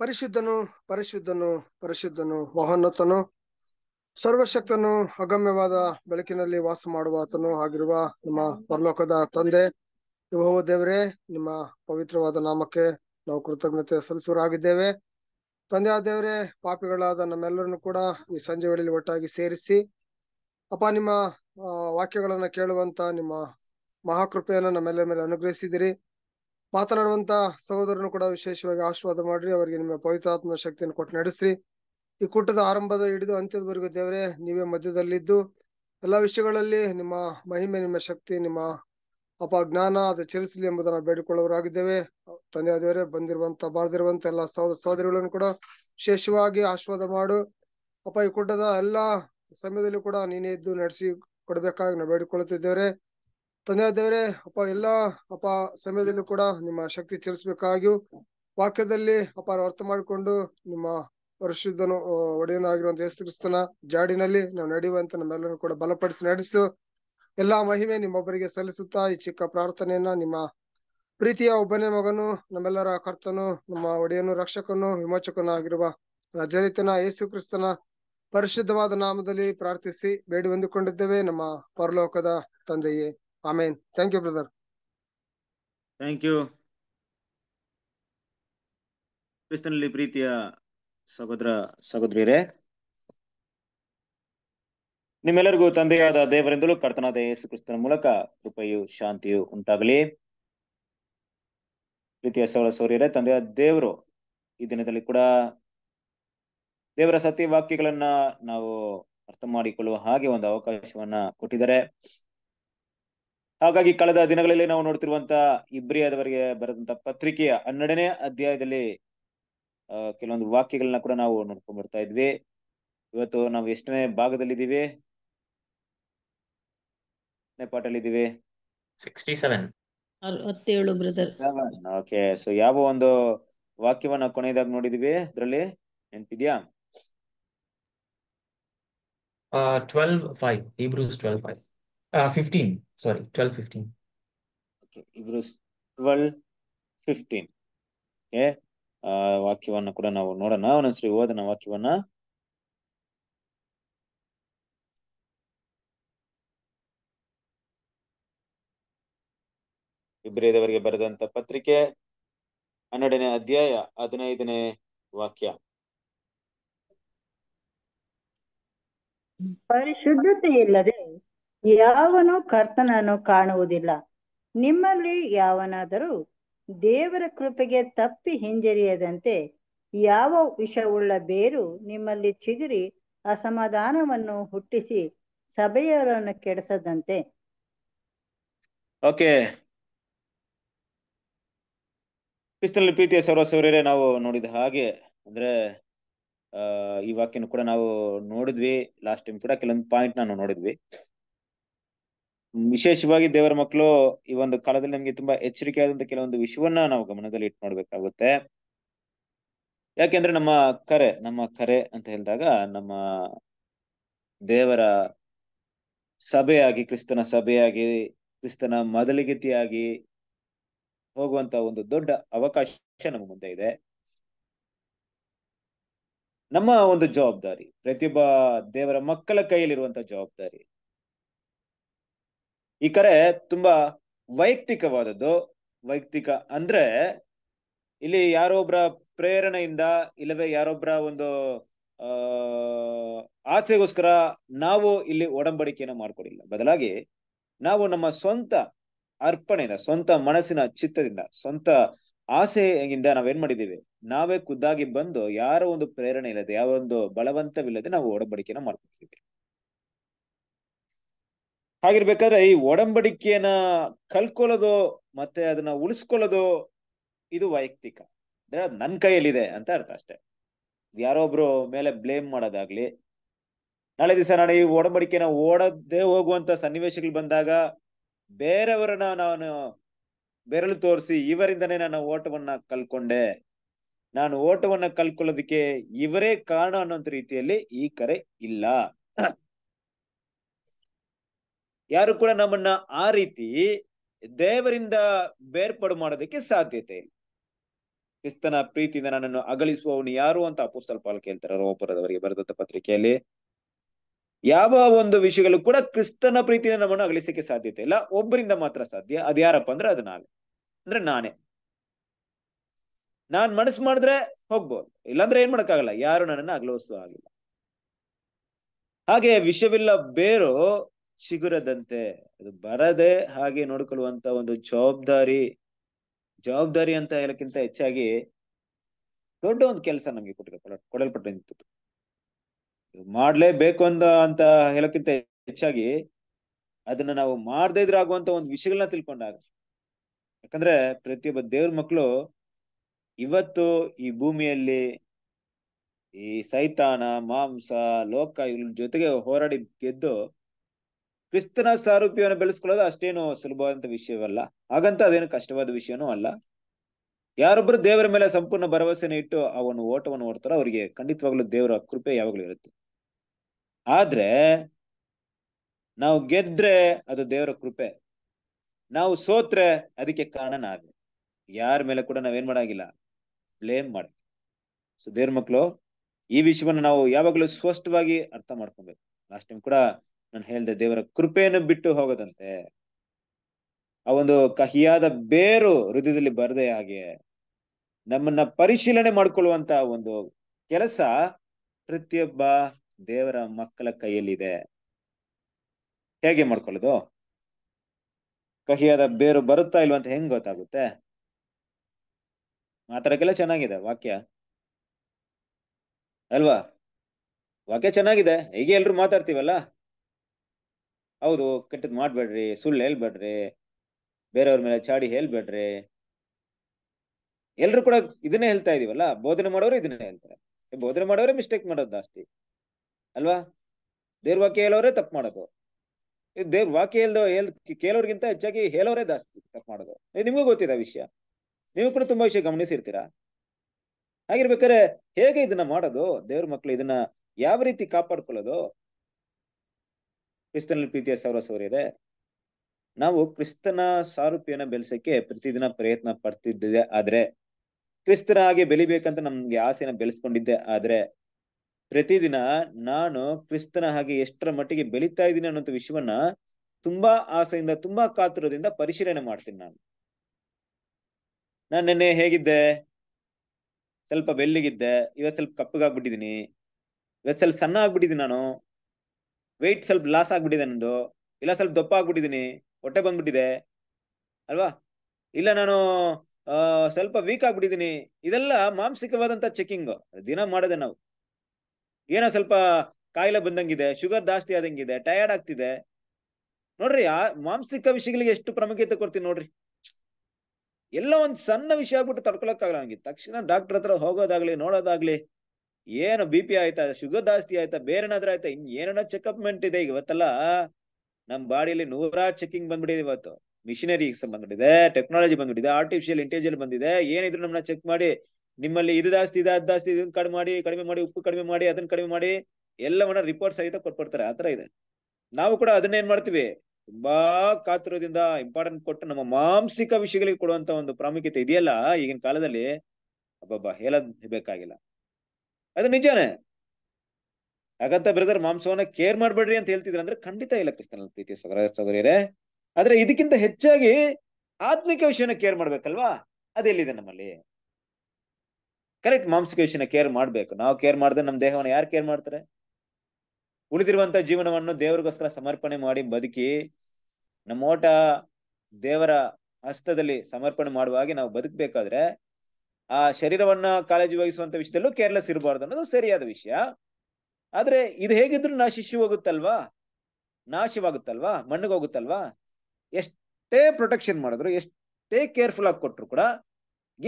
ಪರಿಶುದ್ಧನು ಪರಿಶುದ್ಧನು ಪರಿಶುದ್ಧನು ಮಹೋನ್ನತನು ಸರ್ವಶಕ್ತನು ಅಗಮ್ಯವಾದ ಬೆಳಕಿನಲ್ಲಿ ವಾಸ ಮಾಡುವತನು ಆಗಿರುವ ನಿಮ್ಮ ಪರಲೋಕದ ತಂದೆ ಯುವ ದೇವರೇ ನಿಮ್ಮ ಪವಿತ್ರವಾದ ನಾಮಕ್ಕೆ ನಾವು ಕೃತಜ್ಞತೆ ಸಲ್ಲಿಸುವರಾಗಿದ್ದೇವೆ ತಂದೆಯ ದೇವರೇ ಪಾಪಿಗಳಾದ ನಮ್ಮೆಲ್ಲರನ್ನು ಕೂಡ ಈ ಸಂಜೆ ವೇಳೆಯಲ್ಲಿ ಒಟ್ಟಾಗಿ ಸೇರಿಸಿ ಅಪ್ಪ ನಿಮ್ಮ ವಾಕ್ಯಗಳನ್ನ ಕೇಳುವಂತ ನಿಮ್ಮ ಮಹಾಕೃಪೆಯನ್ನು ನಮ್ಮೆಲ್ಲರ ಮೇಲೆ ಅನುಗ್ರಹಿಸಿದಿರಿ ಮಾತನಾಡುವಂತ ಸಹೋದರನು ಕೂಡ ವಿಶೇಷವಾಗಿ ಆಶೀರ್ವಾದ ಮಾಡ್ರಿ ಅವರಿಗೆ ನಿಮ್ಮ ಪವಿತ್ರಾತ್ಮ ಶಕ್ತಿಯನ್ನು ಕೊಟ್ಟು ನಡೆಸ್ರಿ ಈ ಕೂಟದ ಆರಂಭದ ಹಿಡಿದು ಅಂತ್ಯದವರೆಗೂ ದೇವರೇ ನೀವೇ ಮಧ್ಯದಲ್ಲಿದ್ದು ಎಲ್ಲ ವಿಷಯಗಳಲ್ಲಿ ನಿಮ್ಮ ಮಹಿಮೆ ನಿಮ್ಮ ಶಕ್ತಿ ನಿಮ್ಮ ಅಪ ಜ್ಞಾನ ಅದು ಚಲಿಸಲಿ ಎಂಬುದನ್ನು ಬೇಡಿಕೊಳ್ಳುವರಾಗಿದ್ದೇವೆ ತಂದೆಯ ದೇವರೇ ಬಂದಿರುವಂತ ಬಾರದಿರುವಂತ ಎಲ್ಲ ಸಹೋದರ ಸಹೋದರಿಗಳನ್ನು ಕೂಡ ವಿಶೇಷವಾಗಿ ಆಶೀರ್ವಾದ ಮಾಡು ಅಪ್ಪ ಈ ಕೂಟದ ಎಲ್ಲಾ ಸಮಯದಲ್ಲಿ ಕೂಡ ನೀನೇ ಇದ್ದು ನಡೆಸಿ ಕೊಡಬೇಕಾಗಿ ನಾವು ಬೇಡಿಕೊಳ್ಳುತ್ತಿದ್ದೇವೆ ತಂದೆ ದೇವರೇ ಅಪ್ಪ ಎಲ್ಲಾ ಅಪ್ಪ ಸಮಯದಲ್ಲೂ ಕೂಡ ನಿಮ್ಮ ಶಕ್ತಿ ಚಲಿಸಬೇಕಾಗಿಯೂ ವಾಕ್ಯದಲ್ಲಿ ಅಪ್ಪ ಅರ್ಥ ಮಾಡಿಕೊಂಡು ನಿಮ್ಮ ಪರಿಶುದ್ಧನು ಒಡೆಯನಾಗಿರುವಂತ ಯೇಸು ಕ್ರಿಸ್ತನ ಜಾಡಿನಲ್ಲಿ ನಾವು ನಡೆಯುವಂತ ನಮ್ಮೆಲ್ಲರೂ ಕೂಡ ಬಲಪಡಿಸಿ ನಡೆಸು ಎಲ್ಲಾ ಮಹಿಮೆ ನಿಮ್ಮೊಬ್ಬರಿಗೆ ಸಲ್ಲಿಸುತ್ತಾ ಈ ಚಿಕ್ಕ ಪ್ರಾರ್ಥನೆಯನ್ನ ನಿಮ್ಮ ಪ್ರೀತಿಯ ಒಬ್ಬನೇ ಮಗನು ನಮ್ಮೆಲ್ಲರ ಕರ್ತನು ನಮ್ಮ ಒಡೆಯನು ರಕ್ಷಕನು ವಿಮೋಚಕನಾಗಿರುವ ಆಗಿರುವ ರಜರಿತನ ಯೇಸು ಕ್ರಿಸ್ತನ ಪರಿಶುದ್ಧವಾದ ನಾಮದಲ್ಲಿ ಪ್ರಾರ್ಥಿಸಿ ಬೇಡಿ ಹೊಂದಿಕೊಂಡಿದ್ದೇವೆ ನಮ್ಮ ಪರಲೋಕದ ತಂದೆಯೇ Amen. Thank you thank you ಕ್ರಿಸ್ತನಲ್ಲಿ ಪ್ರೀತಿಯ ಸಹೋದರ ಸಹೋದರಿಯರೇ ನಿಮ್ಮೆಲ್ಲರಿಗೂ ತಂದೆಯಾದ ದೇವರಿಂದಲೂ ಕರ್ತನಾದ ಯೇಸು ಕ್ರಿಸ್ತನ ಮೂಲಕ ಕೃಪೆಯು ಶಾಂತಿಯು ಉಂಟಾಗಲಿ ಪ್ರೀತಿಯ ಸಹೋದರ ಸೌರ್ಯರೇ ತಂದೆಯಾದ ದೇವರು ಈ ದಿನದಲ್ಲಿ ಕೂಡ ದೇವರ ಸತ್ಯ ವಾಕ್ಯಗಳನ್ನ ನಾವು ಅರ್ಥ ಮಾಡಿಕೊಳ್ಳುವ ಹಾಗೆ ಒಂದು ಅವಕಾಶವನ್ನ ಕೊಟ್ಟಿದ್ದಾರೆ ಹಾಗಾಗಿ ಕಳೆದ ದಿನಗಳಲ್ಲಿ ನಾವು ನೋಡ್ತಿರುವಂತಹ ಇಬ್ರಿಯಾದವರಿಗೆ ಬರೆದಂತ ಪತ್ರಿಕೆಯ ಹನ್ನೆರಡನೇ ಅಧ್ಯಾಯದಲ್ಲಿ ಕೆಲವೊಂದು ವಾಕ್ಯಗಳನ್ನ ಕೂಡ ನಾವು ನೋಡ್ಕೊಂಡ್ ಬರ್ತಾ ಇದ್ವಿ ಇವತ್ತು ನಾವು ಎಷ್ಟನೇ ಭಾಗದಲ್ಲಿದ್ದೀವಿ ಪಾಠಲ್ಲಿದ್ದೀವಿ ಓಕೆ ಸೊ ಯಾವ ಒಂದು ವಾಕ್ಯವನ್ನ ಕೊನೆಯದಾಗ ನೋಡಿದಿವಿ ಅದರಲ್ಲಿ ನೆನಪಿದ್ಯಾ five Hebrews five Uh, 15, sorry, 12, 15. Okay, Hebrews 12, 15. Okay. ಆ uh, ವಾಕ್ಯವನ್ನ ಕೂಡ ನಾವು ನೋಡೋಣ ಒಂದೊಂದ್ಸರಿ ಓದನ ವಾಕ್ಯವನ್ನ ಇಬ್ರೇದವರಿಗೆ ಬರೆದಂತ ಪತ್ರಿಕೆ ಹನ್ನೆರಡನೇ ಅಧ್ಯಾಯ ಹದಿನೈದನೇ ವಾಕ್ಯ ಪರಿಶುದ್ಧತೆ ಇಲ್ಲದೆ ಯಾವನು ಕರ್ತನನ್ನು ಕಾಣುವುದಿಲ್ಲ ನಿಮ್ಮಲ್ಲಿ ಯಾವನಾದರೂ ದೇವರ ಕೃಪೆಗೆ ತಪ್ಪಿ ಹಿಂಜರಿಯದಂತೆ ಯಾವ ವಿಷವುಳ್ಳ ಬೇರು ನಿಮ್ಮಲ್ಲಿ ಚಿಗುರಿ ಅಸಮಾಧಾನವನ್ನು ಹುಟ್ಟಿಸಿ ಸಭೆಯವರನ್ನು ಕೆಡಿಸದಂತೆ ಓಕೆ ಕ್ರಿಸ್ತನಲ್ಲಿ ಪ್ರೀತಿಯ ಸರ್ವಸವರೇ ನಾವು ನೋಡಿದ ಹಾಗೆ ಅಂದ್ರೆ ಈ ವಾಕ್ಯನ ಕೂಡ ನಾವು ನೋಡಿದ್ವಿ ಲಾಸ್ಟ್ ಟೈಮ್ ಕೂಡ ಕೆಲವೊಂದು ಪಾಯಿಂಟ್ ನಾನು ನೋಡಿದ್ವಿ ವಿಶೇಷವಾಗಿ ದೇವರ ಮಕ್ಕಳು ಈ ಒಂದು ಕಾಲದಲ್ಲಿ ನಮ್ಗೆ ತುಂಬಾ ಎಚ್ಚರಿಕೆಯಾದಂತ ಕೆಲವೊಂದು ವಿಷಯವನ್ನ ನಾವು ಗಮನದಲ್ಲಿ ಇಟ್ ಮಾಡ್ಬೇಕಾಗುತ್ತೆ ಯಾಕೆಂದ್ರೆ ನಮ್ಮ ಕರೆ ನಮ್ಮ ಕರೆ ಅಂತ ಹೇಳಿದಾಗ ನಮ್ಮ ದೇವರ ಸಭೆಯಾಗಿ ಕ್ರಿಸ್ತನ ಸಭೆಯಾಗಿ ಕ್ರಿಸ್ತನ ಮೊದಲಿಗತಿಯಾಗಿ ಹೋಗುವಂತ ಒಂದು ದೊಡ್ಡ ಅವಕಾಶ ನಮ್ಮ ಮುಂದೆ ಇದೆ ನಮ್ಮ ಒಂದು ಜವಾಬ್ದಾರಿ ಪ್ರತಿಯೊಬ್ಬ ದೇವರ ಮಕ್ಕಳ ಕೈಯಲ್ಲಿರುವಂತ ಜವಾಬ್ದಾರಿ ಈ ಕರೆ ತುಂಬಾ ವೈಯಕ್ತಿಕವಾದದ್ದು ವೈಯಕ್ತಿಕ ಅಂದ್ರೆ ಇಲ್ಲಿ ಯಾರೊಬ್ಬರ ಪ್ರೇರಣೆಯಿಂದ ಇಲ್ಲವೇ ಯಾರೊಬ್ಬರ ಒಂದು ಆಸೆಗೋಸ್ಕರ ನಾವು ಇಲ್ಲಿ ಒಡಂಬಡಿಕೆಯನ್ನು ಮಾಡ್ಕೊಡಿಲ್ಲ ಬದಲಾಗಿ ನಾವು ನಮ್ಮ ಸ್ವಂತ ಅರ್ಪಣೆಯಿಂದ ಸ್ವಂತ ಮನಸ್ಸಿನ ಚಿತ್ತದಿಂದ ಸ್ವಂತ ಆಸೆಯಿಂದ ನಾವೇನ್ ಮಾಡಿದ್ದೀವಿ ನಾವೇ ಖುದ್ದಾಗಿ ಬಂದು ಯಾರೋ ಒಂದು ಪ್ರೇರಣೆ ಇಲ್ಲದೆ ಯಾವ ಒಂದು ಬಲವಂತವಿಲ್ಲದೆ ನಾವು ಒಡಂಬಡಿಕೆಯನ್ನು ಮಾಡ್ಕೊಂಡಿದ್ದೀವಿ ಆಗಿರ್ಬೇಕಾದ್ರೆ ಈ ಒಡಂಬಡಿಕೆಯನ್ನ ಕಲ್ಕೊಳ್ಳೋದು ಮತ್ತೆ ಅದನ್ನ ಉಳಿಸ್ಕೊಳ್ಳೋದು ಇದು ವೈಯಕ್ತಿಕ ಅಂದ್ರೆ ಅದು ನನ್ನ ಕೈಯಲ್ಲಿದೆ ಅಂತ ಅರ್ಥ ಅಷ್ಟೇ ಯಾರೊಬ್ರು ಮೇಲೆ ಬ್ಲೇಮ್ ಮಾಡೋದಾಗ್ಲಿ ನಾಳೆ ದಿವಸ ನಾನು ಈ ಒಡಂಬಡಿಕೆನ ಓಡದೇ ಹೋಗುವಂತ ಸನ್ನಿವೇಶಗಳು ಬಂದಾಗ ಬೇರೆಯವರನ್ನ ನಾನು ಬೆರಳು ತೋರಿಸಿ ಇವರಿಂದನೇ ನಾನು ಓಟವನ್ನ ಕಲ್ಕೊಂಡೆ ನಾನು ಓಟವನ್ನ ಕಲ್ಕೊಳ್ಳೋದಕ್ಕೆ ಇವರೇ ಕಾರಣ ಅನ್ನೋಂತ ರೀತಿಯಲ್ಲಿ ಈ ಕರೆ ಇಲ್ಲ ಯಾರು ಕೂಡ ನಮ್ಮನ್ನ ಆ ರೀತಿ ದೇವರಿಂದ ಬೇರ್ಪಡು ಮಾಡೋದಕ್ಕೆ ಸಾಧ್ಯತೆ ಇಲ್ಲ ಕ್ರಿಸ್ತನ ಪ್ರೀತಿಯಿಂದ ನನ್ನನ್ನು ಅಗಲಿಸುವವನು ಯಾರು ಅಂತ ಅಪುಸ್ತಲ್ ಪಾಲ್ ಕೇಳ್ತಾರೆ ರೋಪರದವರಿಗೆ ಬರೆದಂತ ಪತ್ರಿಕೆಯಲ್ಲಿ ಯಾವ ಒಂದು ವಿಷಯಗಳು ಕೂಡ ಕ್ರಿಸ್ತನ ಪ್ರೀತಿಯಿಂದ ನಮ್ಮನ್ನು ಅಗಲಿಸಕ್ಕೆ ಸಾಧ್ಯತೆ ಇಲ್ಲ ಒಬ್ಬರಿಂದ ಮಾತ್ರ ಸಾಧ್ಯ ಅದು ಯಾರಪ್ಪ ಅಂದ್ರೆ ಅದು ನಾನೇ ಅಂದ್ರೆ ನಾನೇ ನಾನ್ ಮನಸ್ಸು ಮಾಡಿದ್ರೆ ಹೋಗ್ಬೋದು ಇಲ್ಲಾಂದ್ರೆ ಏನ್ ಮಾಡಕ್ಕಾಗಲ್ಲ ಯಾರು ನನ್ನನ್ನು ಅಗಲಿಸುವ ಆಗಿಲ್ಲ ಹಾಗೆ ವಿಷವಿಲ್ಲ ಬೇರು ಚಿಗುರದಂತೆ ಅದು ಬರದೆ ಹಾಗೆ ನೋಡ್ಕೊಳ್ಳುವಂತ ಒಂದು ಜವಾಬ್ದಾರಿ ಜವಾಬ್ದಾರಿ ಅಂತ ಹೇಳಕ್ಕಿಂತ ಹೆಚ್ಚಾಗಿ ದೊಡ್ಡ ಒಂದು ಕೆಲಸ ನಮ್ಗೆ ಕೊಟ್ಟಿರೋ ಕೊಡಲ್ಪಟ್ಟಂಥದ್ದು ಮಾಡ್ಲೇಬೇಕು ಅಂದ ಅಂತ ಹೇಳಕ್ಕಿಂತ ಹೆಚ್ಚಾಗಿ ಅದನ್ನ ನಾವು ಮಾಡದೇ ಇದ್ರೆ ಆಗುವಂತ ಒಂದು ವಿಷಯಗಳನ್ನ ತಿಳ್ಕೊಂಡಾಗ ಯಾಕಂದ್ರೆ ಪ್ರತಿಯೊಬ್ಬ ದೇವ್ರ ಮಕ್ಕಳು ಇವತ್ತು ಈ ಭೂಮಿಯಲ್ಲಿ ಈ ಸೈತಾನ ಮಾಂಸ ಲೋಕ ಇವ್ರ ಜೊತೆಗೆ ಹೋರಾಡಿ ಗೆದ್ದು ಕ್ರಿಸ್ತನ ಸಾರೂಪ್ಯವನ್ನು ಬೆಳೆಸ್ಕೊಳ್ಳೋದು ಅಷ್ಟೇನು ಸುಲಭವಾದಂತ ವಿಷಯವಲ್ಲ ಹಾಗಂತ ಅದೇನು ಕಷ್ಟವಾದ ವಿಷಯನೂ ಅಲ್ಲ ಯಾರೊಬ್ರು ದೇವರ ಮೇಲೆ ಸಂಪೂರ್ಣ ಭರವಸೆನ ಇಟ್ಟು ಅವನು ಓಟವನ್ನು ಓಡ್ತಾರೋ ಅವರಿಗೆ ಖಂಡಿತವಾಗ್ಲೂ ದೇವರ ಕೃಪೆ ಯಾವಾಗ್ಲೂ ಇರುತ್ತೆ ಆದ್ರೆ ನಾವು ಗೆದ್ರೆ ಅದು ದೇವರ ಕೃಪೆ ನಾವು ಸೋತ್ರೆ ಅದಕ್ಕೆ ಕಾರಣ ನಾವೇ ಯಾರ ಮೇಲೆ ಕೂಡ ನಾವೇನ್ ಮಾಡಾಗಿಲ್ಲ ಬ್ಲೇಮ್ ಮಾಡ ಸೊ ದೇವ್ರ ಮಕ್ಕಳು ಈ ವಿಷಯವನ್ನು ನಾವು ಯಾವಾಗಲೂ ಸ್ಪಷ್ಟವಾಗಿ ಅರ್ಥ ಮಾಡ್ಕೊಬೇಕು ಲಾಸ್ಟ್ ಟೈಮ್ ಕೂಡ ನಾನು ಹೇಳ್ದೆ ದೇವರ ಕೃಪೆಯನ್ನು ಬಿಟ್ಟು ಹೋಗದಂತೆ ಆ ಒಂದು ಕಹಿಯಾದ ಬೇರು ಹೃದಯದಲ್ಲಿ ಬರದೆ ಹಾಗೆ ನಮ್ಮನ್ನ ಪರಿಶೀಲನೆ ಮಾಡ್ಕೊಳ್ಳುವಂತ ಒಂದು ಕೆಲಸ ಪ್ರತಿಯೊಬ್ಬ ದೇವರ ಮಕ್ಕಳ ಕೈಯಲ್ಲಿದೆ ಹೇಗೆ ಮಾಡ್ಕೊಳ್ಳೋದು ಕಹಿಯಾದ ಬೇರು ಬರುತ್ತಾ ಅಂತ ಹೆಂಗ್ ಗೊತ್ತಾಗುತ್ತೆ ಮಾತಾಡಕ್ಕೆಲ್ಲ ಚೆನ್ನಾಗಿದೆ ವಾಕ್ಯ ಅಲ್ವಾ ವಾಕ್ಯ ಚೆನ್ನಾಗಿದೆ ಹೀಗೆ ಎಲ್ರು ಮಾತಾಡ್ತೀವಲ್ಲ ಹೌದು ಕೆಟ್ಟದ್ ಮಾಡ್ಬೇಡ್ರಿ ಸುಳ್ಳು ಹೇಳ್ಬೇಡ್ರಿ ಬೇರೆಯವ್ರ ಮೇಲೆ ಚಾಡಿ ಹೇಳ್ಬೇಡ್ರಿ ಎಲ್ರು ಕೂಡ ಇದನ್ನೇ ಹೇಳ್ತಾ ಇದೀವಲ್ಲ ಬೋಧನೆ ಮಾಡೋರು ಇದನ್ನೇ ಹೇಳ್ತಾರೆ ಬೋಧನೆ ಮಾಡೋರೇ ಮಿಸ್ಟೇಕ್ ಮಾಡೋದು ಜಾಸ್ತಿ ಅಲ್ವಾ ದೇವ್ರ ವಾಕ್ಯ ಹೇಳೋರೇ ತಪ್ಪು ಮಾಡೋದು ದೇವ್ರ ವಾಕ್ಯ ಹೇಳ್ದೋ ಹೇಳ್ ಕೇಳೋರ್ಗಿಂತ ಹೆಚ್ಚಾಗಿ ಹೇಳೋರೇ ಜಾಸ್ತಿ ತಪ್ಪು ಮಾಡೋದು ನಿಮಗೂ ಗೊತ್ತಿದೆ ವಿಷಯ ನೀವು ಕೂಡ ತುಂಬಾ ವಿಷಯ ಗಮನಿಸಿರ್ತೀರಾ ಹಾಗಿರ್ಬೇಕಾದ್ರೆ ಹೇಗೆ ಇದನ್ನ ಮಾಡೋದು ದೇವ್ರ ಮಕ್ಳು ಇದನ್ನ ಯಾವ ರೀತಿ ಕಾಪಾಡ್ಕೊಳ್ಳೋದು ಕ್ರಿಸ್ತನಲ್ಲಿ ಪ್ರೀತಿಯ ಸಾವಿರ ಇದೆ ನಾವು ಕ್ರಿಸ್ತನ ಸಾರೂಪ್ಯನ ಬೆಳೆಸಕ್ಕೆ ಪ್ರತಿದಿನ ಪ್ರಯತ್ನ ಪಡ್ತಿದ್ದೆ ಆದ್ರೆ ಕ್ರಿಸ್ತನ ಹಾಗೆ ಬೆಳಿಬೇಕಂತ ನಮ್ಗೆ ಆಸೆನ ಬೆಳೆಸ್ಕೊಂಡಿದ್ದೆ ಆದ್ರೆ ಪ್ರತಿದಿನ ನಾನು ಕ್ರಿಸ್ತನ ಹಾಗೆ ಎಷ್ಟರ ಮಟ್ಟಿಗೆ ಬೆಳಿತಾ ಇದ್ದೀನಿ ಅನ್ನೋ ವಿಷಯವನ್ನ ತುಂಬಾ ಆಸೆಯಿಂದ ತುಂಬಾ ಕಾತುರದಿಂದ ಪರಿಶೀಲನೆ ಮಾಡ್ತೀನಿ ನಾನು ನಾನು ನಿನ್ನೆ ಹೇಗಿದ್ದೆ ಸ್ವಲ್ಪ ಬೆಳ್ಳಿಗಿದ್ದೆ ಇವತ್ತು ಸ್ವಲ್ಪ ಕಪ್ಪಗಾಗ್ಬಿಟ್ಟಿದ್ದೀನಿ ಇವತ್ತು ಸ್ವಲ್ಪ ಸಣ್ಣ ಆಗ್ಬಿಟ್ಟಿದ್ದೀನಿ ನಾನು ವೆಯ್ಟ್ ಸ್ವಲ್ಪ ಲಾಸ್ ಆಗ್ಬಿಟ್ಟಿದೆ ನಂದು ಇಲ್ಲ ಸ್ವಲ್ಪ ದಪ್ಪ ಆಗ್ಬಿಟ್ಟಿದೀನಿ ಹೊಟ್ಟೆ ಬಂದ್ಬಿಟ್ಟಿದೆ ಅಲ್ವಾ ಇಲ್ಲ ನಾನು ಸ್ವಲ್ಪ ವೀಕ್ ಆಗ್ಬಿಟ್ಟಿದೀನಿ ಇದೆಲ್ಲ ಮಾಂಸಿಕವಾದಂತ ಚೆಕಿಂಗ್ ದಿನ ಮಾಡದೆ ನಾವು ಏನೋ ಸ್ವಲ್ಪ ಕಾಯಿಲೆ ಬಂದಂಗಿದೆ ಶುಗರ್ ಜಾಸ್ತಿ ಆದಂಗಿದೆ ಟಯರ್ಡ್ ಆಗ್ತಿದೆ ನೋಡ್ರಿ ಆ ಮಾಂಸಿಕ ವಿಷಯಗಳಿಗೆ ಎಷ್ಟು ಪ್ರಾಮುಖ್ಯತೆ ಕೊಡ್ತೀನಿ ನೋಡ್ರಿ ಎಲ್ಲ ಒಂದ್ ಸಣ್ಣ ವಿಷಯ ಆಗ್ಬಿಟ್ಟು ಆಗಲ್ಲ ನನಗೆ ತಕ್ಷಣ ಡಾಕ್ಟರ್ ಹತ್ರ ಹೋಗೋದಾಗ್ಲಿ ನೋಡೋದಾಗ್ಲಿ ಏನು ಬಿ ಪಿ ಆಯ್ತಾ ಶುಗರ್ ಜಾಸ್ತಿ ಆಯ್ತಾ ಬೇರೆನಾದ್ರೂ ಆಯ್ತಾ ಇನ್ ಏನೋ ಮೆಂಟ್ ಇದೆ ಇವತ್ತಲ್ಲ ನಮ್ ಬಾಡಿಯಲ್ಲಿ ನೂರಾರು ಚೆಕಿಂಗ್ ಬಂದ್ಬಿಟ್ಟಿದೆ ಇವತ್ತು ಮಿಷಿನರಿ ಬಂದ್ಬಿಟ್ಟಿದೆ ಟೆಕ್ನಾಲಜಿ ಬಂದ್ಬಿಟ್ಟಿದೆ ಆರ್ಟಿಫಿಷಿಯಲ್ ಇಂಟೆಲಿಜೆನ್ಸ್ ಬಂದಿದೆ ಏನಿದ್ರು ನಮ್ಮನ್ನ ಚೆಕ್ ಮಾಡಿ ನಿಮ್ಮಲ್ಲಿ ಇದು ಜಾಸ್ತಿ ಇದೆ ಅದು ಜಾಸ್ತಿ ಇದನ್ನ ಕಡಿಮೆ ಮಾಡಿ ಕಡಿಮೆ ಮಾಡಿ ಉಪ್ಪು ಕಡಿಮೆ ಮಾಡಿ ಅದನ್ನ ಕಡಿಮೆ ಮಾಡಿ ಎಲ್ಲವನ್ನ ರಿಪೋರ್ಟ್ ಸಹಿತ ಕೊಟ್ಬಿಡ್ತಾರೆ ಆತರ ಇದೆ ನಾವು ಕೂಡ ಅದನ್ನ ಏನ್ ಮಾಡ್ತೀವಿ ತುಂಬಾ ಕಾತುರದಿಂದ ಇಂಪಾರ್ಟೆಂಟ್ ಕೊಟ್ಟು ನಮ್ಮ ಮಾಂಸಿಕ ವಿಷಯಗಳಿಗೆ ಕೊಡುವಂತ ಒಂದು ಪ್ರಾಮುಖ್ಯತೆ ಇದೆಯಲ್ಲ ಈಗಿನ ಕಾಲದಲ್ಲಿ ಅಬ್ಬಬ್ಬಾ ಹೇಳದ್ ಬೇಕಾಗಿಲ್ಲ ಅದು ನಿಜಾನೇ ಹಾಗಂತ ಬ್ರದರ್ ಮಾಂಸವನ್ನ ಕೇರ್ ಮಾಡ್ಬೇಡ್ರಿ ಅಂತ ಹೇಳ್ತಿದ್ರ ಅಂದ್ರೆ ಖಂಡಿತ ಇಲ್ಲ ಕ್ರಿಸ್ತನ ಪ್ರೀತಿ ಸದರ ಸದರಿಯರೇ ಆದ್ರೆ ಇದಕ್ಕಿಂತ ಹೆಚ್ಚಾಗಿ ಆತ್ಮಿಕ ವಿಷಯನ ಕೇರ್ ಮಾಡ್ಬೇಕಲ್ವಾ ಅದೆಲ್ಲಿದೆ ನಮ್ಮಲ್ಲಿ ಕರೆಕ್ಟ್ ಮಾಂಸಿಕ ವಿಷಯನ ಕೇರ್ ಮಾಡ್ಬೇಕು ನಾವು ಕೇರ್ ಮಾಡಿದ್ರೆ ನಮ್ಮ ದೇಹವನ್ನ ಯಾರು ಕೇರ್ ಮಾಡ್ತಾರೆ ಉಳಿದಿರುವಂತ ಜೀವನವನ್ನು ದೇವರಿಗೋಸ್ಕರ ಸಮರ್ಪಣೆ ಮಾಡಿ ಬದುಕಿ ನಮ್ಮ ಓಟ ದೇವರ ಹಸ್ತದಲ್ಲಿ ಸಮರ್ಪಣೆ ಮಾಡುವ ಹಾಗೆ ನಾವು ಬದುಕಬೇಕಾದ್ರೆ ಆ ಶರೀರವನ್ನ ಕಾಳಜಿ ವಹಿಸುವಂತ ವಿಷಯದಲ್ಲೂ ಕೇರ್ಲೆಸ್ ಇರಬಾರ್ದು ಅನ್ನೋದು ಸರಿಯಾದ ವಿಷಯ ಆದ್ರೆ ಇದು ಹೇಗಿದ್ರು ನಾಶಿಶು ಹೋಗುತ್ತಲ್ವಾ ನಾಶವಾಗುತ್ತಲ್ವಾ ಮಣ್ಣಿಗೆ ಹೋಗುತ್ತಲ್ವಾ ಎಷ್ಟೇ ಪ್ರೊಟೆಕ್ಷನ್ ಮಾಡಿದ್ರು ಎಷ್ಟೇ ಕೇರ್ಫುಲ್ ಆಗಿ ಕೊಟ್ರು ಕೂಡ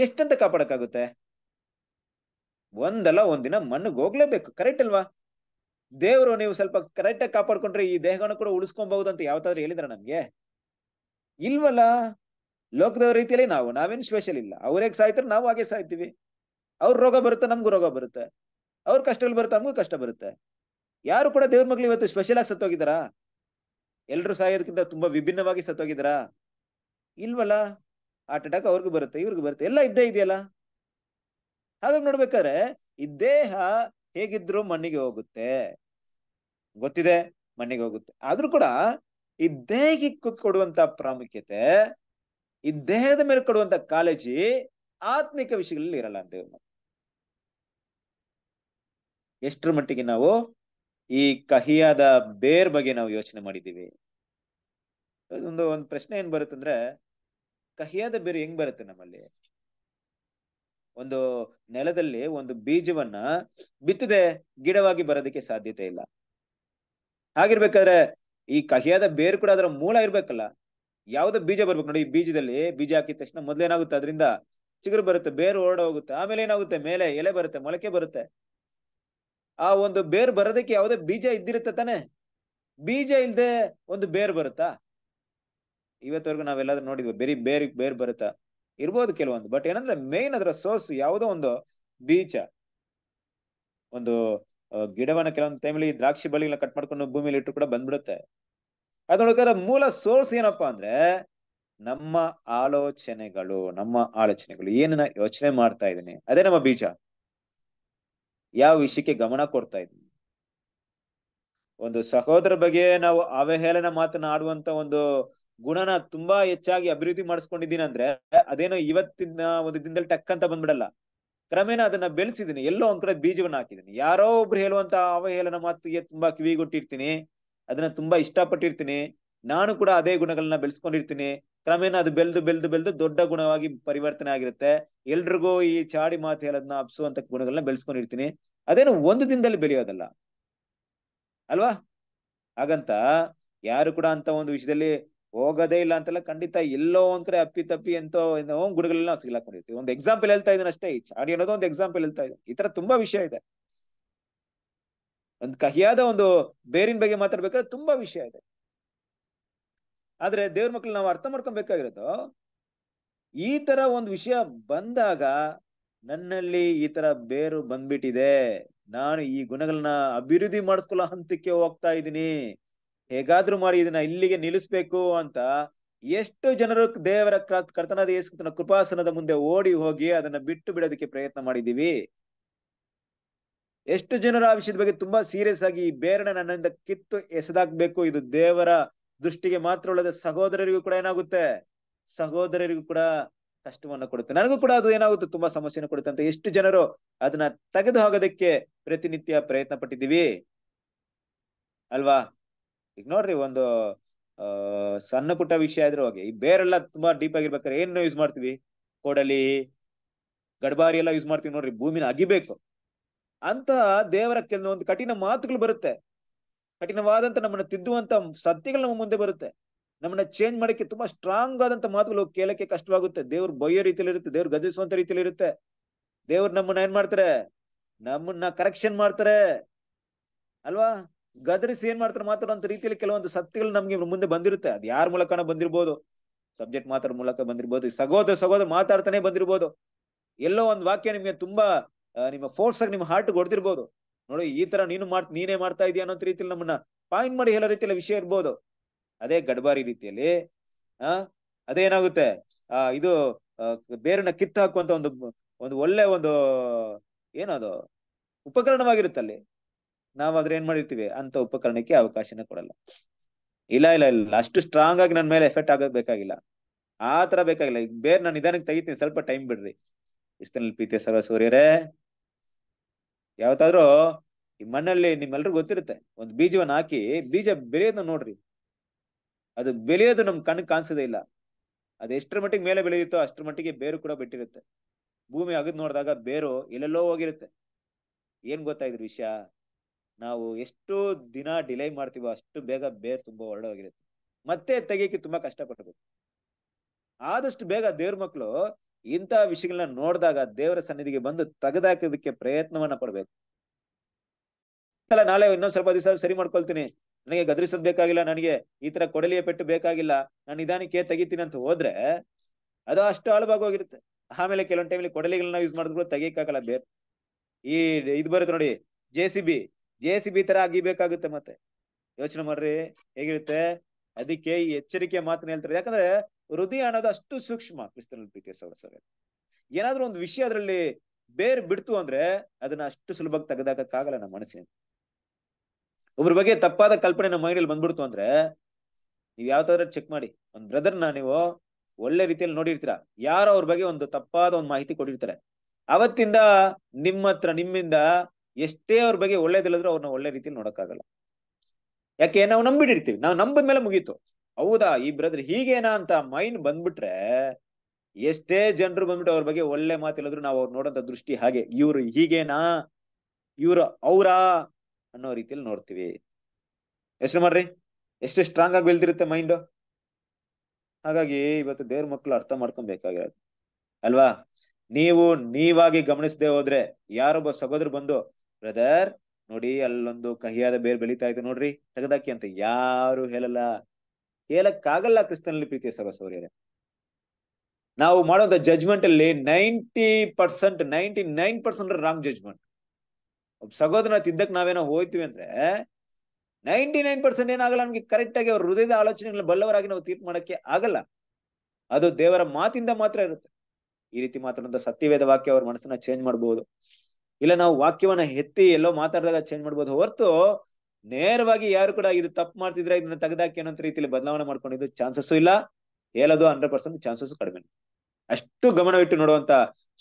ಎಷ್ಟಂತ ಕಾಪಾಡಕ್ಕಾಗುತ್ತೆ ಒಂದಲ್ಲ ಒಂದಿನ ಮಣ್ಣಿಗೆ ಹೋಗ್ಲೇಬೇಕು ಕರೆಕ್ಟ್ ಅಲ್ವಾ ದೇವರು ನೀವು ಸ್ವಲ್ಪ ಕರೆಕ್ಟ್ ಆಗಿ ಕಾಪಾಡ್ಕೊಂಡ್ರೆ ಈ ದೇಹವನ್ನು ಕೂಡ ಉಳಿಸ್ಕೊಬಹುದು ಅಂತ ಯಾವತ್ತಾದ್ರೂ ಹೇಳಿದ್ರ ನಮ್ಗೆ ಇಲ್ವಲ್ಲ ಲೋಕದ ರೀತಿಯಲ್ಲಿ ನಾವು ನಾವೇನು ಸ್ಪೆಷಲ್ ಇಲ್ಲ ಅವ್ರೇಗ್ ಸಾಯ್ತಾರೆ ನಾವು ಹಾಗೆ ಸಾಯ್ತೀವಿ ಅವ್ರ ರೋಗ ಬರುತ್ತೆ ನಮ್ಗೂ ರೋಗ ಬರುತ್ತೆ ಅವ್ರ ಕಷ್ಟಗಳು ಬರುತ್ತೆ ನಮಗೂ ಕಷ್ಟ ಬರುತ್ತೆ ಯಾರು ಕೂಡ ದೇವ್ರ ಮಗ್ಳು ಇವತ್ತು ಸ್ಪೆಷಲ್ ಆಗಿ ಸತ್ತೋಗಿದಾರಾ ಎಲ್ರು ಸಾಯೋದಕ್ಕಿಂತ ತುಂಬಾ ವಿಭಿನ್ನವಾಗಿ ಸತ್ತೋಗಿದಾರಾ ಇಲ್ವಲ್ಲ ಹಾರ್ಟ್ ಅಟ್ಯಾಕ್ ಅವ್ರಿಗೂ ಬರುತ್ತೆ ಇವ್ರಿಗೂ ಬರುತ್ತೆ ಎಲ್ಲ ಇದ್ದೇ ಇದೆಯಲ್ಲ ಹಾಗಾಗಿ ನೋಡ್ಬೇಕಾದ್ರೆ ಈ ದೇಹ ಹೇಗಿದ್ರು ಮಣ್ಣಿಗೆ ಹೋಗುತ್ತೆ ಗೊತ್ತಿದೆ ಮಣ್ಣಿಗೆ ಹೋಗುತ್ತೆ ಆದ್ರೂ ಕೂಡ ಈ ದೇಹಕ್ಕೆ ಕೊಡುವಂತ ಪ್ರಾಮುಖ್ಯತೆ ಈ ದೇಹದ ಮೇಲೆ ಕೊಡುವಂತ ಕಾಳಜಿ ಆತ್ಮಿಕ ವಿಷಯಗಳಲ್ಲಿ ಇರಲ್ಲ ಅಂತ ಎಷ್ಟರ ಮಟ್ಟಿಗೆ ನಾವು ಈ ಕಹಿಯಾದ ಬೇರ್ ಬಗ್ಗೆ ನಾವು ಯೋಚನೆ ಮಾಡಿದ್ದೀವಿ ಒಂದು ಒಂದು ಪ್ರಶ್ನೆ ಏನ್ ಅಂದ್ರೆ ಕಹಿಯಾದ ಬೇರ್ ಹೆಂಗ್ ಬರುತ್ತೆ ನಮ್ಮಲ್ಲಿ ಒಂದು ನೆಲದಲ್ಲಿ ಒಂದು ಬೀಜವನ್ನ ಬಿತ್ತದೆ ಗಿಡವಾಗಿ ಬರೋದಕ್ಕೆ ಸಾಧ್ಯತೆ ಇಲ್ಲ ಹಾಗಿರ್ಬೇಕಾದ್ರೆ ಈ ಕಹಿಯಾದ ಬೇರ್ ಕೂಡ ಅದರ ಮೂಲ ಇರ್ಬೇಕಲ್ಲ ಯಾವ್ದೋ ಬೀಜ ಬರ್ಬೇಕು ನೋಡಿ ಈ ಬೀಜದಲ್ಲಿ ಬೀಜ ಹಾಕಿದ ತಕ್ಷಣ ಮೊದ್ಲೇನಾಗುತ್ತೆ ಅದರಿಂದ ಚಿಗುರು ಬರುತ್ತೆ ಬೇರು ಓಡ ಹೋಗುತ್ತೆ ಆಮೇಲೆ ಏನಾಗುತ್ತೆ ಮೇಲೆ ಎಲೆ ಬರುತ್ತೆ ಮೊಳಕೆ ಬರುತ್ತೆ ಆ ಒಂದು ಬೇರ್ ಬರೋದಕ್ಕೆ ಯಾವುದೇ ಬೀಜ ಇದ್ದಿರುತ್ತೆ ತಾನೆ ಬೀಜ ಇಲ್ದೆ ಒಂದು ಬೇರ್ ಬರುತ್ತಾ ಇವತ್ತವರೆಗೂ ನಾವೆಲ್ಲಾದ್ರೂ ನೋಡಿದ್ವಿ ಬೇರೆ ಬೇರ್ ಬೇರ್ ಬರುತ್ತಾ ಇರ್ಬೋದು ಕೆಲವೊಂದು ಬಟ್ ಏನಂದ್ರೆ ಮೇನ್ ಅದರ ಸೋರ್ಸ್ ಯಾವುದೋ ಒಂದು ಬೀಜ ಒಂದು ಗಿಡವನ್ನ ಕೆಲವೊಂದು ಟೈಮಲ್ಲಿ ದ್ರಾಕ್ಷಿ ಬಳಿಗಳನ್ನ ಕಟ್ ಮಾಡ್ಕೊಂಡು ಭೂಮಿಲಿ ಇಟ್ಟು ಕೂಡ ಬಂದ್ಬಿಡುತ್ತೆ ಅದರ ಮೂಲ ಸೋರ್ಸ್ ಏನಪ್ಪಾ ಅಂದ್ರೆ ನಮ್ಮ ಆಲೋಚನೆಗಳು ನಮ್ಮ ಆಲೋಚನೆಗಳು ಏನನ್ನ ಯೋಚನೆ ಮಾಡ್ತಾ ಇದ್ದೀನಿ ಅದೇ ನಮ್ಮ ಬೀಜ ಯಾವ ವಿಷಯಕ್ಕೆ ಗಮನ ಕೊಡ್ತಾ ಇದ್ದೀನಿ ಒಂದು ಸಹೋದರ ಬಗ್ಗೆ ನಾವು ಅವಹೇಳನ ಮಾತನಾಡುವಂತ ಒಂದು ಗುಣನ ತುಂಬಾ ಹೆಚ್ಚಾಗಿ ಅಭಿವೃದ್ಧಿ ಮಾಡಿಸ್ಕೊಂಡಿದ್ದೀನಿ ಅಂದ್ರೆ ಅದೇನೋ ಇವತ್ತಿನ ಒಂದು ದಿನದಲ್ಲಿ ಅಂತ ಬಂದ್ಬಿಡಲ್ಲ ಕ್ರಮೇಣ ಅದನ್ನ ಬೆಳೆಸಿದೀನಿ ಎಲ್ಲೋ ಒಂದ್ ಕಡೆ ಬೀಜವನ್ನ ಹಾಕಿದ್ದೀನಿ ಯಾರೋ ಒಬ್ರು ಹೇಳುವಂತ ಅವಹೇಳನ ಮಾತಿಗೆ ತುಂಬಾ ಕಿವಿಗೊಟ್ಟಿರ್ತೀನಿ ಅದನ್ನ ತುಂಬಾ ಇಷ್ಟಪಟ್ಟಿರ್ತೀನಿ ನಾನು ಕೂಡ ಅದೇ ಗುಣಗಳನ್ನ ಬೆಳೆಸ್ಕೊಂಡಿರ್ತೀನಿ ಕ್ರಮೇಣ ಅದು ಬೆಳೆದು ಬೆಳೆದು ಬೆಳೆದು ದೊಡ್ಡ ಗುಣವಾಗಿ ಪರಿವರ್ತನೆ ಆಗಿರುತ್ತೆ ಎಲ್ರಿಗೂ ಈ ಚಾಡಿ ಮಾತು ಹೇಳೋದನ್ನ ಅಂತ ಗುಣಗಳನ್ನ ಬೆಳೆಸ್ಕೊಂಡಿರ್ತೀನಿ ಅದೇನು ಒಂದು ದಿನದಲ್ಲಿ ಬೆಳೆಯೋದಲ್ಲ ಅಲ್ವಾ ಹಾಗಂತ ಯಾರು ಕೂಡ ಅಂತ ಒಂದು ವಿಷಯದಲ್ಲಿ ಹೋಗೋದೇ ಇಲ್ಲ ಅಂತೆಲ್ಲ ಖಂಡಿತ ಎಲ್ಲೋ ಒಂದ್ ಕಡೆ ಅಪ್ಪಿ ತಪ್ಪಿ ಎಂತೋ ಗುಣಗಳನ್ನ ಗುಣಗಳೆಲ್ಲ ಸಿಗ್ಲಾಕೊಂಡಿರ್ತೀವಿ ಒಂದು ಎಕ್ಸಾಂಪಲ್ ಹೇಳ್ತಾ ಇದೀನಿ ಅಷ್ಟೇ ಈ ಚಾಡಿ ಅನ್ನೋದು ಒಂದು ಎಕ್ಸಾಂಪಲ್ ಹೇಳ್ತಾ ಇದ್ದೀನಿ ಈ ತರ ತುಂಬಾ ವಿಷಯ ಇದೆ ಒಂದು ಕಹಿಯಾದ ಒಂದು ಬೇರಿನ ಬಗ್ಗೆ ಮಾತಾಡ್ಬೇಕಾದ್ರೆ ತುಂಬಾ ವಿಷಯ ಇದೆ ಆದ್ರೆ ದೇವ್ರ ಮಕ್ಳು ನಾವು ಅರ್ಥ ಮಾಡ್ಕೊಬೇಕಾಗಿರೋದು ಈ ತರ ಒಂದು ವಿಷಯ ಬಂದಾಗ ನನ್ನಲ್ಲಿ ಈ ತರ ಬೇರು ಬಂದ್ಬಿಟ್ಟಿದೆ ನಾನು ಈ ಗುಣಗಳನ್ನ ಅಭಿವೃದ್ಧಿ ಮಾಡಿಸ್ಕೊಳ್ಳೋ ಹಂತಕ್ಕೆ ಹೋಗ್ತಾ ಇದ್ದೀನಿ ಹೇಗಾದ್ರೂ ಮಾಡಿ ಇದನ್ನ ಇಲ್ಲಿಗೆ ನಿಲ್ಲಿಸ್ಬೇಕು ಅಂತ ಎಷ್ಟು ಜನರು ದೇವರ ಕರ್ತನಾದ ಯೇಸುತನ ಕೃಪಾಸನದ ಮುಂದೆ ಓಡಿ ಹೋಗಿ ಅದನ್ನ ಬಿಟ್ಟು ಬಿಡೋದಕ್ಕೆ ಪ್ರಯತ್ನ ಮಾಡಿದೀವಿ ಎಷ್ಟು ಜನರ ಆ ವಿಷಯದ ಬಗ್ಗೆ ತುಂಬಾ ಸೀರಿಯಸ್ ಆಗಿ ಈ ಬೇರಣ ನನ್ನಿಂದ ಕಿತ್ತು ಎಸೆದಾಕ್ಬೇಕು ಇದು ದೇವರ ದೃಷ್ಟಿಗೆ ಮಾತ್ರ ಒಳ್ಳದ ಸಹೋದರರಿಗೂ ಕೂಡ ಏನಾಗುತ್ತೆ ಸಹೋದರರಿಗೂ ಕೂಡ ಕಷ್ಟವನ್ನ ಕೊಡುತ್ತೆ ನನಗೂ ಕೂಡ ಅದು ಏನಾಗುತ್ತೆ ತುಂಬಾ ಸಮಸ್ಯೆನ ಕೊಡುತ್ತೆ ಅಂತ ಎಷ್ಟು ಜನರು ಅದನ್ನ ತೆಗೆದು ಹಾಕೋದಕ್ಕೆ ಪ್ರತಿನಿತ್ಯ ಪ್ರಯತ್ನ ಪಟ್ಟಿದ್ದೀವಿ ಅಲ್ವಾ ಈಗ ನೋಡ್ರಿ ಒಂದು ಸಣ್ಣ ಪುಟ್ಟ ವಿಷಯ ಆದ್ರೂ ಹಾಗೆ ಈ ಬೇರೆಲ್ಲ ತುಂಬಾ ಡೀಪ್ ಆಗಿರ್ಬೇಕಾದ್ರೆ ಏನು ಯೂಸ್ ಮಾಡ್ತೀವಿ ಕೊಡಲಿ ಗಡ್ಬಾರಿ ಎಲ್ಲ ಯೂಸ್ ಮಾಡ್ತೀವಿ ನೋಡ್ರಿ ಭೂಮಿನ ಅಗಿಬೇಕು ಅಂತ ದೇವರ ಕೆಲವೊಂದು ಕಠಿಣ ಮಾತುಗಳು ಬರುತ್ತೆ ಕಠಿಣವಾದಂತ ನಮ್ಮನ್ನ ತಿದ್ದುವಂತ ಸತ್ಯಗಳು ನಮ್ಮ ಮುಂದೆ ಬರುತ್ತೆ ನಮ್ಮನ್ನ ಚೇಂಜ್ ಮಾಡಕ್ಕೆ ತುಂಬಾ ಸ್ಟ್ರಾಂಗ್ ಆದಂತ ಮಾತುಗಳು ಕೇಳಕ್ಕೆ ಕಷ್ಟವಾಗುತ್ತೆ ದೇವ್ರು ಬಯ್ಯೋ ರೀತಿಯಲ್ಲಿ ಇರುತ್ತೆ ದೇವ್ರು ಗದಿಸುವಂತ ರೀತಿಯಲ್ಲಿ ಇರುತ್ತೆ ದೇವ್ರು ನಮ್ಮನ್ನ ಏನ್ ಮಾಡ್ತಾರೆ ನಮ್ಮನ್ನ ಕರೆಕ್ಷನ್ ಮಾಡ್ತಾರೆ ಅಲ್ವಾ ಗದರಿಸಿ ಏನ್ ಮಾಡ್ತಾರೆ ಮಾತಾಡುವಂತ ರೀತಿಯಲ್ಲಿ ಕೆಲವೊಂದು ಸತ್ಯಗಳು ನಮ್ಗೆ ಮುಂದೆ ಬಂದಿರುತ್ತೆ ಅದು ಯಾರ ಮೂಲಕನ ಬಂದಿರ್ಬೋದು ಸಬ್ಜೆಕ್ಟ್ ಮಾತಾಡೋ ಮೂಲಕ ಬಂದಿರ್ಬೋದು ಸಗೋದರ ಸಗೋದ್ರ ಮಾತಾಡ್ತಾನೆ ಬಂದಿರ್ಬೋದು ಎಲ್ಲೋ ಒಂದ್ ವಾಕ್ಯ ನಿಮ್ಗೆ ತುಂಬಾ ನಿಮ್ಮ ಫೋರ್ಸ್ ಆಗಿ ನಿಮ್ಮ ಹಾರ್ಟ್ ಹೊಡೆದಿರ್ಬೋದು ನೋಡಿ ಈ ತರ ನೀನು ಮಾಡ್ ನೀನೇ ಮಾಡ್ತಾ ಇದೀಯ ಅನ್ನೋ ರೀತಿಯಲ್ಲಿ ನಮ್ಮನ್ನ ಪಾಯಿಂಟ್ ಮಾಡಿ ಎಲ್ಲ ರೀತಿಯಲ್ಲಿ ವಿಷಯ ಇರ್ಬೋದು ಅದೇ ಗಡ್ಬಾರಿ ರೀತಿಯಲ್ಲಿ ಆ ಅದೇನಾಗುತ್ತೆ ಆ ಇದು ಬೇರನ್ನ ಕಿತ್ತು ಹಾಕುವಂತ ಒಂದು ಒಂದು ಒಳ್ಳೆ ಒಂದು ಏನದು ಉಪಕರಣವಾಗಿರುತ್ತಲ್ಲಿ ನಾವಾದ್ರೆ ಏನ್ ಮಾಡಿರ್ತೀವಿ ಅಂತ ಉಪಕರಣಕ್ಕೆ ಅವಕಾಶನ ಕೊಡಲ್ಲ ಇಲ್ಲ ಇಲ್ಲ ಇಲ್ಲ ಅಷ್ಟು ಸ್ಟ್ರಾಂಗ್ ಆಗಿ ನನ್ನ ಮೇಲೆ ಎಫೆಕ್ಟ್ ಆಗಬೇಕಾಗಿಲ್ಲ ಬೇಕಾಗಿಲ್ಲ ಆ ತರ ಬೇಕಾಗಿಲ್ಲ ಬೇರೆ ನಾನು ನಿಧಾನಕ್ಕೆ ತೆಗಿತೀನಿ ಸ್ವಲ್ಪ ಟೈಮ್ ಬಿಡ್ರಿ ಇಷ್ಟನಲ್ಲಿ ಪ್ರೀತಿಯ ಸರ್ವ ಸೂರ್ಯರೇ ಯಾವತ್ತಾದ್ರೂ ಈ ಮಣ್ಣಲ್ಲಿ ನಿಮ್ಮೆಲ್ರಿಗೂ ಗೊತ್ತಿರುತ್ತೆ ಒಂದು ಬೀಜವನ್ನ ಹಾಕಿ ಬೀಜ ಬೆಳೆಯೋದನ್ನ ನೋಡ್ರಿ ಅದು ಬೆಳೆಯೋದು ನಮ್ ಕಣ್ಣಿಗೆ ಕಾಣಿಸೋದೇ ಇಲ್ಲ ಅದು ಎಷ್ಟರ ಮಟ್ಟಿಗೆ ಮೇಲೆ ಬೆಳೆಯುತ್ತೋ ಅಷ್ಟರ ಮಟ್ಟಿಗೆ ಬೇರು ಕೂಡ ಬಿಟ್ಟಿರುತ್ತೆ ಭೂಮಿ ಅಗದ್ ನೋಡಿದಾಗ ಬೇರು ಎಲ್ಲೆಲ್ಲೋ ಹೋಗಿರುತ್ತೆ ಏನ್ ಗೊತ್ತಾಗಿದ್ರು ವಿಷಯ ನಾವು ಎಷ್ಟು ದಿನ ಡಿಲೇ ಮಾಡ್ತೀವೋ ಅಷ್ಟು ಬೇಗ ಬೇರು ತುಂಬಾ ಹೋಗಿರುತ್ತೆ ಮತ್ತೆ ತೆಗಿಯಕ್ಕೆ ತುಂಬಾ ಕಷ್ಟ ಆದಷ್ಟು ಬೇಗ ದೇವ್ರ ಮಕ್ಕಳು ಇಂತಹ ವಿಷಯಗಳನ್ನ ನೋಡಿದಾಗ ದೇವರ ಸನ್ನಿಧಿಗೆ ಬಂದು ತೆಗೆದಾಕೋದಕ್ಕೆ ಪ್ರಯತ್ನವನ್ನ ಪಡ್ಬೇಕು ನಾಳೆ ಇನ್ನೊಂದ್ ಸ್ವಲ್ಪ ದಿವಸ ಸರಿ ಮಾಡ್ಕೊಳ್ತೀನಿ ನನಗೆ ಗದರಿಸೋದ್ ಬೇಕಾಗಿಲ್ಲ ನನಗೆ ಈ ತರ ಕೊಡಲಿಯ ಪೆಟ್ಟು ಬೇಕಾಗಿಲ್ಲ ನಾನು ನಿಧಾನಕ್ಕೆ ತೆಗಿತೀನಿ ಅಂತ ಹೋದ್ರೆ ಅದು ಅಷ್ಟು ಆಳವಾಗಿ ಹೋಗಿರುತ್ತೆ ಆಮೇಲೆ ಕೆಲವೊಂದು ಟೈಮಲ್ಲಿ ಕೊಡಲಿಗಳನ್ನ ಯೂಸ್ ಮಾಡಿದ್ರು ತೆಗಿಯಕ್ಕಾಗಲ್ಲ ಬೇರೆ ಈ ಇದು ಬರುತ್ತೆ ನೋಡಿ J C B J C B ತರ ಆಗಿಬೇಕಾಗುತ್ತೆ ಮತ್ತೆ ಯೋಚನೆ ಮಾಡ್ರಿ ಹೇಗಿರುತ್ತೆ ಅದಕ್ಕೆ ಈ ಎಚ್ಚರಿಕೆ ಮಾತನ್ನ ಹೇಳ್ತಾರೆ ಯಾಕಂದ್ರೆ ಹೃದಯ ಅನ್ನೋದು ಅಷ್ಟು ಸೂಕ್ಷ್ಮ ಕ್ರಿಸ್ತನಲ್ಲಿ ಪ್ರೀತಿಯ ಸಹೋದರ ಏನಾದ್ರೂ ಒಂದು ವಿಷಯ ಅದರಲ್ಲಿ ಬೇರ್ ಬಿಡ್ತು ಅಂದ್ರೆ ಅದನ್ನ ಅಷ್ಟು ಸುಲಭವಾಗಿ ತೆಗೆದಾಕಾಗಲ್ಲ ನಮ್ಮ ಮನಸ್ಸಿನ ಒಬ್ರ ಬಗ್ಗೆ ತಪ್ಪಾದ ಕಲ್ಪನೆ ನಮ್ಮ ಮೈಂಡಲ್ಲಿ ಬಂದ್ಬಿಡ್ತು ಅಂದ್ರೆ ನೀವು ಯಾವ ಚೆಕ್ ಮಾಡಿ ಒಂದ್ ಬ್ರದರ್ನ ನೀವು ಒಳ್ಳೆ ರೀತಿಯಲ್ಲಿ ನೋಡಿರ್ತೀರಾ ಯಾರೋ ಅವ್ರ ಬಗ್ಗೆ ಒಂದು ತಪ್ಪಾದ ಒಂದು ಮಾಹಿತಿ ಕೊಟ್ಟಿರ್ತಾರೆ ಅವತ್ತಿಂದ ನಿಮ್ಮ ಹತ್ರ ನಿಮ್ಮಿಂದ ಎಷ್ಟೇ ಅವ್ರ ಬಗ್ಗೆ ಒಳ್ಳೇದಿಲ್ಲದ್ರೂ ಅವ್ರನ್ನ ಒಳ್ಳೆ ರೀತಿಯಲ್ಲಿ ನೋಡಕ್ಕಾಗಲ್ಲ ಯಾಕೆ ನಾವು ನಂಬಿಡಿರ್ತೀವಿ ನಾವು ನಂಬದ ಮೇಲೆ ಮುಗೀತು ಹೌದಾ ಈ ಬ್ರದರ್ ಹೀಗೇನಾ ಅಂತ ಮೈಂಡ್ ಬಂದ್ಬಿಟ್ರೆ ಎಷ್ಟೇ ಜನರು ಬಂದ್ಬಿಟ್ಟು ಅವ್ರ ಬಗ್ಗೆ ಒಳ್ಳೆ ಮಾತಿಲ್ಲದ್ರು ನಾವು ಅವ್ರು ನೋಡೋಂತ ದೃಷ್ಟಿ ಹಾಗೆ ಇವ್ರು ಹೀಗೇನಾ ಇವ್ರು ಅವ್ರಾ ಅನ್ನೋ ರೀತಿಯಲ್ಲಿ ನೋಡ್ತೀವಿ ಎಷ್ಟು ಮಾಡ್ರಿ ಎಷ್ಟು ಸ್ಟ್ರಾಂಗ್ ಆಗಿ ಬೆಳೆದಿರುತ್ತೆ ಮೈಂಡ್ ಹಾಗಾಗಿ ಇವತ್ತು ದೇವ್ರ ಮಕ್ಕಳು ಅರ್ಥ ಮಾಡ್ಕೊಬೇಕಾಗಿರೋದು ಅಲ್ವಾ ನೀವು ನೀವಾಗಿ ಗಮನಿಸದೆ ಹೋದ್ರೆ ಯಾರೊಬ್ಬ ಸಗೋದ್ರು ಬಂದು ಬ್ರದರ್ ನೋಡಿ ಅಲ್ಲೊಂದು ಕಹಿಯಾದ ಬೇರ್ ಬೆಳೀತಾ ಇತ್ತು ನೋಡ್ರಿ ತೆಗೆದಾಕಿ ಅಂತ ಯಾರು ಹೇಳಲ್ಲ ಹೇಳಕ್ಕಾಗಲ್ಲ ಕ್ರಿಸ್ತನಲ್ಲಿ ಪ್ರೀತಿಯ ಸರ್ವಸೌರ್ಯರೇ ನಾವು ಮಾಡುವಂತ ಜಜ್ಮೆಂಟ್ ಅಲ್ಲಿ ninety percent ninety nine percent wrong judgement ಒಬ್ಬ ತಿದ್ದಕ್ಕೆ ನಾವೇನೋ ಹೋಯ್ತೀವಿ ಅಂದ್ರೆ ನೈಂಟಿ ನೈನ್ ಪರ್ಸೆಂಟ್ ಏನಾಗಲ್ಲ ನಮ್ಗೆ ಕರೆಕ್ಟ್ ಆಗಿ ಅವ್ರ ಹೃದಯದ ಆಲೋಚನೆಗಳನ್ನ ಬಲ್ಲವರಾಗಿ ನಾವು ತೀರ್ಪು ಮಾಡಕ್ಕೆ ಆಗಲ್ಲ ಅದು ದೇವರ ಮಾತಿಂದ ಮಾತ್ರ ಇರುತ್ತೆ ಈ ರೀತಿ ಮಾತಾಡುವಂತ ಸತ್ಯವೇದ ವಾಕ್ಯ ಅವ್ರ ಮನಸ್ಸನ್ನ ಚೇಂಜ್ ಮಾಡಬಹುದು ಇಲ್ಲ ನಾವು ವಾಕ್ಯವನ್ನ ಎತ್ತಿ ಎಲ್ಲೋ ಮಾತಾಡಿದಾಗ ಚೇಂಜ್ ಮಾಡ್ಬೋದು ಹೊರತು ನೇರವಾಗಿ ಯಾರು ಕೂಡ ಇದು ತಪ್ಪು ಮಾಡ್ತಿದ್ರೆ ಇದನ್ನ ತೆಗೆದಾಕಿ ಏನಂತ ರೀತಿಯಲ್ಲಿ ಬದಲಾವಣೆ ಮಾಡ್ಕೊಂಡಿದ್ದು ಚಾನ್ಸಸ್ ಇಲ್ಲ ಹೇಳೋದು ಹಂಡ್ರೆಡ್ ಪರ್ಸೆಂಟ್ ಚಾನ್ಸಸ್ ಕಡಿಮೆ ಅಷ್ಟು ಗಮನವಿಟ್ಟು ನೋಡುವಂತ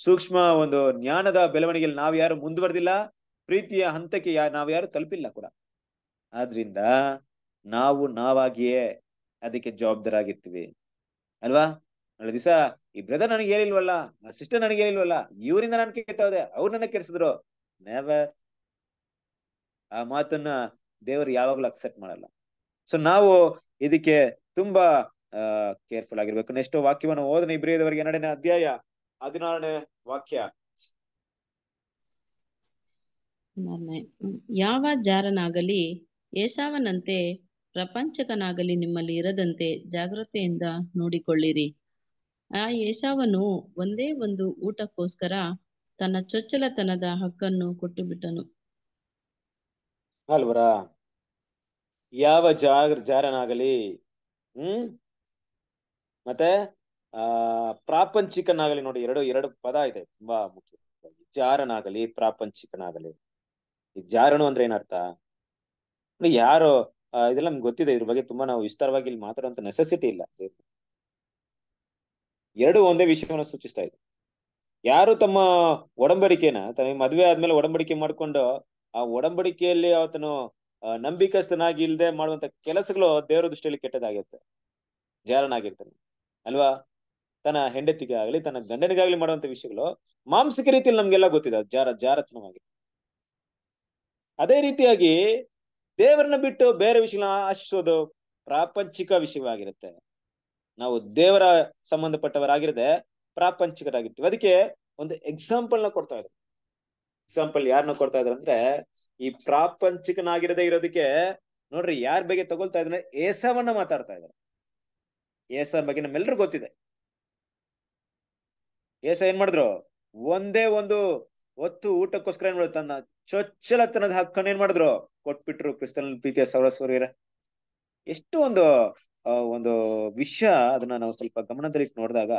ಸೂಕ್ಷ್ಮ ಒಂದು ಜ್ಞಾನದ ಬೆಳವಣಿಗೆಯಲ್ಲಿ ನಾವ್ ಯಾರು ಮುಂದುವರೆದಿಲ್ಲ ಪ್ರೀತಿಯ ಹಂತಕ್ಕೆ ಯಾ ನಾವ್ ಯಾರು ತಲುಪಿಲ್ಲ ಕೂಡ ಆದ್ರಿಂದ ನಾವು ನಾವಾಗಿಯೇ ಅದಕ್ಕೆ ಜವಾಬ್ದಾರಾಗಿರ್ತೀವಿ ಅಲ್ವಾ ನಾಳೆ ದಿವಸ ಈ ಬ್ರದರ್ ನನಗೆ ಹೇಳಿಲ್ವಲ್ಲ ಆ ಸಿಸ್ಟರ್ ನನಗೆ ಹೇಳಿಲ್ವಲ್ಲ ಇವರಿಂದ ನಾನು ಕೆಟ್ಟೋದೆ ಅವ್ರು ನನಗೆ ಕೆಡ್ಸಿದ್ರು ನೆವರ್ ಆ ಮಾತನ್ನ ದೇವರು ಯಾವಾಗ್ಲೂ ಅಕ್ಸೆಪ್ಟ್ ಮಾಡಲ್ಲ ಸೊ ನಾವು ಇದಕ್ಕೆ ತುಂಬಾ ಕೇರ್ಫುಲ್ ಆಗಿರ್ಬೇಕು ನೆಕ್ಸ್ಟ್ ವಾಕ್ಯವನ್ನು ಓದನ ಇಬ್ರೇದವರಿಗೆ ಎರಡನೇ ಅಧ್ಯಾಯ ಹದಿನಾರನೇ ವಾಕ್ಯ ಯಾವ ಜಾರನಾಗಲಿ ಏಸಾವನಂತೆ ಪ್ರಪಂಚಕನಾಗಲಿ ನಿಮ್ಮಲ್ಲಿ ಇರದಂತೆ ಜಾಗ್ರತೆಯಿಂದ ನೋಡಿಕೊಳ್ಳಿರಿ ಆ ಏಸಾವನು ಒಂದೇ ಒಂದು ಊಟಕ್ಕೋಸ್ಕರ ತನ್ನ ಚೊಚ್ಚಲತನದ ಹಕ್ಕನ್ನು ಕೊಟ್ಟು ಬಿಟ್ಟನು ಅಲ್ವರ ಯಾವ ಜಾಗ ಜಾರನಾಗಲಿ ಹ್ಮ್ ಮತ್ತೆ ಆ ಪ್ರಾಪಂಚಿಕನಾಗಲಿ ನೋಡಿ ಎರಡು ಎರಡು ಪದ ಇದೆ ತುಂಬಾ ಮುಖ್ಯ ಜಾರನಾಗಲಿ ಪ್ರಾಪಂಚಿಕನಾಗಲಿ ಈ ಜಾರನು ಅಂದ್ರೆ ಏನರ್ಥ ಯಾರು ಇದೆಲ್ಲ ನಮ್ಗೆ ಗೊತ್ತಿದೆ ಇದ್ರ ಬಗ್ಗೆ ತುಂಬಾ ನಾವು ವಿಸ್ತಾರವಾಗಿ ಇಲ್ಲಿ ಮಾತಾಡುವಂತ ನೆಸೆಸಿಟಿ ಇಲ್ಲ ಎರಡು ಒಂದೇ ವಿಷಯವನ್ನು ಸೂಚಿಸ್ತಾ ಇದೆ ಯಾರು ತಮ್ಮ ಒಡಂಬಡಿಕೆನ ತಮ್ಮ ಮದುವೆ ಆದ್ಮೇಲೆ ಒಡಂಬಡಿಕೆ ಮಾಡ್ಕೊಂಡು ಆ ಒಡಂಬಡಿಕೆಯಲ್ಲಿ ಆತನು ನಂಬಿಕಸ್ಥನಾಗಿ ಇಲ್ಲದೆ ಮಾಡುವಂತ ಕೆಲಸಗಳು ದೇವರ ದೃಷ್ಟಿಯಲ್ಲಿ ಕೆಟ್ಟದಾಗಿರುತ್ತೆ ಜಾರನಾಗಿರ್ತಾನೆ ಅಲ್ವಾ ತನ್ನ ಹೆಂಡತಿಗೆ ಆಗಲಿ ತನ್ನ ಗಂಡನಿಗಾಗ್ಲಿ ಮಾಡುವಂತ ವಿಷಯಗಳು ಮಾಂಸಿಕ ರೀತಿಯಲ್ಲಿ ನಮ್ಗೆಲ್ಲ ಗೊತ್ತಿದೆ ಜಾರ ಜಾರತನವಾಗಿ ಅದೇ ರೀತಿಯಾಗಿ ದೇವರನ್ನ ಬಿಟ್ಟು ಬೇರೆ ವಿಷಯಗಳನ್ನ ಆಶಿಸೋದು ಪ್ರಾಪಂಚಿಕ ವಿಷಯವಾಗಿರುತ್ತೆ ನಾವು ದೇವರ ಸಂಬಂಧಪಟ್ಟವರಾಗಿರದೆ ಪ್ರಾಪಂಚಿಕರಾಗಿರ್ತೀವಿ ಅದಕ್ಕೆ ಒಂದು ಎಕ್ಸಾಂಪಲ್ ನ ಕೊಡ್ತಾ ಇದ್ರು ಎಕ್ಸಾಂಪಲ್ ಯಾರನ್ನ ಕೊಡ್ತಾ ಇದ್ರ ಅಂದ್ರೆ ಈ ಪ್ರಾಪಂಚಿಕನಾಗಿರದೇ ಇರೋದಕ್ಕೆ ನೋಡ್ರಿ ಯಾರ ಬಗ್ಗೆ ತಗೊಳ್ತಾ ಇದ್ರೆ ಏಸವನ್ನ ಮಾತಾಡ್ತಾ ಇದ್ದಾರೆ ಏಸ ಬಗ್ಗೆ ನಮ್ಮೆಲ್ಲರೂ ಗೊತ್ತಿದೆ ಏಸ ಏನ್ ಮಾಡಿದ್ರು ಒಂದೇ ಒಂದು ಒತ್ತು ಊಟಕ್ಕೋಸ್ಕರ ಏನ್ ತನ್ನ ಚೊಚ್ಚಲತನದ ಹಕ್ಕನ್ನು ಏನ್ ಮಾಡಿದ್ರು ಕೊಟ್ಬಿಟ್ರು ಕ್ರಿಸ್ತನ್ ಪ್ರೀತಿಯ ಸೂರ್ಯರ ಎಷ್ಟು ಒಂದು ಒಂದು ವಿಷಯ ಅದನ್ನ ನಾವು ಸ್ವಲ್ಪ ಗಮನದಲ್ಲಿ ನೋಡಿದಾಗ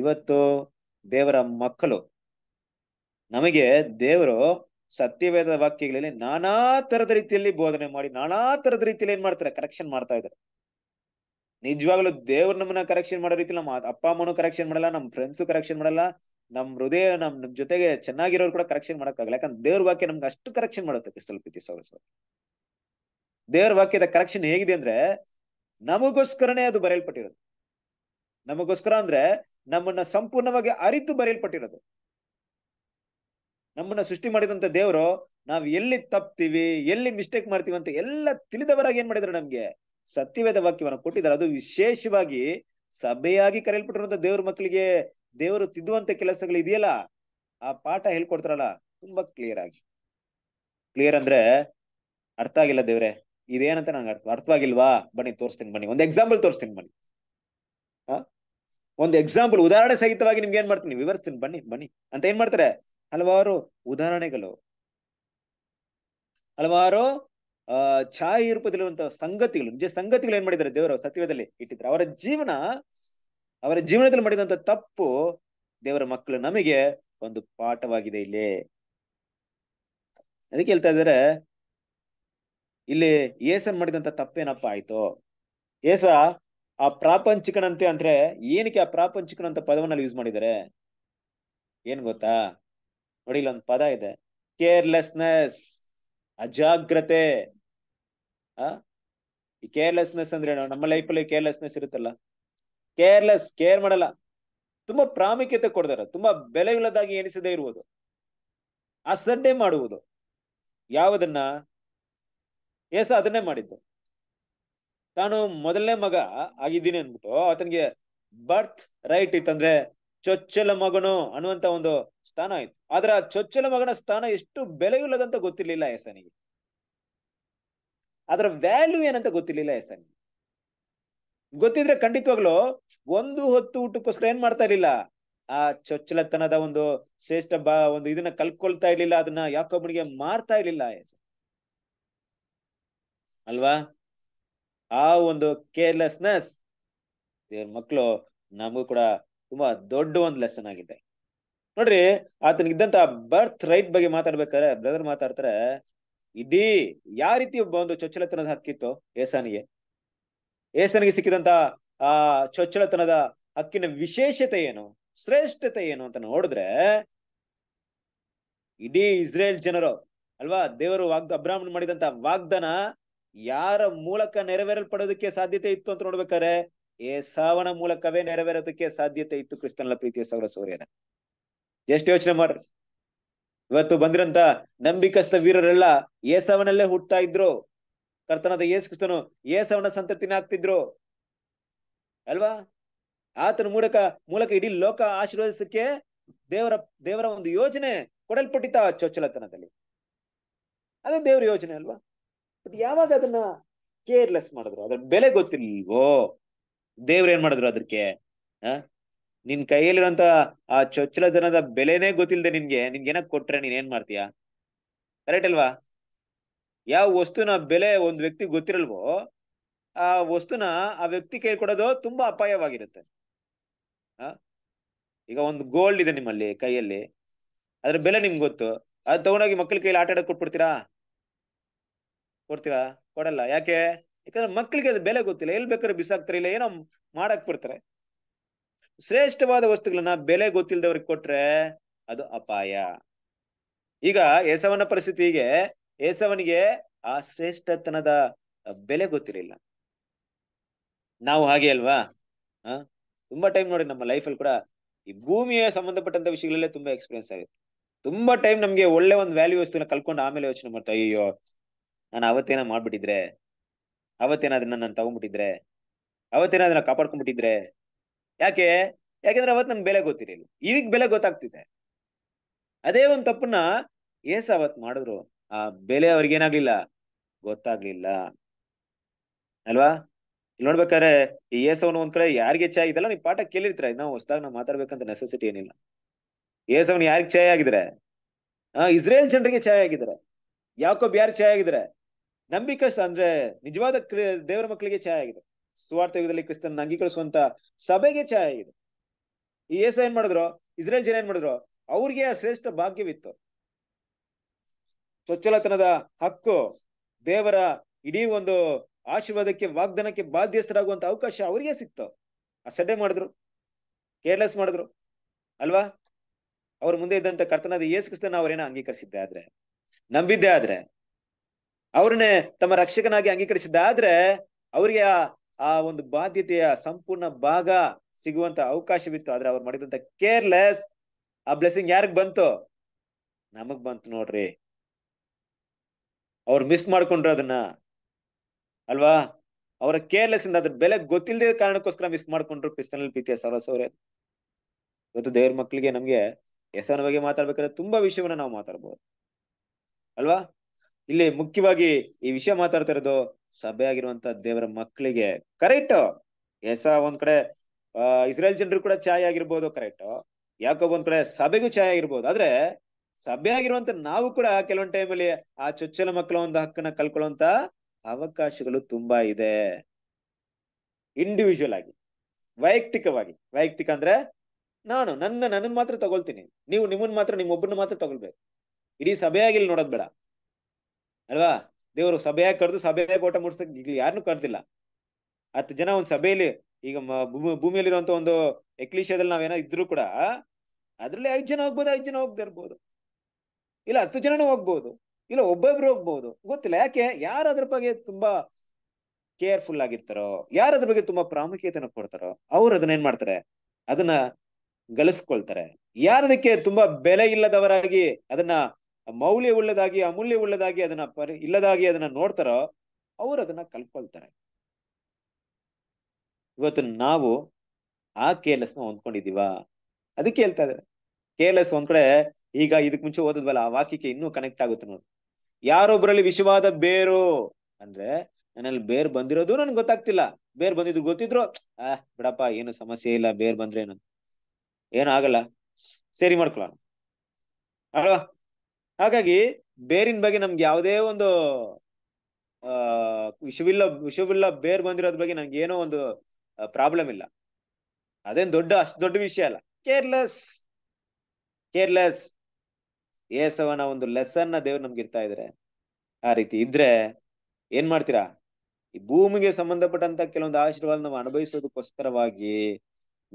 ಇವತ್ತು ದೇವರ ಮಕ್ಕಳು ನಮಗೆ ದೇವರು ಸತ್ಯವೇದ ವಾಕ್ಯಗಳಲ್ಲಿ ನಾನಾ ತರದ ರೀತಿಯಲ್ಲಿ ಬೋಧನೆ ಮಾಡಿ ನಾನಾ ತರದ ರೀತಿಯಲ್ಲಿ ಏನ್ ಮಾಡ್ತಾರೆ ಕರೆಕ್ಷನ್ ಮಾಡ್ತಾ ಇದ್ದಾರೆ ನಿಜವಾಗ್ಲೂ ದೇವ್ರ ನಮ್ಮನ್ನ ಕರೆಕ್ಷನ್ ಮಾಡೋ ರೀತಿ ನಮ್ಮ ಅಪ್ಪ ಅಮ್ಮನು ಕರೆಕ್ಷನ್ ಮಾಡಲ್ಲ ನಮ್ಮ ಫ್ರೆಂಡ್ಸು ಕರೆಕ್ಷನ್ ಮಾಡಲ್ಲ ನಮ್ ಹೃದಯ ನಮ್ ನಮ್ ಜೊತೆಗೆ ಚೆನ್ನಾಗಿರೋರು ಕೂಡ ಕರೆಕ್ಷನ್ ಮಾಡೋಕ್ಕಾಗಲ್ಲ ಯಾಕಂದ್ರೆ ದೇವ್ರ ವಾಕ್ಯ ನಮ್ಗೆ ಅಷ್ಟು ಕರೆಕ್ಷನ್ ಮಾಡುತ್ತೆ ಸ್ವಲ್ಪ ಸೌರಸ್ ದೇವ್ರ ವಾಕ್ಯದ ಕರೆಕ್ಷನ್ ಹೇಗಿದೆ ಅಂದ್ರೆ ನಮಗೋಸ್ಕರನೇ ಅದು ಬರೆಯಲ್ಪಟ್ಟಿರೋದು ನಮಗೋಸ್ಕರ ಅಂದ್ರೆ ನಮ್ಮನ್ನ ಸಂಪೂರ್ಣವಾಗಿ ಅರಿತು ಬರೆಯಲ್ಪಟ್ಟಿರೋದು ನಮ್ಮನ್ನ ಸೃಷ್ಟಿ ಮಾಡಿದಂತ ದೇವರು ನಾವ್ ಎಲ್ಲಿ ತಪ್ತೀವಿ ಎಲ್ಲಿ ಮಿಸ್ಟೇಕ್ ಮಾಡ್ತೀವಿ ಅಂತ ಎಲ್ಲ ತಿಳಿದವರಾಗಿ ಏನ್ ಮಾಡಿದ್ರು ನಮ್ಗೆ ಸತ್ಯವೇದ ವಾಕ್ಯವನ್ನ ಕೊಟ್ಟಿದ್ದಾರೆ ಅದು ವಿಶೇಷವಾಗಿ ಸಭೆಯಾಗಿ ಕರೆಯಲ್ಪಟ್ಟಿರುವಂತ ದೇವ್ರ ಮಕ್ಕಳಿಗೆ ದೇವರು ತಿದ್ದುವಂತ ಕೆಲಸಗಳು ಇದೆಯಲ್ಲ ಆ ಪಾಠ ಹೇಳ್ಕೊಡ್ತಾರಲ್ಲ ತುಂಬಾ ಕ್ಲಿಯರ್ ಆಗಿ ಕ್ಲಿಯರ್ ಅಂದ್ರೆ ಅರ್ಥ ಆಗಿಲ್ಲ ದೇವ್ರೆ ಇದೇನಂತ ನಂಗೆ ಅರ್ಥ ಅರ್ಥವಾಗಿಲ್ವಾ ಬನ್ನಿ ತೋರಿಸ್ತೀನಿ ಬನ್ನಿ ಒಂದು ಎಕ್ಸಾಂಪಲ್ ತೋರಿಸ್ತೀನಿ ಬನ್ನಿ ಒಂದು ಎಕ್ಸಾಂಪಲ್ ಉದಾಹರಣೆ ಸಹಿತವಾಗಿ ನಿಮ್ಗೆ ಏನ್ ಮಾಡ್ತೀನಿ ವಿವರಿಸ್ತೀನಿ ಬನ್ನಿ ಬನ್ನಿ ಅಂತ ಏನ್ ಮಾಡ್ತಾರೆ ಹಲವಾರು ಉದಾಹರಣೆಗಳು ಹಲವಾರು ಆ ಛಾಯಿ ರೂಪದಲ್ಲಿರುವಂತಹ ಸಂಗತಿಗಳು ನಿಜ ಸಂಗತಿಗಳು ಏನ್ ಮಾಡಿದ್ದಾರೆ ದೇವರು ಸತ್ಯದಲ್ಲಿ ಇಟ್ಟಿದ್ರು ಅವರ ಜೀವನ ಅವರ ಜೀವನದಲ್ಲಿ ಮಾಡಿದಂತ ತಪ್ಪು ದೇವರ ಮಕ್ಕಳು ನಮಗೆ ಒಂದು ಪಾಠವಾಗಿದೆ ಇಲ್ಲಿ ಅದಕ್ಕೆ ಹೇಳ್ತಾ ಇದ್ದಾರೆ ಇಲ್ಲಿ ಏಸನ್ ಮಾಡಿದಂತ ತಪ್ಪೇನಪ್ಪ ಆಯ್ತು ಏಸ ಆ ಪ್ರಾಪಂಚಿಕನಂತೆ ಅಂದ್ರೆ ಏನಕ್ಕೆ ಆ ಪ್ರಾಪಂಚಿಕನಂತ ಪದವನ್ನ ಯೂಸ್ ಮಾಡಿದ್ದಾರೆ ಏನ್ ಗೊತ್ತಾ ನೋಡಿ ಇಲ್ಲೊಂದು ಪದ ಇದೆ ಕೇರ್ಲೆಸ್ನೆಸ್ ಅಜಾಗ್ರತೆ ಆ ಈ ಕೇರ್ಲೆಸ್ನೆಸ್ ಅಂದ್ರೆ ನಾವು ನಮ್ಮ ಲೈಫಲ್ಲಿ ಕೇರ್ಲೆಸ್ನೆಸ್ ಇರುತ್ತಲ್ಲ ಕೇರ್ಲೆಸ್ ಕೇರ್ ಮಾಡಲ್ಲ ತುಂಬಾ ಪ್ರಾಮುಖ್ಯತೆ ಕೊಡ್ತಾರೆ ತುಂಬಾ ಇಲ್ಲದಾಗಿ ಎಣಿಸದೆ ಇರುವುದು ಅಸಡ್ಡೆ ಮಾಡುವುದು ಯಾವುದನ್ನ ಏಸ ಅದನ್ನೇ ಮಾಡಿದ್ದು ತಾನು ಮೊದಲನೇ ಮಗ ಆಗಿದ್ದೀನಿ ಅಂದ್ಬಿಟ್ಟು ಆತನಿಗೆ ಬರ್ತ್ ರೈಟ್ ಇತ್ತಂದ್ರೆ ಚೊಚ್ಚಲ ಮಗನು ಅನ್ನುವಂತ ಒಂದು ಸ್ಥಾನ ಆಯ್ತು ಆದ್ರೆ ಆ ಚೊಚ್ಚಲ ಮಗನ ಸ್ಥಾನ ಎಷ್ಟು ಬೆಲೆಯುಲ್ಲದಂತ ಗೊತ್ತಿರ್ಲಿಲ್ಲ ಎಸನಿಗೆ ಅದರ ವ್ಯಾಲ್ಯೂ ಏನಂತ ಗೊತ್ತಿರ್ಲಿಲ್ಲ ಎಸನಿಗೆ ಗೊತ್ತಿದ್ರೆ ಖಂಡಿತವಾಗ್ಲು ಒಂದು ಹೊತ್ತು ಊಟಕ್ಕೋಸ್ಕರ ಏನ್ ಮಾಡ್ತಾ ಇರ್ಲಿಲ್ಲ ಆ ಚೊಚ್ಚಲತನದ ಒಂದು ಶ್ರೇಷ್ಠ ಬಾ ಒಂದು ಇದನ್ನ ಕಲ್ಕೊಳ್ತಾ ಇರ್ಲಿಲ್ಲ ಅದನ್ನ ಯಾಕೊಬ್ಬನಿಗೆ ಮಾರ್ತಾ ಇರ್ಲಿಲ್ಲ ಅಲ್ವಾ ಆ ಒಂದು ಕೇರ್ಲೆಸ್ನೆಸ್ ಮಕ್ಕಳು ನಮಗೂ ಕೂಡ ತುಂಬಾ ದೊಡ್ಡ ಒಂದು ಲೆಸನ್ ಆಗಿದೆ ನೋಡ್ರಿ ಆತನಿಗಿದ್ದಂತ ಬರ್ತ್ ರೈಟ್ ಬಗ್ಗೆ ಮಾತಾಡ್ಬೇಕಾರೆ ಬ್ರದರ್ ಮಾತಾಡ್ತಾರೆ ಇಡೀ ಯಾವ ರೀತಿ ಒಬ್ಬ ಒಂದು ಚೊಚ್ಚಲತನದ ಹಕ್ಕಿತ್ತು ಏಸಾನಿಗೆ ಏಸನಿಗೆ ಸಿಕ್ಕಿದಂತ ಆ ಚೊಚ್ಚಲತನದ ಹಕ್ಕಿನ ವಿಶೇಷತೆ ಏನು ಶ್ರೇಷ್ಠತೆ ಏನು ಅಂತ ನೋಡಿದ್ರೆ ಇಡೀ ಇಸ್ರೇಲ್ ಜನರು ಅಲ್ವಾ ದೇವರು ವಾಗ್ ಅಬ್ರಾಹ್ಮಣ ಮಾಡಿದಂತ ವಾಗ್ದಾನ ಯಾರ ಮೂಲಕ ನೆರವೇರಲ್ಪಡೋದಕ್ಕೆ ಸಾಧ್ಯತೆ ಇತ್ತು ಅಂತ ನೋಡ್ಬೇಕಾರೆ ಏಸಾವನ ಮೂಲಕವೇ ನೆರವೇರೋದಕ್ಕೆ ಸಾಧ್ಯತೆ ಇತ್ತು ಕ್ರಿಸ್ತನ ಪ್ರೀತಿಯ ಸೌರ ಸೂರ್ಯನ ಎಷ್ಟು ಯೋಚನೆ ಮಾಡ್ರಿ ಇವತ್ತು ಬಂದಿರಂತ ನಂಬಿಕಸ್ಥ ವೀರರೆಲ್ಲ ಏಸವನಲ್ಲೇ ಹುಟ್ಟಾ ಇದ್ರು ಕರ್ತನಾದ ಏಸು ಕ್ರಿಸ್ತನು ಏಸವನ ಸಂತತಿನ ಆಗ್ತಿದ್ರು ಅಲ್ವಾ ಆತನ ಮೂಲಕ ಮೂಲಕ ಇಡೀ ಲೋಕ ಆಶೀರ್ವದಿಸಕ್ಕೆ ದೇವರ ದೇವರ ಒಂದು ಯೋಜನೆ ಕೊಡಲ್ಪಟ್ಟಿತ ಚೊಚ್ಚಲತನದಲ್ಲಿ ಅದು ದೇವ್ರ ಯೋಜನೆ ಅಲ್ವಾ ಬಟ್ ಯಾವಾಗ ಅದನ್ನ ಕೇರ್ಲೆಸ್ ಮಾಡಿದ್ರು ಅದ್ರ ಬೆಲೆ ಗೊತ್ತಿಲ್ವೋ ದೇವ್ರ ಏನ್ ಮಾಡಿದ್ರು ಅದಕ್ಕೆ ನಿನ್ ಕೈಯಲ್ಲಿರುವಂತ ಆ ಚೊಚ್ಚಲ ಜನದ ಬೆಲೆನೇ ಗೊತ್ತಿಲ್ಲದೆ ನಿನ್ಗೆ ನಿನ್ಗೆ ಏನಕ್ ಕೊಟ್ರೆ ನೀನ್ ಏನ್ ಮಾಡ್ತೀಯಾ ಕರೆಕ್ಟ್ ಅಲ್ವಾ ಯಾವ ವಸ್ತುನ ಬೆಲೆ ಒಂದ್ ವ್ಯಕ್ತಿ ಗೊತ್ತಿರಲ್ವೋ ಆ ವಸ್ತುನ ಆ ವ್ಯಕ್ತಿ ಕೈ ಕೊಡೋದು ತುಂಬಾ ಅಪಾಯವಾಗಿರುತ್ತೆ ಈಗ ಒಂದು ಗೋಲ್ಡ್ ಇದೆ ನಿಮ್ಮಲ್ಲಿ ಕೈಯಲ್ಲಿ ಅದ್ರ ಬೆಲೆ ನಿಮ್ಗೆ ಗೊತ್ತು ಅದು ತಗೊಂಡೋಗಿ ಮಕ್ಳ ಕೈಯಲ್ಲಿ ಆಟ ಆಡೋಕ್ ಕೊಟ್ಬಿಡ್ತೀರಾ ಕೊಡ್ತೀರಾ ಕೊಡಲ್ಲ ಯಾಕೆ ಯಾಕಂದ್ರೆ ಮಕ್ಕಳಿಗೆ ಅದು ಬೆಲೆ ಗೊತ್ತಿಲ್ಲ ಎಲ್ಲಿ ಬೇಕಾದ್ರೆ ಬಿಸಾಕ್ತಾರೆ ಇಲ್ಲ ಏನೋ ಮಾಡಕ್ ಬಿಡ್ತಾರೆ ಶ್ರೇಷ್ಠವಾದ ವಸ್ತುಗಳನ್ನ ಬೆಲೆ ಗೊತ್ತಿಲ್ಲದವ್ರಿಗೆ ಕೊಟ್ರೆ ಅದು ಅಪಾಯ ಈಗ ಏಸವನ ಪರಿಸ್ಥಿತಿಗೆ ಏಸವನಿಗೆ ಆ ಶ್ರೇಷ್ಠತನದ ಬೆಲೆ ಗೊತ್ತಿರಲಿಲ್ಲ ನಾವು ಹಾಗೆ ಅಲ್ವಾ ಹ ತುಂಬಾ ಟೈಮ್ ನೋಡಿ ನಮ್ಮ ಲೈಫಲ್ಲಿ ಕೂಡ ಈ ಭೂಮಿಯ ಸಂಬಂಧಪಟ್ಟಂತ ವಿಷಯಗಳಲ್ಲೇ ತುಂಬಾ ಎಕ್ಸ್ಪೀರಿಯನ್ಸ್ ಆಗುತ್ತೆ ತುಂಬಾ ಟೈಮ್ ನಮ್ಗೆ ಒಳ್ಳೆ ಒಂದು ವ್ಯಾಲ್ಯೂ ವಸ್ತುನ ಕಲ್ಕೊಂಡು ಆಮೇಲೆ ಯೋಚನೆ ಮಾಡ್ತಾ ಅಯ್ಯೋ ನಾನು ಅವತ್ತೇನ ಮಾಡ್ಬಿಟ್ಟಿದ್ರೆ ಅವತ್ತೇನ ಅದನ್ನ ನಾನು ತಗೊಂಡ್ಬಿಟ್ಟಿದ್ರೆ ಅವತ್ತೇನ ಕಾಪಾಡ್ಕೊಂಡ್ಬಿಟ್ಟಿದ್ರೆ ಯಾಕೆ ಯಾಕೆಂದ್ರೆ ಅವತ್ತು ನನ್ ಬೆಲೆ ಗೊತ್ತಿರಲಿಲ್ಲ ಈಗ ಬೆಲೆ ಗೊತ್ತಾಗ್ತಿದೆ ಅದೇ ಒಂದು ತಪ್ಪನ್ನ ಏಸ ಅವತ್ ಮಾಡಿದ್ರು ಆ ಬೆಲೆ ಅವ್ರಿಗೇನಾಗ್ಲಿಲ್ಲ ಗೊತ್ತಾಗ್ಲಿಲ್ಲ ಅಲ್ವಾ ಇಲ್ಲಿ ನೋಡ್ಬೇಕಾದ್ರೆ ಈ ಏಸವನ್ ಒಂದ್ ಕಡೆ ಯಾರಿಗೆ ಚಾಯ್ ಇದಲ್ಲ ನೀವು ಪಾಠ ಕೇಳಿರ್ತೀರ ನಾವು ಹೊಸದಾಗ ನಾವು ಮಾತಾಡ್ಬೇಕಂತ ನೆಸೆಸಿಟಿ ಏನಿಲ್ಲ ಏಸವನ್ ಯಾರಿಗೆ ಚಾಯ್ ಆಗಿದ್ರೆ ಆ ಇಸ್ರೇಲ್ ಜನರಿಗೆ ಚಾಯ್ ಆಗಿದ್ರೆ ಯಾಕೋ ಯಾರು ಚಾಯ್ ಆಗಿದ್ರೆ ನಂಬಿಕಸ್ ಅಂದ್ರೆ ನಿಜವಾದ ದೇವರ ಮಕ್ಕಳಿಗೆ ಚಾಯ್ ಆಗಿದೆ ಸುವಾರ್ಥ ಯುಗದಲ್ಲಿ ಕ್ರಿಸ್ತನ್ ಅಂಗೀಕರಿಸುವಂತ ಸಭೆಗೆ ಛಾಯ ಇದು ಈ ಏಸ ಏನ್ ಮಾಡಿದ್ರು ಇಸ್ರೇಲ್ ಜನ ಏನ್ ಮಾಡಿದ್ರು ಅವ್ರಿಗೆ ಆ ಶ್ರೇಷ್ಠ ಭಾಗ್ಯವಿತ್ತು ಸ್ವಚ್ಛಲತನದ ಹಕ್ಕು ದೇವರ ಇಡೀ ಒಂದು ಆಶೀರ್ವಾದಕ್ಕೆ ವಾಗ್ದಾನಕ್ಕೆ ಬಾಧ್ಯಸ್ಥರಾಗುವಂತ ಅವಕಾಶ ಅವರಿಗೆ ಸಿಕ್ತು ಅಸಡ್ಡೆ ಮಾಡಿದ್ರು ಕೇರ್ಲೆಸ್ ಮಾಡಿದ್ರು ಅಲ್ವಾ ಅವ್ರ ಮುಂದೆ ಇದ್ದಂತ ಕರ್ತನಾದ ಯೇಸು ಕ್ರಿಸ್ತನ ಅವರೇನ ಅಂಗೀಕರಿಸಿದ್ದೆ ಆದ್ರೆ ನಂಬಿದ್ದೆ ಆದ್ರೆ ಅವ್ರನ್ನೇ ತಮ್ಮ ರಕ್ಷಕನಾಗಿ ಅಂಗೀಕರಿಸಿದ್ದ ಆದ್ರೆ ಅವರಿಗೆ ಆ ಆ ಒಂದು ಬಾಧ್ಯತೆಯ ಸಂಪೂರ್ಣ ಭಾಗ ಸಿಗುವಂತ ಅವಕಾಶವಿತ್ತು ಆದ್ರೆ ಅವ್ರು ಮಾಡಿದಂತ ಕೇರ್ಲೆಸ್ ಆ ಬ್ಲೆಸ್ಸಿಂಗ್ ಯಾರಿಗ್ ಬಂತು ನಮಗ್ ಬಂತು ನೋಡ್ರಿ ಅವ್ರು ಮಿಸ್ ಮಾಡ್ಕೊಂಡ್ರು ಅದನ್ನ ಅಲ್ವಾ ಅವರ ಕೇರ್ಲೆಸ್ ಇಂದ ಅದ್ರ ಬೆಲೆ ಗೊತ್ತಿಲ್ಲದೆ ಕಾರಣಕ್ಕೋಸ್ಕರ ಮಿಸ್ ಮಾಡ್ಕೊಂಡ್ರು ಕ್ರಿಸ್ತನಲ್ ಪ್ರೀತಿಯ ಸರಸ್ ಇವತ್ತು ದೇವ್ರ ಮಕ್ಕಳಿಗೆ ನಮ್ಗೆ ಹೆಸರಿನ ಬಗ್ಗೆ ಮಾತಾಡ್ಬೇಕಾದ್ರೆ ತುಂಬಾ ವಿಷಯವನ್ನ ನಾವು ಮಾತಾಡ್ಬೋದು ಅಲ್ವಾ ಇಲ್ಲಿ ಮುಖ್ಯವಾಗಿ ಈ ವಿಷಯ ಮಾತಾಡ್ತಾ ಇರೋದು ಸಭೆ ಆಗಿರುವಂತ ದೇವರ ಮಕ್ಕಳಿಗೆ ಕರೆಕ್ಟ್ ಎಸ ಒಂದ್ ಕಡೆ ಇಸ್ರೇಲ್ ಜನರು ಕೂಡ ಚಾಯ್ ಆಗಿರ್ಬೋದು ಕರೆಕ್ಟ್ ಯಾಕೊಬ್ಬ ಒಂದ್ ಕಡೆ ಸಭೆಗೂ ಛಾಯೆ ಆಗಿರ್ಬೋದು ಆದ್ರೆ ಸಭೆ ಆಗಿರುವಂತ ನಾವು ಕೂಡ ಕೆಲವೊಂದ್ ಟೈಮಲ್ಲಿ ಆ ಚೊಚ್ಚಲ ಮಕ್ಕಳ ಒಂದು ಹಕ್ಕನ್ನ ಕಲ್ಕೊಳ್ಳುವಂತ ಅವಕಾಶಗಳು ತುಂಬಾ ಇದೆ ಇಂಡಿವಿಜುವಲ್ ಆಗಿ ವೈಯಕ್ತಿಕವಾಗಿ ವೈಯಕ್ತಿಕ ಅಂದ್ರೆ ನಾನು ನನ್ನ ನನ್ನ ಮಾತ್ರ ತಗೊಳ್ತೀನಿ ನೀವು ನಿಮ್ಮನ್ ಮಾತ್ರ ನಿಮ್ಮೊಬ್ಬರನ್ನ ಮಾತ್ರ ತಗೊಳ್ಬೇಕು ಇಡೀ ಸಭೆ ಇಲ್ಲಿ ನೋಡೋದ್ ಬೇಡ ಅಲ್ವಾ ದೇವರು ಸಭೆಯಾಗಿ ಕರೆದು ಸಭೆಯ ಓಟ ಮುಡ್ಸಕ್ ಈಗ ಯಾರನ್ನೂ ಕರೆದಿಲ್ಲ ಹತ್ತು ಜನ ಒಂದ್ ಸಭೆಯಲ್ಲಿ ಈಗ ಭೂಮಿಯಲ್ಲಿರುವಂತ ಒಂದು ನಾವ್ ನಾವೇನೋ ಇದ್ರು ಕೂಡ ಅದ್ರಲ್ಲಿ ಐದ್ ಜನ ಹೋಗ್ಬೋದು ಐದ್ ಜನ ಹೋಗ್ತಾ ಇಲ್ಲ ಹತ್ತು ಜನನು ಹೋಗ್ಬೋದು ಇಲ್ಲ ಒಬ್ಬೊಬ್ರು ಹೋಗ್ಬೋದು ಗೊತ್ತಿಲ್ಲ ಯಾಕೆ ಯಾರು ಅದ್ರ ಬಗ್ಗೆ ತುಂಬಾ ಕೇರ್ಫುಲ್ ಆಗಿರ್ತಾರೋ ಯಾರು ಅದ್ರ ಬಗ್ಗೆ ತುಂಬಾ ಪ್ರಾಮುಖ್ಯತೆನ ಕೊಡ್ತಾರೋ ಅವ್ರು ಅದನ್ನ ಏನ್ ಮಾಡ್ತಾರೆ ಅದನ್ನ ಗಳಿಸ್ಕೊಳ್ತಾರೆ ಯಾರದಕ್ಕೆ ತುಂಬಾ ಬೆಲೆ ಇಲ್ಲದವರಾಗಿ ಅದನ್ನ ಮೌಲ್ಯವುಳ್ಳದಾಗಿ ಅಮೂಲ್ಯವುಳ್ಳದಾಗಿ ಅದನ್ನ ಪರಿ ಇಲ್ಲದಾಗಿ ಅದನ್ನ ನೋಡ್ತಾರೋ ಅವ್ರು ಅದನ್ನ ಕಲ್ಕೊಳ್ತಾರೆ ಇವತ್ತು ನಾವು ಆ ನ ಹೊಂದ್ಕೊಂಡಿದೀವ ಅದಕ್ಕೆ ಹೇಳ್ತಾ ಇದ್ದಾರೆ ಕೇಲಸ್ ಒಂದ್ ಕಡೆ ಈಗ ಇದಕ್ ಮುಂಚೆ ಓದಿದ್ವಲ್ಲ ಆ ವಾಕ್ಯಕ್ಕೆ ಇನ್ನೂ ಕನೆಕ್ಟ್ ಆಗುತ್ತೆ ನೋಡಿ ಯಾರೊಬ್ಬರಲ್ಲಿ ವಿಷವಾದ ಬೇರು ಅಂದ್ರೆ ನನ್ನಲ್ಲಿ ಬೇರ್ ಬಂದಿರೋದು ನನ್ಗೆ ಗೊತ್ತಾಗ್ತಿಲ್ಲ ಬೇರ್ ಬಂದಿದ್ದು ಗೊತ್ತಿದ್ರು ಆ ಬಿಡಪ್ಪ ಏನು ಸಮಸ್ಯೆ ಇಲ್ಲ ಬೇರ್ ಬಂದ್ರೆ ಏನು ಆಗಲ್ಲ ಸರಿ ಮಾಡ್ಕೊಳ್ಳೋಣ ಅಲ್ವಾ ಹಾಗಾಗಿ ಬೇರಿನ ಬಗ್ಗೆ ನಮ್ಗೆ ಯಾವುದೇ ಒಂದು ಆ ವಿಷವಿಲ್ಲ ವಿಷವಿಲ್ಲ ಬೇರ್ ಬಂದಿರೋದ್ ಬಗ್ಗೆ ನಮ್ಗೆ ಏನೋ ಒಂದು ಪ್ರಾಬ್ಲಮ್ ಇಲ್ಲ ಅದೇನ್ ದೊಡ್ಡ ಅಷ್ಟು ದೊಡ್ಡ ವಿಷಯ ಅಲ್ಲ ಕೇರ್ಲೆಸ್ ಕೇರ್ಲೆಸ್ ಏಸವನ ಒಂದು ಲೆಸನ್ ನ ದೇವ್ರು ನಮ್ಗೆ ಇರ್ತಾ ಇದ್ರೆ ಆ ರೀತಿ ಇದ್ರೆ ಏನ್ ಮಾಡ್ತೀರಾ ಈ ಭೂಮಿಗೆ ಸಂಬಂಧಪಟ್ಟಂತ ಕೆಲವೊಂದು ಆಶೀರ್ವಾದ ನಾವು ಅನುಭವಿಸೋದಕ್ಕೋಸ್ಕರವಾಗಿ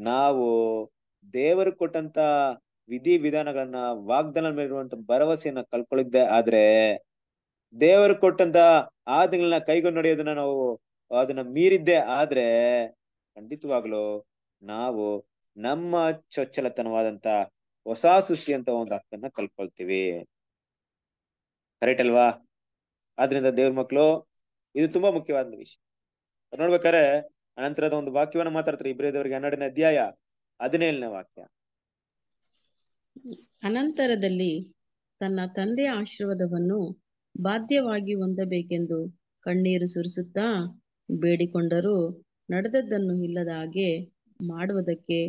ನಾವು ದೇವರು ಕೊಟ್ಟಂತ ವಿಧಿ ವಿಧಾನಗಳನ್ನ ವಾಗ್ದಾನ ಮೇಲಿರುವಂತ ಭರವಸೆಯನ್ನ ಕಳ್ಕೊಳ್ಳಿದ್ದೆ ಆದ್ರೆ ದೇವರು ಕೊಟ್ಟಂತ ಆದಿಗಳನ್ನ ಕೈಗೊಂಡು ನಡೆಯೋದನ್ನ ನಾವು ಅದನ್ನ ಮೀರಿದ್ದೆ ಆದ್ರೆ ಖಂಡಿತವಾಗ್ಲು ನಾವು ನಮ್ಮ ಚೊಚ್ಚಲತನವಾದಂತ ಹೊಸ ಸೃಷ್ಟಿ ಅಂತ ಒಂದು ಹಕ್ಕನ್ನ ಕಲ್ಕೊಳ್ತೀವಿ ಕರೆಕ್ಟ್ ಅಲ್ವಾ ಆದ್ರಿಂದ ದೇವ್ರ ಮಕ್ಕಳು ಇದು ತುಂಬಾ ಮುಖ್ಯವಾದ ವಿಷಯ ನೋಡ್ಬೇಕಾರೆ ಅನಂತರದ ಒಂದು ವಾಕ್ಯವನ್ನ ಮಾತಾಡ್ತಾರೆ ದೇವರಿಗೆ ಹನ್ನೆರಡನೇ ಅಧ್ಯಾಯ ಹದಿನೇಳನೇ ವಾಕ್ಯ ಅನಂತರದಲ್ಲಿ ತನ್ನ ತಂದೆಯ ಆಶೀರ್ವಾದವನ್ನು ಬಾಧ್ಯವಾಗಿ ಹೊಂದಬೇಕೆಂದು ಕಣ್ಣೀರು ಸುರಿಸುತ್ತಾ ಬೇಡಿಕೊಂಡರೂ ನಡೆದದ್ದನ್ನು ಇಲ್ಲದ ಹಾಗೆ ಮಾಡುವುದಕ್ಕೆ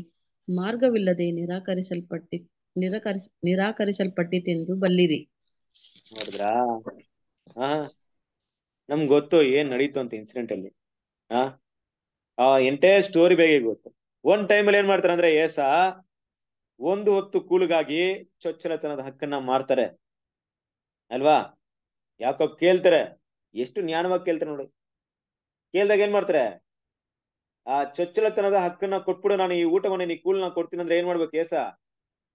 ಮಾರ್ಗವಿಲ್ಲದೆ ನಿರಾಕರಿಸಲ್ಪಟ್ಟಿ ನಿರಾಕರಿಸ ನಿರಾಕರಿಸಲ್ಪಟ್ಟಿತೆಂದು ಬಲ್ಲಿರಿ ನೋಡಿದ್ರಾ ಹಾ ನಮ್ಗೆ ಗೊತ್ತು ಏನ್ ನಡೀತು ಅಂತ ಇನ್ಸಿಡೆಂಟ್ ಅಲ್ಲಿ ಆ ಎಂಟೈರ್ ಸ್ಟೋರಿ ಬೇಗ ಗೊತ್ತು ಒಂದ್ ಟೈಮ್ ಅಲ್ಲಿ ಏನ್ ಮಾಡ್ತಾರಂದ್ರೆ ಅಂದ್ರೆ ಏಸಾ ಒಂದು ಹೊತ್ತು ಕೂಲಿಗಾಗಿ ಚೊಚ್ಚಲತನದ ಹಕ್ಕನ್ನ ಮಾರ್ತಾರೆ ಅಲ್ವಾ ಯಾಕೋ ಕೇಳ್ತಾರೆ ಎಷ್ಟು ಜ್ಞಾನವಾಗಿ ಕೇಳ್ತಾರೆ ನೋಡಿ ಕೇಳ್ದಾಗ ಏನ್ ಮಾಡ್ತಾರೆ ಆ ಚೊಚ್ಚಲತನದ ಹಕ್ಕನ್ನ ಕೊಟ್ಬಿಡ ನಾನು ಈ ಊಟವನ್ನ ನೀ ಕೂಲನ್ನ ಕೊಡ್ತೀನಿ ಅಂದ್ರೆ ಏನ್ ಮಾಡ್ಬೇಕು ಕೇಸ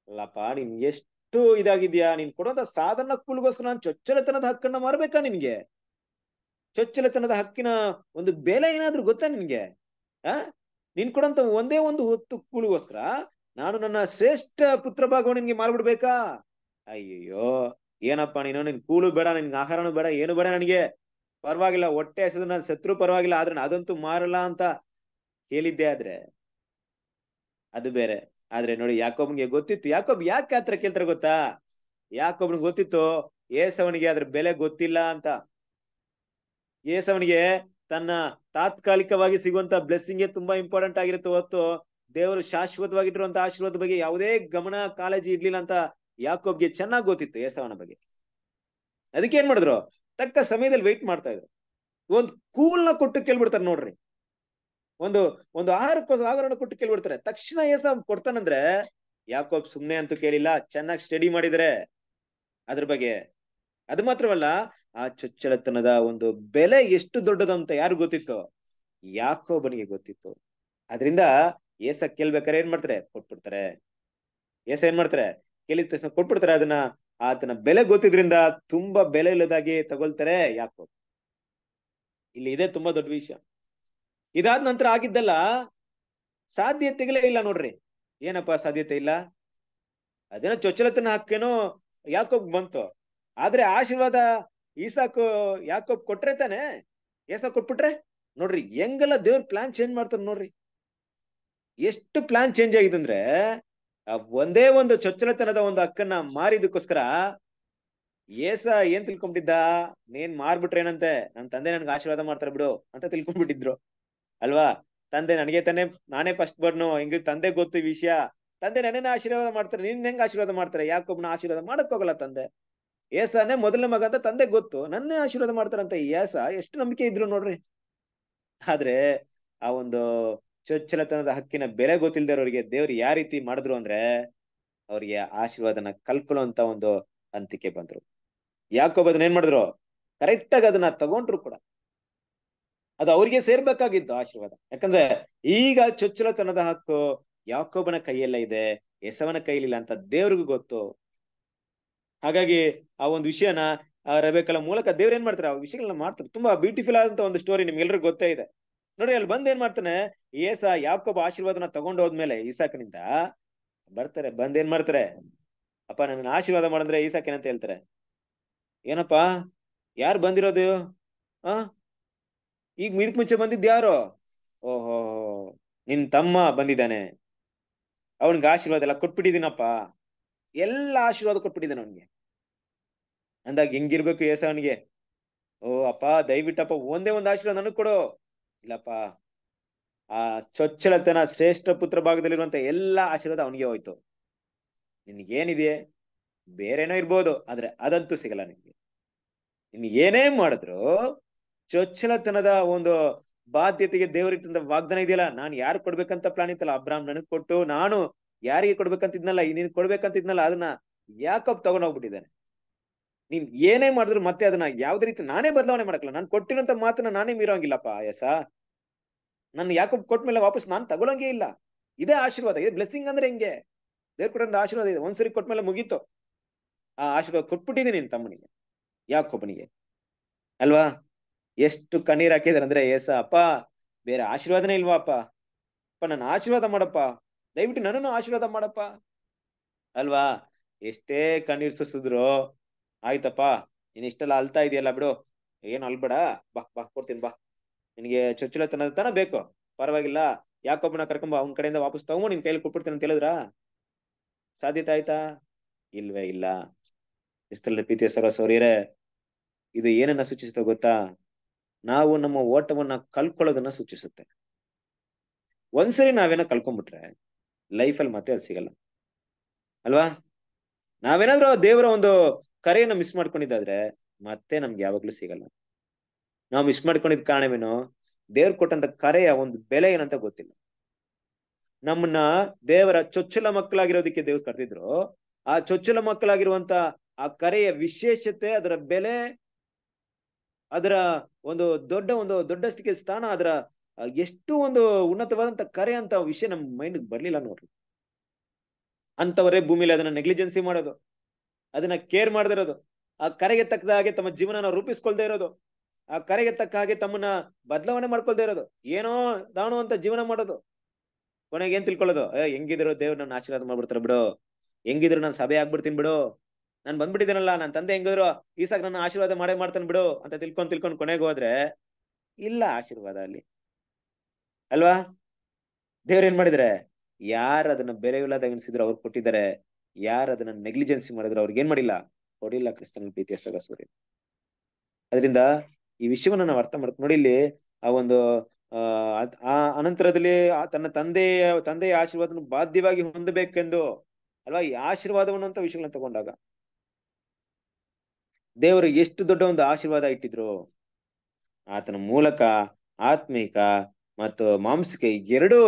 ಅಲ್ಲಪ್ಪ ನೀನ್ ಎಷ್ಟು ಇದಾಗಿದ್ಯಾ ನೀನ್ ಕೊಡುವಂತ ಸಾಧನ ಕೂಲ್ಗೋಸ್ಕರ ನಾನು ಚೊಚ್ಚಲತನದ ಹಕ್ಕನ್ನ ಮಾರ್ಬೇಕಾ ನಿನ್ಗೆ ಚೊಚ್ಚಲತನದ ಹಕ್ಕಿನ ಒಂದು ಬೆಲೆ ಏನಾದ್ರೂ ಗೊತ್ತಾ ನಿನ್ಗೆ ಆ ನೀನ್ ಕೊಡಂತ ಒಂದೇ ಒಂದು ಹೊತ್ತು ಕೂಲಿಗೋಸ್ಕರ ನಾನು ನನ್ನ ಶ್ರೇಷ್ಠ ಪುತ್ರ ಭಾಗವನ್ನು ನಿನ್ಗೆ ಮಾರ್ಬಿಡ್ಬೇಕಾ ಅಯ್ಯಯ್ಯೋ ಏನಪ್ಪಾ ನೀನು ನಿನ್ ಕೂಳು ಬೇಡ ನಿನ್ ಆಹಾರನೂ ಬೇಡ ಏನು ಬೇಡ ನನಗೆ ಪರವಾಗಿಲ್ಲ ಹೊಟ್ಟೆ ಹಸಿದ್ರು ನನ್ನ ಶತ್ರು ಪರವಾಗಿಲ್ಲ ಆದ್ರೆ ಅದಂತೂ ಮಾರಲ್ಲ ಅಂತ ಹೇಳಿದ್ದೆ ಆದ್ರೆ ಅದು ಬೇರೆ ಆದ್ರೆ ನೋಡಿ ಯಾಕೊಬ್ಬನಿಗೆ ಗೊತ್ತಿತ್ತು ಯಾಕೊಬ್ ಯಾಕೆ ಹತ್ರ ಕೇಳ್ತಾರೆ ಗೊತ್ತಾ ಯಾಕೊಬ್ಬನಿಗೆ ಗೊತ್ತಿತ್ತು ಏಸವನಿಗೆ ಅದ್ರ ಬೆಲೆ ಗೊತ್ತಿಲ್ಲ ಅಂತ ಏಸವನಿಗೆ ತನ್ನ ತಾತ್ಕಾಲಿಕವಾಗಿ ಸಿಗುವಂತ ಬ್ಲೆಸ್ಸಿಂಗೇ ತುಂಬಾ ಇಂಪಾರ್ಟೆಂಟ್ ಆಗಿರುತ್ತೆ ಹೊತ್ತು ದೇವರು ಶಾಶ್ವತವಾಗಿಟ್ಟಿರುವಂತಹ ಆಶೀರ್ವಾದ ಬಗ್ಗೆ ಯಾವುದೇ ಗಮನ ಕಾಳಜಿ ಇರ್ಲಿಲ್ಲ ಅಂತ ಯಾಕೊಬ್ಗೆ ಚೆನ್ನಾಗಿ ಗೊತ್ತಿತ್ತು ಯೇಸವನ ಬಗ್ಗೆ ಅದಕ್ಕೆ ಏನ್ ಮಾಡಿದ್ರು ತಕ್ಕ ಸಮಯದಲ್ಲಿ ವೆಯ್ಟ್ ಮಾಡ್ತಾ ಇದ್ರು ಒಂದು ಕೂಲ್ನ ಕೊಟ್ಟು ಕೇಳ್ಬಿಡ್ತಾರೆ ನೋಡ್ರಿ ಒಂದು ಒಂದು ಆಹಾರಕ್ಕೋಸ್ ಆಹಾರವನ್ನು ಕೊಟ್ಟು ಕೇಳ್ಬಿಡ್ತಾರೆ ತಕ್ಷಣ ಏಸ ಕೊಡ್ತಾನಂದ್ರೆ ಯಾಕೋಬ್ ಸುಮ್ನೆ ಅಂತೂ ಕೇಳಿಲ್ಲ ಚೆನ್ನಾಗಿ ಸ್ಟಡಿ ಮಾಡಿದ್ರೆ ಅದ್ರ ಬಗ್ಗೆ ಅದು ಮಾತ್ರವಲ್ಲ ಆ ಚೊಚ್ಚಲತನದ ಒಂದು ಬೆಲೆ ಎಷ್ಟು ದೊಡ್ಡದಂತ ಯಾರು ಗೊತ್ತಿತ್ತು ಯಾಕೋಬನಿಗೆ ಗೊತ್ತಿತ್ತು ಅದರಿಂದ ಏಸ ಕೇಳ್ಬೇಕಾರೆ ಏನ್ ಮಾಡ್ತಾರೆ ಕೊಟ್ಬಿಡ್ತಾರೆ ಏಸ ಏನ್ ಮಾಡ್ತಾರೆ ಕೇಳಿದ ತಕ್ಷಣ ಕೊಟ್ಬಿಡ್ತಾರೆ ಅದನ್ನ ಆತನ ಬೆಲೆ ಗೊತ್ತಿದ್ರಿಂದ ತುಂಬಾ ಬೆಲೆ ಇಲ್ಲದಾಗಿ ತಗೊಳ್ತಾರೆ ಯಾಕೋ ಇಲ್ಲಿ ಇದೇ ತುಂಬಾ ದೊಡ್ಡ ವಿಷಯ ಇದಾದ ನಂತರ ಆಗಿದ್ದಲ್ಲ ಸಾಧ್ಯತೆಗಳೇ ಇಲ್ಲ ನೋಡ್ರಿ ಏನಪ್ಪಾ ಸಾಧ್ಯತೆ ಇಲ್ಲ ಅದೇನೋ ಚೊಚ್ಚಲತನ ಹಾಕೇನೋ ಯಾಕೋಬ್ ಬಂತು ಆದ್ರೆ ಆಶೀರ್ವಾದ ಈಸಾಕು ಯಾಕೋಬ್ ಕೊಟ್ರೆ ತಾನೆ ಏಸಾ ಕೊಟ್ಬಿಟ್ರೆ ನೋಡ್ರಿ ಹೆಂಗೆಲ್ಲ ದೇವ್ರ ಪ್ಲಾನ್ ಚೇಂಜ್ ಮಾಡ್ತಾರೆ ನೋಡ್ರಿ ಎಷ್ಟು ಪ್ಲಾನ್ ಚೇಂಜ್ ಆಗಿದೆ ಅಂದ್ರೆ ಒಂದೇ ಒಂದು ಚೊಚ್ಚಲತನದ ಒಂದು ಅಕ್ಕನ್ನ ಮಾರಿದಕ್ಕೋಸ್ಕರ ಏಸ ಏನ್ ತಿಳ್ಕೊಂಬಿಟ್ಟಿದ್ದ ನೀನ್ ಏನಂತೆ ನನ್ ತಂದೆ ನನ್ಗೆ ಆಶೀರ್ವಾದ ಮಾಡ್ತಾರ ಬಿಡು ಅಂತ ತಿಳ್ಕೊಂಡ್ಬಿಟ್ಟಿದ್ರು ಅಲ್ವಾ ತಂದೆ ನನಗೆ ತಾನೇ ನಾನೇ ಫಸ್ಟ್ ಬರ್ನು ಹಿಂಗ ತಂದೆ ಗೊತ್ತು ಈ ವಿಷಯ ತಂದೆ ನನ್ನೇನ ಆಶೀರ್ವಾದ ಮಾಡ್ತಾರೆ ನಿನ್ ಹೆಂಗ್ ಆಶೀರ್ವಾದ ಮಾಡ್ತಾರೆ ಯಾಕೊಬ್ನ ಆಶೀರ್ವಾದ ಮಾಡಕ್ ಹೋಗಲ್ಲ ತಂದೆ ಏಸಾನೇ ಮೊದಲ ಮಗ ಅಂತ ತಂದೆ ಗೊತ್ತು ನನ್ನೇ ಆಶೀರ್ವಾದ ಮಾಡ್ತಾರಂತೆ ಏಸ ಎಷ್ಟು ನಂಬಿಕೆ ಇದ್ರು ನೋಡ್ರಿ ಆದ್ರೆ ಆ ಒಂದು ಚೊಚ್ಚಲತನದ ಹಕ್ಕಿನ ಬೆಲೆ ಗೊತ್ತಿಲ್ಲದವರಿಗೆ ದೇವ್ರು ಯಾವ ರೀತಿ ಮಾಡಿದ್ರು ಅಂದ್ರೆ ಅವ್ರಿಗೆ ಆಶೀರ್ವಾದನ ಕಲ್ಕೊಳ್ಳುವಂತ ಒಂದು ಅಂತಿಕೆ ಬಂದ್ರು ಯಾಕೋ ಅದನ್ನ ಏನ್ ಮಾಡಿದ್ರು ಕರೆಕ್ಟ್ ಆಗಿ ಅದನ್ನ ತಗೊಂಡ್ರು ಕೂಡ ಅದು ಅವ್ರಿಗೆ ಸೇರ್ಬೇಕಾಗಿತ್ತು ಆಶೀರ್ವಾದ ಯಾಕಂದ್ರೆ ಈಗ ಚೊಚ್ಚಲತನದ ಹಕ್ಕು ಯಾಕೋಬನ ಕೈಯಲ್ಲ ಇದೆ ಎಸವನ ಕೈಲಿಲ್ಲ ಅಂತ ದೇವ್ರಿಗೂ ಗೊತ್ತು ಹಾಗಾಗಿ ಆ ಒಂದು ವಿಷಯನ ರಬೇಕಲ ಮೂಲಕ ದೇವ್ರ ಏನ್ ಮಾಡ್ತಾರೆ ಆ ವಿಷಯಗಳನ್ನ ಮಾಡ್ತಾರೆ ತುಂಬಾ ಬ್ಯೂಟಿಫುಲ್ ಆದಂತ ಒಂದು ಸ್ಟೋರಿ ನಿಮ್ಗೆಲ್ರಿಗೂ ಗೊತ್ತೇ ಇದೆ ನೋಡಿ ಅಲ್ಲಿ ಬಂದ್ ಏನ್ ಮಾಡ್ತಾನೆ ಏಸ ಯಾಕೊಬ್ಬ ಆಶೀರ್ವಾದನ ತಗೊಂಡೋದ್ಮೇಲೆ ಈಸಾಕನಿಂದ ಬರ್ತಾರೆ ಬಂದ್ ಏನ್ ಮಾಡ್ತಾರೆ ಅಪ್ಪ ನನ್ನ ಆಶೀರ್ವಾದ ಮಾಡಂದ್ರೆ ಅಂತ ಹೇಳ್ತಾರೆ ಏನಪ್ಪಾ ಯಾರು ಬಂದಿರೋದು ಆ ಈಗ ಇದಕ್ ಮುಂಚೆ ಬಂದಿದ್ದ ಯಾರು ಓಹೋ ನಿನ್ ತಮ್ಮ ಬಂದಿದ್ದಾನೆ ಅವನಿಗೆ ಆಶೀರ್ವಾದ ಎಲ್ಲ ಕೊಟ್ಬಿಟ್ಟಿದ್ದೀನಪ್ಪ ಎಲ್ಲ ಆಶೀರ್ವಾದ ಕೊಟ್ಬಿಟ್ಟಿದ್ದಾನೆ ಅವನಿಗೆ ಅಂದಾಗ ಹೆಂಗಿರ್ಬೇಕು ಏಸ ಅವನಿಗೆ ಓ ಅಪ್ಪ ದಯವಿಟ್ಟಪ್ಪ ಒಂದೇ ಒಂದು ಆಶೀರ್ವಾದ ನನಗ್ ಕೊಡು ಇಲ್ಲಪ್ಪ ಆ ಚೊಚ್ಚಲತನ ಶ್ರೇಷ್ಠ ಪುತ್ರ ಭಾಗದಲ್ಲಿರುವಂತ ಎಲ್ಲಾ ಆಶೀರ್ವಾದ ಅವನಿಗೆ ಹೋಯ್ತು ನಿನ್ಗೇನಿದೆ ಬೇರೆನೋ ಇರ್ಬೋದು ಆದ್ರೆ ಅದಂತೂ ಸಿಗಲ್ಲ ನಿನ್ಗೆ ಇನ್ ಏನೇ ಮಾಡಿದ್ರು ಚೊಚ್ಚಲತನದ ಒಂದು ಬಾಧ್ಯತೆಗೆ ದೇವರಿಟ್ಟಂತ ವಾಗ್ದಾನ ಇದೆಯಲ್ಲ ನಾನು ಯಾರು ಕೊಡ್ಬೇಕಂತ ಪ್ಲಾನ್ ಇತ್ತಲ್ಲ ಅಬ್ರಾಮ್ ನನಗ್ ಕೊಟ್ಟು ನಾನು ಯಾರಿಗೆ ಕೊಡ್ಬೇಕಂತಿದ್ನಲ್ಲ ನೀನ್ ಕೊಡ್ಬೇಕಂತಿದ್ನಲ್ಲ ಅದನ್ನ ಯಾಕಪ್ ತಗೊಂಡೋಗ್ಬಿಟ್ಟಿದ್ದಾನೆ ನೀನ್ ಏನೇ ಮಾಡಿದ್ರು ಮತ್ತೆ ಅದನ್ನ ಯಾವ್ದೇ ರೀತಿ ನಾನೇ ಬದಲಾವಣೆ ಮಾಡಕ್ಕಲ್ಲ ನಾನು ಕೊಟ್ಟಿರೋಂತ ಮಾತನ್ನ ನಾನೇ ಮೀರೋಂಗಿಲ್ಲಪ್ಪ ಆಯಸ ನಾನು ಯಾಕೋ ಕೊಟ್ಟ ವಾಪಸ್ ನಾನು ತಗೊಳಂಗೇ ಇಲ್ಲ ಇದೇ ಆಶೀರ್ವಾದ ಇದೆ ಬ್ಲೆಸ್ಸಿಂಗ್ ಅಂದ್ರೆ ಹೆಂಗೆ ದೇವ್ರ ಕೂಡ ಒಂದು ಆಶೀರ್ವಾದ ಇದೆ ಒಂದ್ಸರಿ ಕೊಟ್ಮೇಲೆ ಮುಗೀತು ಆ ಆಶೀರ್ವಾದ ಕೊಟ್ಬಿಟ್ಟಿದ್ದೀನಿ ನಿನ್ ತಮ್ಮನಿಗೆ ಯಾಕೊಬ್ಬನಿಗೆ ಅಲ್ವಾ ಎಷ್ಟು ಕಣ್ಣೀರ್ ಹಾಕಿದಾರೆ ಅಂದ್ರೆ ಏಸ ಅಪ್ಪ ಬೇರೆ ಆಶೀರ್ವಾದನೇ ಇಲ್ವಾ ಅಪ್ಪ ಅಪ್ಪ ನನ್ನ ಆಶೀರ್ವಾದ ಮಾಡಪ್ಪ ದಯವಿಟ್ಟು ನನ್ನನ್ನು ಆಶೀರ್ವಾದ ಮಾಡಪ್ಪ ಅಲ್ವಾ ಎಷ್ಟೇ ಕಣ್ಣೀರ್ ಸುಸಿದ್ರು ಆಯ್ತಪ್ಪ ನೀನ್ ಇಷ್ಟೆಲ್ಲ ಅಲ್ತಾ ಇದೆಯಲ್ಲ ಬಿಡು ಏನು ಅಲ್ಬೇಡ ಬಾ ಬಾ ಕೊಡ್ತೀನಿ ಬಾ ನಿನಗೆ ತನ ತಾನ ಬೇಕು ಪರವಾಗಿಲ್ಲ ಯಾಕೊಬ್ಬನ ಕರ್ಕೊಂಬ ಅವ್ನ ಕಡೆಯಿಂದ ವಾಪಸ್ ತಗೊಂಡು ನಿನ್ ಕೈಲಿ ಕೊಟ್ಬಿಡ್ತೀನಿ ಅಂತ ಹೇಳಿದ್ರ ಸಾಧ್ಯತೆ ಆಯ್ತಾ ಇಲ್ವೇ ಇಲ್ಲ ಇಷ್ಟೆಲ್ಲ ಪ್ರೀತಿಯ ಸರಸವರಿಯರೇ ಇದು ಏನನ್ನ ಸೂಚಿಸುತ್ತೆ ಗೊತ್ತಾ ನಾವು ನಮ್ಮ ಓಟವನ್ನ ಕಲ್ಕೊಳ್ಳೋದನ್ನ ಸೂಚಿಸುತ್ತೆ ಒಂದ್ಸರಿ ನಾವೇನೋ ಕಲ್ಕೊಂಡ್ಬಿಟ್ರೆ ಲೈಫಲ್ಲಿ ಮತ್ತೆ ಅದು ಸಿಗಲ್ಲ ಅಲ್ವಾ ನಾವೇನಾದ್ರೂ ದೇವರ ಒಂದು ಕರೆಯನ್ನ ಮಿಸ್ ಮಾಡ್ಕೊಂಡಿದ್ದಾದ್ರೆ ಮತ್ತೆ ನಮ್ಗೆ ಯಾವಾಗ್ಲೂ ಸಿಗಲ್ಲ ನಾವು ಮಿಸ್ ಮಾಡ್ಕೊಂಡಿದ್ ಕಾರಣವೇನು ದೇವ್ರು ಕೊಟ್ಟಂತ ಕರೆಯ ಒಂದು ಬೆಲೆ ಏನಂತ ಗೊತ್ತಿಲ್ಲ ನಮ್ಮನ್ನ ದೇವರ ಚೊಚ್ಚಲ ಮಕ್ಕಳಾಗಿರೋದಕ್ಕೆ ದೇವ್ರು ಕರೆದಿದ್ರು ಆ ಚೊಚ್ಚಲ ಮಕ್ಕಳಾಗಿರುವಂತ ಆ ಕರೆಯ ವಿಶೇಷತೆ ಅದರ ಬೆಲೆ ಅದರ ಒಂದು ದೊಡ್ಡ ಒಂದು ದೊಡ್ಡಷ್ಟಕ್ಕೆ ಸ್ಥಾನ ಅದರ ಎಷ್ಟು ಒಂದು ಉನ್ನತವಾದಂತ ಕರೆ ಅಂತ ವಿಷಯ ನಮ್ಮ ಮೈಂಡ್ ಬರ್ಲಿಲ್ಲ ನೋಡ್ರಿ ಅಂತವರೇ ಭೂಮಿಲಿ ಅದನ್ನ ನೆಗ್ಲಿಜೆನ್ಸಿ ಮಾಡೋದು ಅದನ್ನ ಕೇರ್ ಇರೋದು ಆ ಕರೆಗೆ ತಕ್ಕ ಹಾಗೆ ತಮ್ಮ ಜೀವನ ರೂಪಿಸ್ಕೊಳ್ದೇ ಇರೋದು ಆ ಕರೆಗೆ ತಕ್ಕ ಹಾಗೆ ತಮ್ಮನ್ನ ಬದಲಾವಣೆ ಮಾಡ್ಕೊಳ್ದೇ ಇರೋದು ಏನೋ ದಾನು ಅಂತ ಜೀವನ ಮಾಡೋದು ಕೊನೆಗೆ ಏನ್ ತಿಳ್ಕೊಳ್ಳೋದು ಏ ಹೆಂಗಿದ್ರು ದೇವ್ರು ನನ್ನ ಆಶೀರ್ವಾದ ಮಾಡ್ಬಿಡ್ತಾರ ಬಿಡು ಹೆಂಗಿದ್ರು ನಾನು ಸಭೆ ಆಗ್ಬಿಡ್ತೀನಿ ಬಿಡು ನಾನು ಬಂದ್ಬಿಟ್ಟಿದ್ದೀನಲ್ಲ ನನ್ನ ತಂದೆ ಹೆಂಗಿದ್ರು ಈ ನನ್ನ ಆಶೀರ್ವಾದ ಮಾಡೇ ಮಾಡ್ತಾನೆ ಬಿಡು ಅಂತ ತಿಳ್ಕೊಂಡ್ ತಿಳ್ಕೊಂಡ್ ಕೊನೆಗೆ ಹೋದ್ರೆ ಇಲ್ಲ ಆಶೀರ್ವಾದ ಅಲ್ಲಿ ಅಲ್ವಾ ದೇವ್ರ ಏನ್ ಮಾಡಿದ್ರೆ ಯಾರು ಅದನ್ನ ಬೆಲೆ ಇಲ್ಲದಾಗ ಎನಿಸಿದ್ರು ಅವ್ರು ಕೊಟ್ಟಿದ್ದಾರೆ ಯಾರು ಅದನ್ನ ನೆಗ್ಲಿಜೆನ್ಸಿ ಮಾಡಿದ್ರು ಅವ್ರಿಗೆ ಏನ್ ಮಾಡಿಲ್ಲ ಕೊಡಿಲ್ಲ ಕ್ರಿಸ್ತನ ಪ್ರೀತಿಯ ಸಗಸೂರಿ ಅದರಿಂದ ಈ ವಿಷಯವನ್ನ ನಾವು ಅರ್ಥ ಮಾಡ್ತೀವಿ ನೋಡಿ ಇಲ್ಲಿ ಆ ಒಂದು ಆ ಅನಂತರದಲ್ಲಿ ತನ್ನ ತಂದೆಯ ತಂದೆಯ ಆಶೀರ್ವಾದ ಬಾಧ್ಯವಾಗಿ ಹೊಂದಬೇಕೆಂದು ಅಲ್ವಾ ಈ ಆಶೀರ್ವಾದವನ್ನು ಅಂತ ವಿಷಯಗಳನ್ನ ತಗೊಂಡಾಗ ದೇವರು ಎಷ್ಟು ದೊಡ್ಡ ಒಂದು ಆಶೀರ್ವಾದ ಇಟ್ಟಿದ್ರು ಆತನ ಮೂಲಕ ಆತ್ಮಿಕ ಮತ್ತು ಮಾಂಸಿಕ ಎರಡೂ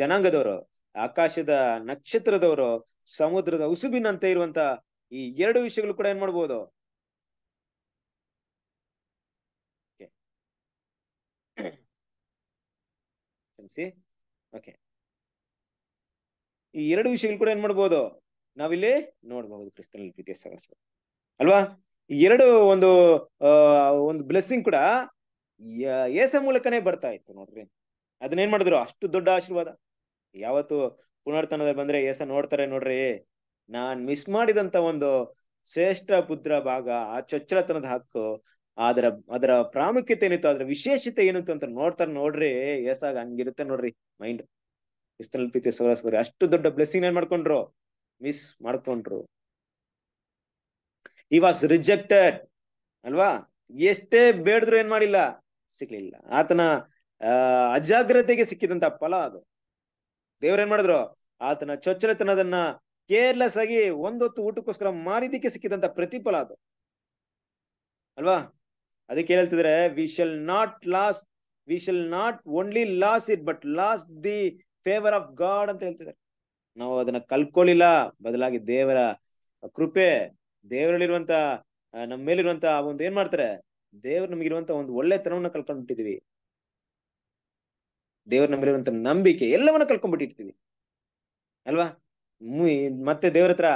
ಜನಾಂಗದವರು ಆಕಾಶದ ನಕ್ಷತ್ರದವರು ಸಮುದ್ರದ ಉಸುಬಿನಂತೆ ಇರುವಂತ ಈ ಎರಡು ವಿಷಯಗಳು ಕೂಡ ಏನ್ ಮಾಡ್ಬೋದು ಈ ಎರಡು ವಿಷಯಗಳು ಕೂಡ ಏನ್ ಮಾಡ್ಬೋದು ನಾವಿಲ್ಲಿ ನೋಡಬಹುದು ಕ್ರಿಸ್ತನ ಪ್ರೀತಿಯ ಅಲ್ವಾ ಈ ಎರಡು ಒಂದು ಒಂದು ಬ್ಲೆಸ್ಸಿಂಗ್ ಕೂಡ ಏಸ ಮೂಲಕನೇ ಬರ್ತಾ ಇತ್ತು ನೋಡ್ರಿ ಅದನ್ನ ಏನ್ ಮಾಡಿದ್ರು ಅಷ್ಟು ದೊಡ್ಡ ಆಶೀರ್ವಾದ ಯಾವತ್ತು ಪುನರ್ತನದ ಬಂದ್ರೆ ಏಸ ನೋಡ್ತಾರೆ ನೋಡ್ರಿ ನಾನ್ ಮಿಸ್ ಮಾಡಿದಂತ ಒಂದು ಶ್ರೇಷ್ಠ ಪುತ್ರ ಭಾಗ ಆ ಚೊಚ್ಚಲತನದ ಹಕ್ಕು ಅದರ ಅದರ ಪ್ರಾಮುಖ್ಯತೆ ಏನಿತ್ತು ಅದರ ವಿಶೇಷತೆ ಏನಿತ್ತು ಅಂತ ನೋಡ್ತಾರೆ ನೋಡ್ರಿ ಏಸಾಗ ಹಂಗಿರುತ್ತೆ ನೋಡ್ರಿ ಮೈಂಡ್ ಇಸ್ತನಲ್ಲಿ ಪ್ರೀತಿ ಅಷ್ಟು ದೊಡ್ಡ ಬ್ಲೆಸ್ಸಿಂಗ್ ಏನ್ ಮಾಡ್ಕೊಂಡ್ರು ಮಿಸ್ ಮಾಡ್ಕೊಂಡ್ರು ಈ ವಾಸ್ ರಿಜೆಕ್ಟೆಡ್ ಅಲ್ವಾ ಎಷ್ಟೇ ಬೇಡದ್ರು ಏನ್ ಮಾಡಿಲ್ಲ ಸಿಗ್ಲಿಲ್ಲ ಆತನ ಅಜಾಗ್ರತೆಗೆ ಸಿಕ್ಕಿದಂತ ಫಲ ಅದು ಏನ್ ಮಾಡಿದ್ರು ಆತನ ಚೊಚ್ಚಲತನದನ್ನ ಕೇರ್ಲೆಸ್ ಆಗಿ ಒಂದೊತ್ತು ಊಟಕ್ಕೋಸ್ಕರ ಮಾರಿದಕ್ಕೆ ಸಿಕ್ಕಿದಂತ ಪ್ರತಿಫಲ ಅದು ಅಲ್ವಾ ಅದಕ್ಕೆ ಹೇಳ್ತಿದ್ರೆ we shall not lose we shall not only lose it but lose the favour of God ಅಂತ ಹೇಳ್ತಿದ್ದಾರೆ ನಾವು ಅದನ್ನ ಕಲ್ಕೊಳ್ಳಿಲ್ಲ ಬದಲಾಗಿ ದೇವರ ಕೃಪೆ ದೇವರಲ್ಲಿರುವಂತ ನಮ್ಮ ಮೇಲಿರುವಂತ ಒಂದು ಏನ್ ಮಾಡ್ತಾರೆ ದೇವ್ರ ನಮಗಿರುವಂತ ಒಂದು ಒಳ್ಳೆತನವನ್ನ ಕಲ್ಕೊಂಡ್ಬಿಟ್ಟಿದೀವಿ ದೇವ್ರ ನಮ್ಮಿರುವಂತ ನಂಬಿಕೆ ಎಲ್ಲವನ್ನ ಕಳ್ಕೊಂಡ್ಬಿಟ್ಟಿರ್ತೀವಿ ಅಲ್ವಾ ಮತ್ತೆ ದೇವ್ರ ಹತ್ರ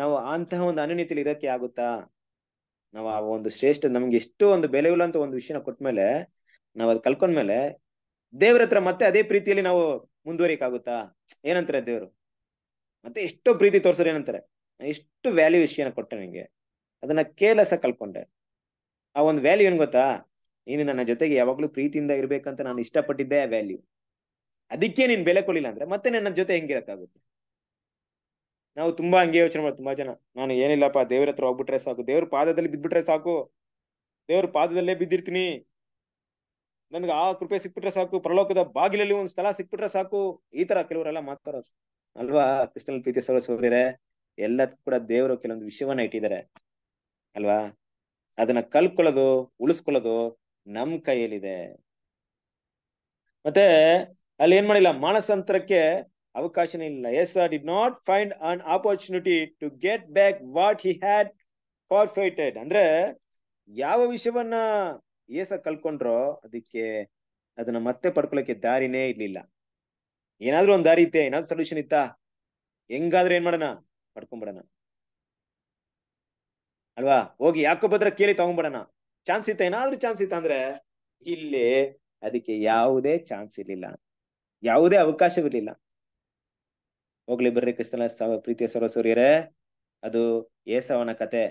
ನಾವು ಅಂತಹ ಒಂದು ಅನುನೀತಿಲಿ ಇರಕ್ಕೆ ಆಗುತ್ತಾ ನಾವು ಆ ಒಂದು ಶ್ರೇಷ್ಠ ನಮ್ಗೆ ಎಷ್ಟೋ ಒಂದು ಬೆಲೆ ಇಲ್ಲ ಅಂತ ಒಂದು ವಿಷಯನ ಕೊಟ್ಮೇಲೆ ನಾವ್ ಅದ್ ಕಲ್ಕೊಂಡ್ಮೇಲೆ ದೇವ್ರ ಹತ್ರ ಮತ್ತೆ ಅದೇ ಪ್ರೀತಿಯಲ್ಲಿ ನಾವು ಮುಂದುವರಿಕಾಗುತ್ತಾ ಏನಂತಾರೆ ದೇವ್ರು ಮತ್ತೆ ಎಷ್ಟೋ ಪ್ರೀತಿ ತೋರ್ಸೋರು ಏನಂತಾರೆ ಎಷ್ಟು ವ್ಯಾಲ್ಯೂ ವಿಷಯನ ಕೊಟ್ಟೆ ನಿಮ್ಗೆ ಅದನ್ನ ಕೇರ್ಲೆಸ್ ಕಲ್ಕೊಂಡೆ ಆ ಒಂದು ವ್ಯಾಲ್ಯೂ ಏನ್ ಗೊತ್ತಾ ನೀನು ನನ್ನ ಜೊತೆಗೆ ಯಾವಾಗ್ಲೂ ಪ್ರೀತಿಯಿಂದ ಇರ್ಬೇಕಂತ ನಾನು ಇಷ್ಟಪಟ್ಟಿದ್ದೆ ಆ ವ್ಯಾಲ್ಯೂ ಅದಕ್ಕೆ ನೀನ್ ಬೆಲೆ ಕೊಡಲಿಲ್ಲ ಅಂದ್ರೆ ಮತ್ತೆ ನನ್ನ ಜೊತೆ ಆಗುತ್ತೆ ನಾವು ತುಂಬಾ ಹಂಗೆ ಯೋಚನೆ ಮಾಡಿ ತುಂಬಾ ಜನ ನಾನು ಏನಿಲ್ಲಪ್ಪ ದೇವ್ರ ಹತ್ರ ಹೋಗ್ಬಿಟ್ರೆ ಸಾಕು ದೇವ್ರ ಪಾದದಲ್ಲಿ ಬಿದ್ಬಿಟ್ರೆ ಸಾಕು ದೇವ್ರ ಪಾದದಲ್ಲೇ ಬಿದ್ದಿರ್ತೀನಿ ನನ್ಗೆ ಆ ಕೃಪೆ ಸಿಕ್ಬಿಟ್ರೆ ಸಾಕು ಪ್ರಲೋಕದ ಬಾಗಿಲಲ್ಲಿ ಒಂದು ಸ್ಥಳ ಸಿಕ್ಬಿಟ್ರೆ ಸಾಕು ಈ ತರ ಕೆಲವರೆಲ್ಲ ಮಾತಾಡೋದು ಅಲ್ವಾ ಕೃಷ್ಣನ್ ಪ್ರೀತಿ ಸೌರ ಸೌರ್ಯರೆ ಎಲ್ಲದಕ್ಕೂ ಕೂಡ ದೇವರು ಕೆಲವೊಂದು ವಿಷಯವನ್ನ ಇಟ್ಟಿದ್ದಾರೆ ಅಲ್ವಾ ಅದನ್ನ ಕಲ್ಕೊಳ್ಳೋದು ಉಳಿಸ್ಕೊಳ್ಳೋದು ನಮ್ ಕೈಯಲ್ಲಿದೆ ಮತ್ತೆ ಅಲ್ಲಿ ಏನ್ ಮಾಡಿಲ್ಲ ಮಾನಸಂತರಕ್ಕೆ ಅವಕಾಶನೇ ಇಲ್ಲ Esau did not find an opportunity to get back what he had forfeited ಅಂದ್ರೆ ಯಾವ ವಿಷಯವನ್ನ ಏಸ ಕಲ್ಕೊಂಡ್ರೋ ಅದಕ್ಕೆ ಅದನ್ನ ಮತ್ತೆ ಪಡ್ಕೊಳಕ್ಕೆ ದಾರಿನೇ ಇರ್ಲಿಲ್ಲ ಏನಾದ್ರೂ ಒಂದ್ ದಾರಿ ಇತ್ತೆ ಏನಾದ್ರು ಸೊಲ್ಯೂಷನ್ ಇತ್ತಾ ಹೆಂಗಾದ್ರೂ ಏನ್ ಮಾಡೋಣ ಪಡ್ಕೊಂಡ್ಬಿಡೋಣ ಅಲ್ವಾ ಹೋಗಿ ಯಾಕೋ ಬದ್ರ ಕೇಳಿ ತಗೊಂಡ್ಬಿಡೋಣ ಚಾನ್ಸ್ ಇತ್ತ ಏನಾದ್ರೂ ಚಾನ್ಸ್ ಇತ್ತ ಅಂದ್ರೆ ಇಲ್ಲಿ ಅದಕ್ಕೆ ಯಾವುದೇ ಚಾನ್ಸ್ ಇರ್ಲಿಲ್ಲ ಯಾವುದೇ ಅವಕಾಶವಿರಲಿಲ್ಲ ಹೋಗ್ಲಿ ಬರ್ರಿ ಕ್ರಿಸ್ತನ ಪ್ರೀತಿಯ ಸರ್ವಸೂರ್ಯರೇ ಅದು ಏಸವನ ಕತೆ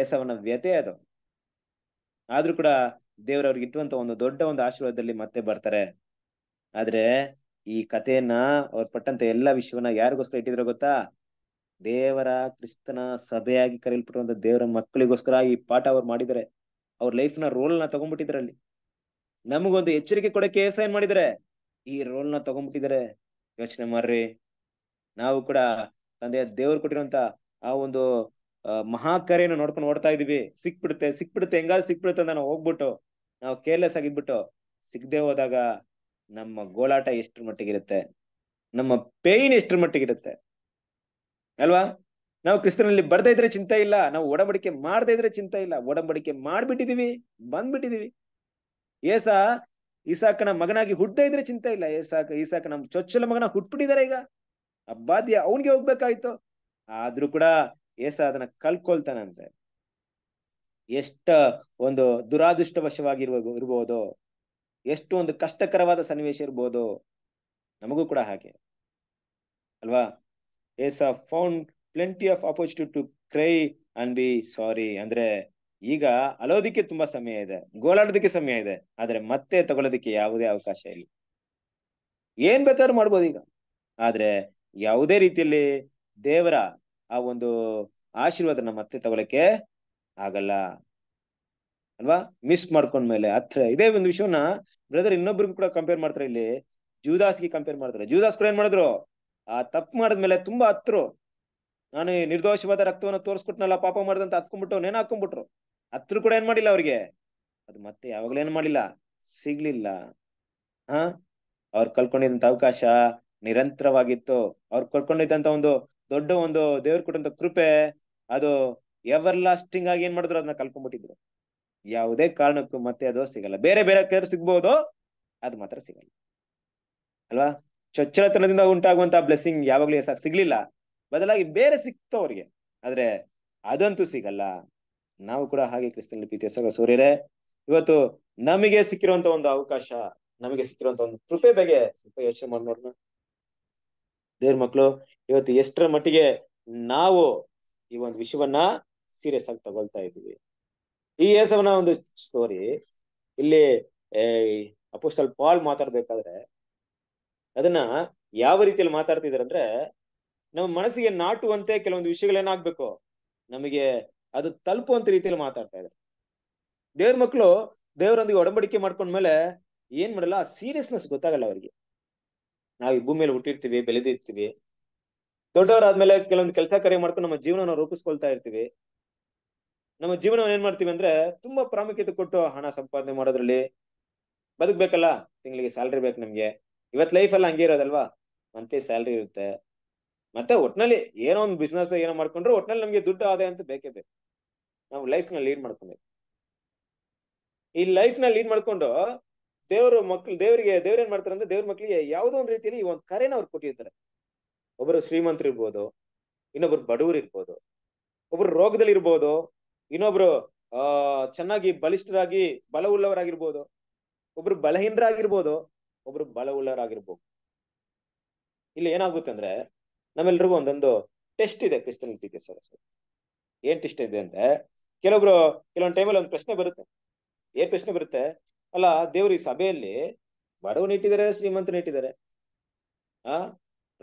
ಏಸವನ ವ್ಯತೆ ಅದು ಆದ್ರೂ ಕೂಡ ದೇವರವ್ರಿಗೆ ಇಟ್ಟುವಂತ ಒಂದು ದೊಡ್ಡ ಒಂದು ಆಶೀರ್ವಾದದಲ್ಲಿ ಮತ್ತೆ ಬರ್ತಾರೆ ಆದ್ರೆ ಈ ಕಥೆಯನ್ನ ಅವ್ರು ಪಟ್ಟಂತ ಎಲ್ಲಾ ವಿಷಯವನ್ನ ಯಾರಿಗೋಸ್ಕರ ಇಟ್ಟಿದ್ರು ಗೊತ್ತಾ ದೇವರ ಕ್ರಿಸ್ತನ ಸಭೆಯಾಗಿ ಕರೆಯಲ್ಪಟ್ಟಿರುವಂತ ದೇವರ ಮಕ್ಕಳಿಗೋಸ್ಕರ ಈ ಪಾಠ ಅವ್ರು ಮಾಡಿದರೆ ಅವ್ರ ಲೈಫ್ ನ ರೋಲ್ ನ ತಗೊಂಡ್ಬಿಟ್ಟಿದ್ರಲ್ಲಿ ನಮಗೊಂದು ಎಚ್ಚರಿಕೆ ಕೊಡಕ್ಕೆ ಏಸ ಏನ್ ಮಾಡಿದರೆ ಈ ರೋಲ್ ನ ತಗೊಂಡ್ಬಿಟ್ಟಿದ್ದಾರೆ ಯೋಚನೆ ಮಾಡ್ರಿ ನಾವು ಕೂಡ ತಂದೆ ದೇವ್ರು ಕೊಟ್ಟಿರುವಂತ ಆ ಒಂದು ಮಹಾಕರೆಯನ್ನು ನೋಡ್ಕೊಂಡು ಓಡ್ತಾ ಇದೀವಿ ಸಿಕ್ಬಿಡುತ್ತೆ ಸಿಕ್ಬಿಡುತ್ತೆ ಹೆಂಗಾದ್ರು ಸಿಕ್ಬಿಡುತ್ತೆ ಅಂತ ನಾವು ಹೋಗ್ಬಿಟ್ಟು ನಾವು ಕೇರ್ಲೆಸ್ ಆಗಿದ್ಬಿಟ್ಟು ಸಿಗದೆ ಹೋದಾಗ ನಮ್ಮ ಗೋಳಾಟ ಎಷ್ಟ್ರ ಮಟ್ಟಿಗಿರುತ್ತೆ ನಮ್ಮ ಪೇಯ್ನ್ ಎಷ್ಟ್ರ ಮಟ್ಟಿಗಿರುತ್ತೆ ಅಲ್ವಾ ನಾವು ಕ್ರಿಸ್ತನಲ್ಲಿ ಬರ್ದೇ ಇದ್ರೆ ಚಿಂತೆ ಇಲ್ಲ ನಾವು ಒಡಂಬಡಿಕೆ ಮಾಡದೇ ಇದ್ರೆ ಚಿಂತೆ ಇಲ್ಲ ಒಡಂಬಡಿಕೆ ಮಾಡ್ಬಿಟ್ಟಿದೀವಿ ಬಂದ್ಬಿಟ್ಟಿದೀವಿ ಏಸ ಈಸಾಕನ ಮಗನಾಗಿ ಹುಟ್ಟದೇ ಇದ್ರೆ ಚಿಂತೆ ಇಲ್ಲ ಈಸಾಕ ಈಸಾಕ ನಮ್ ಚೊಚ್ಚಲ ಮಗನ ಹುಟ್ಬಿಟ್ಟಿದಾರೆ ಈಗ ಅಬ್ಬಾದ್ಯ ಅವನ್ಗೆ ಅವನಿಗೆ ಹೋಗ್ಬೇಕಾಯ್ತು ಆದ್ರೂ ಕೂಡ ಏಸ ಅದನ್ನ ಕಲ್ಕೊಳ್ತಾನಂದ್ರೆ ಎಷ್ಟ ಒಂದು ದುರಾದೃಷ್ಟವಶವಾಗಿರುವ ಇರ್ಬೋದು ಎಷ್ಟು ಒಂದು ಕಷ್ಟಕರವಾದ ಸನ್ನಿವೇಶ ಇರ್ಬೋದು ನಮಗೂ ಕೂಡ ಹಾಗೆ ಅಲ್ವಾ Esau found plenty of opportunity to cry and be sorry ಅಂದ್ರೆ ಈಗ ಅಲೋದಿಕ್ಕೆ ತುಂಬಾ ಸಮಯ ಇದೆ ಗೋಲಾಡೋದಕ್ಕೆ ಸಮಯ ಇದೆ ಆದ್ರೆ ಮತ್ತೆ ತಗೊಳ್ಳೋದಕ್ಕೆ ಯಾವುದೇ ಅವಕಾಶ ಇಲ್ಲ ಏನ್ ಬೇಕಾದ್ರೂ ಮಾಡ್ಬೋದು ಈಗ ಆದ್ರೆ ಯಾವುದೇ ರೀತಿಯಲ್ಲಿ ದೇವರ ಆ ಒಂದು ಆಶೀರ್ವಾದನ ಮತ್ತೆ ತಗೊಳಕ್ಕೆ ಆಗಲ್ಲ ಅಲ್ವಾ ಮಿಸ್ ಮೇಲೆ ಹತ್ರ ಇದೇ ಒಂದು ವಿಷಯವನ್ನ ಬ್ರದರ್ ಇನ್ನೊಬ್ರಿಗೂ ಕೂಡ ಕಂಪೇರ್ ಮಾಡ್ತಾರೆ ಇಲ್ಲಿ ಜೂದಾಸ್ಗೆ ಕಂಪೇರ್ ಮಾಡ್ತಾರೆ ಜೂದಾಸ್ ಕೂಡ ಏನ್ ಮಾಡಿದ್ರು ಆ ತಪ್ಪು ಮಾಡಿದ್ಮೇಲೆ ತುಂಬಾ ಹತ್ರ ನಾನು ನಿರ್ದೋಷವಾದ ರಕ್ತವನ್ನು ತೋರಿಸ್ಕೊಟ್ನಲ್ಲ ಪಾಪ ಮಾಡ್ದಂತ ಹತ್ಕೊಂಡ್ಬಿಟ್ಟು ನೇನ್ ಹಾಕೊಂಡ್ಬಿಟ್ರು ಹತ್ರ ಕೂಡ ಏನ್ ಮಾಡಿಲ್ಲ ಅವ್ರಿಗೆ ಅದು ಮತ್ತೆ ಯಾವಾಗ್ಲೂ ಏನ್ ಮಾಡಿಲ್ಲ ಸಿಗ್ಲಿಲ್ಲ ಹಾ ಅವ್ರು ಕಳ್ಕೊಂಡಿದ್ದಂತ ಅವಕಾಶ ನಿರಂತರವಾಗಿತ್ತು ಅವ್ರು ಕಳ್ಕೊಂಡಿದ್ದಂತ ಒಂದು ದೊಡ್ಡ ಒಂದು ದೇವ್ರ ಕೊಟ್ಟಂತ ಕೃಪೆ ಅದು ಎವರ್ ಲಾಸ್ಟಿಂಗ್ ಆಗಿ ಏನ್ ಮಾಡಿದ್ರು ಅದನ್ನ ಕಳ್ಕೊಂಡ್ಬಿಟ್ಟಿದ್ರು ಯಾವುದೇ ಕಾರಣಕ್ಕೂ ಮತ್ತೆ ಅದು ಸಿಗಲ್ಲ ಬೇರೆ ಬೇರೆ ಕೇರ್ ಸಿಗ್ಬಹುದು ಅದು ಮಾತ್ರ ಸಿಗಲ್ಲ ಅಲ್ವಾ ಚೊಚ್ಚಲತನದಿಂದ ಉಂಟಾಗುವಂತ ಬ್ಲೆಸ್ಸಿಂಗ್ ಯಾವಾಗ್ಲೂ ಸಿಗ್ಲಿಲ್ಲ ಬದಲಾಗಿ ಬೇರೆ ಸಿಕ್ತು ಅವ್ರಿಗೆ ಆದ್ರೆ ಅದಂತೂ ಸಿಗಲ್ಲ ನಾವು ಕೂಡ ಹಾಗೆ ಕ್ರಿಸ್ತನಲ್ಲಿ ಪ್ರೀತಿಯ ಸಹೋದರ ಸೂರ್ಯರೇ ಇವತ್ತು ನಮಗೆ ಸಿಕ್ಕಿರುವಂತ ಒಂದು ಅವಕಾಶ ನಮಗೆ ಸಿಕ್ಕಿರುವಂತ ಒಂದು ಕೃಪೆ ಬಗ್ಗೆ ಸ್ವಲ್ಪ ಯೋಚನೆ ಮಾಡಿ ನೋಡೋಣ ದೇವ್ರ ಮಕ್ಕಳು ಇವತ್ತು ಎಷ್ಟರ ಮಟ್ಟಿಗೆ ನಾವು ಈ ಒಂದು ವಿಷಯವನ್ನ ಸೀರಿಯಸ್ ಆಗಿ ತಗೊಳ್ತಾ ಇದ್ದೀವಿ ಈ ಯೇಸವನ ಒಂದು ಸ್ಟೋರಿ ಇಲ್ಲಿ ಅಪೋಸ್ಟಲ್ ಪಾಲ್ ಮಾತಾಡ್ಬೇಕಾದ್ರೆ ಅದನ್ನ ಯಾವ ರೀತಿಯಲ್ಲಿ ಮಾತಾಡ್ತಿದಾರೆ ಅಂದ್ರೆ ನಮ್ಮ ಮನಸ್ಸಿಗೆ ನಾಟುವಂತೆ ಕೆಲವೊಂದು ವಿಷಯಗಳೇನಾಗ್ಬೇಕು ನಮಗೆ ಅದು ತಲುಪುವಂತ ರೀತಿಯಲ್ಲಿ ಮಾತಾಡ್ತಾ ಇದ್ದಾರೆ ದೇವ್ರ ಮಕ್ಕಳು ದೇವರೊಂದಿಗೆ ಒಡಂಬಡಿಕೆ ಮೇಲೆ ಏನ್ ಮಾಡಲ್ಲ ಆ ಸೀರಿಯಸ್ನೆಸ್ ಗೊತ್ತಾಗಲ್ಲ ಅವರಿಗೆ ನಾವು ಈ ಭೂಮಿಯಲ್ಲಿ ಹುಟ್ಟಿರ್ತೀವಿ ಬೆಳೆದಿರ್ತೀವಿ ದೊಡ್ಡವರಾದ್ಮೇಲೆ ಕೆಲವೊಂದು ಕೆಲಸ ಕಾರ್ಯ ಮಾಡ್ಕೊಂಡು ನಮ್ಮ ಜೀವನವನ್ನು ರೂಪಿಸ್ಕೊಳ್ತಾ ಇರ್ತೀವಿ ನಮ್ಮ ಜೀವನವನ್ನು ಏನ್ ಮಾಡ್ತೀವಿ ಅಂದ್ರೆ ತುಂಬಾ ಪ್ರಾಮುಖ್ಯತೆ ಕೊಟ್ಟು ಹಣ ಸಂಪಾದನೆ ಮಾಡೋದ್ರಲ್ಲಿ ಬದುಕ್ಬೇಕಲ್ಲ ತಿಂಗಳಿಗೆ ಸ್ಯಾಲ್ರಿ ಬೇಕು ನಮ್ಗೆ ಇವತ್ ಲೈಫ್ ಎಲ್ಲ ಹಂಗೆ ಇರೋದಲ್ವಾ ಮಂತ್ಲಿ ಸ್ಯಾಲ್ರಿ ಇರುತ್ತೆ ಮತ್ತೆ ಒಟ್ನಲ್ಲಿ ಏನೋ ಒಂದು ಬಿಸ್ನೆಸ್ ಏನೋ ಮಾಡ್ಕೊಂಡ್ರು ಒಟ್ನಲ್ಲಿ ನಮ್ಗೆ ದುಡ್ಡು ಆದಾಯ ಅಂತ ಬೇಕೇ ಬೇಕು ನಾವು ಲೈಫ್ ನ ಲೀಡ್ ಮಾಡ್ಕೊಂಡ್ವಿ ಈ ಲೈಫ್ ನ ಲೀಡ್ ಮಾಡ್ಕೊಂಡು ದೇವರು ಮಕ್ಳು ದೇವರಿಗೆ ದೇವ್ರ ಏನ್ ಮಾಡ್ತಾರೆ ಅಂದ್ರೆ ದೇವ್ರ ಮಕ್ಳಿಗೆ ಯಾವ್ದೋ ಒಂದ್ ರೀತಿಯಲ್ಲಿ ಒಂದು ಕರೆನ ಅವ್ರು ಕೊಟ್ಟಿರ್ತಾರೆ ಒಬ್ಬರು ಶ್ರೀಮಂತರು ಇರ್ಬೋದು ಇನ್ನೊಬ್ರು ಬಡವರು ಇರ್ಬೋದು ಒಬ್ರು ರೋಗದಲ್ಲಿ ಇರ್ಬೋದು ಇನ್ನೊಬ್ರು ಆ ಚೆನ್ನಾಗಿ ಬಲಿಷ್ಠರಾಗಿ ಬಲವುಳ್ಳವರಾಗಿರ್ಬೋದು ಒಬ್ರು ಬಲಹೀನರಾಗಿರ್ಬೋದು ಒಬ್ರು ಬಲವುಳ್ಳವರಾಗಿರ್ಬೋದು ಇಲ್ಲಿ ಏನಾಗುತ್ತೆ ಅಂದ್ರೆ ನಮ್ಮೆಲ್ರಿಗೂ ಒಂದೊಂದು ಟೆಸ್ಟ್ ಇದೆ ಕ್ರಿಸ್ಟಿಯನ್ ಸರ್ ಏನ್ ಟೆಸ್ಟ್ ಇದೆ ಅಂದ್ರೆ ಕೆಲವೊಬ್ರು ಕೆಲವೊಂದು ಟೈಮಲ್ಲಿ ಒಂದು ಪ್ರಶ್ನೆ ಬರುತ್ತೆ ಏನ್ ಪ್ರಶ್ನೆ ಬರುತ್ತೆ ಅಲ್ಲ ದೇವರು ಈ ಸಭೆಯಲ್ಲಿ ಬಡವನ ಇಟ್ಟಿದ್ದಾರೆ ಶ್ರೀಮಂತನ ಇಟ್ಟಿದ್ದಾರೆ ಆ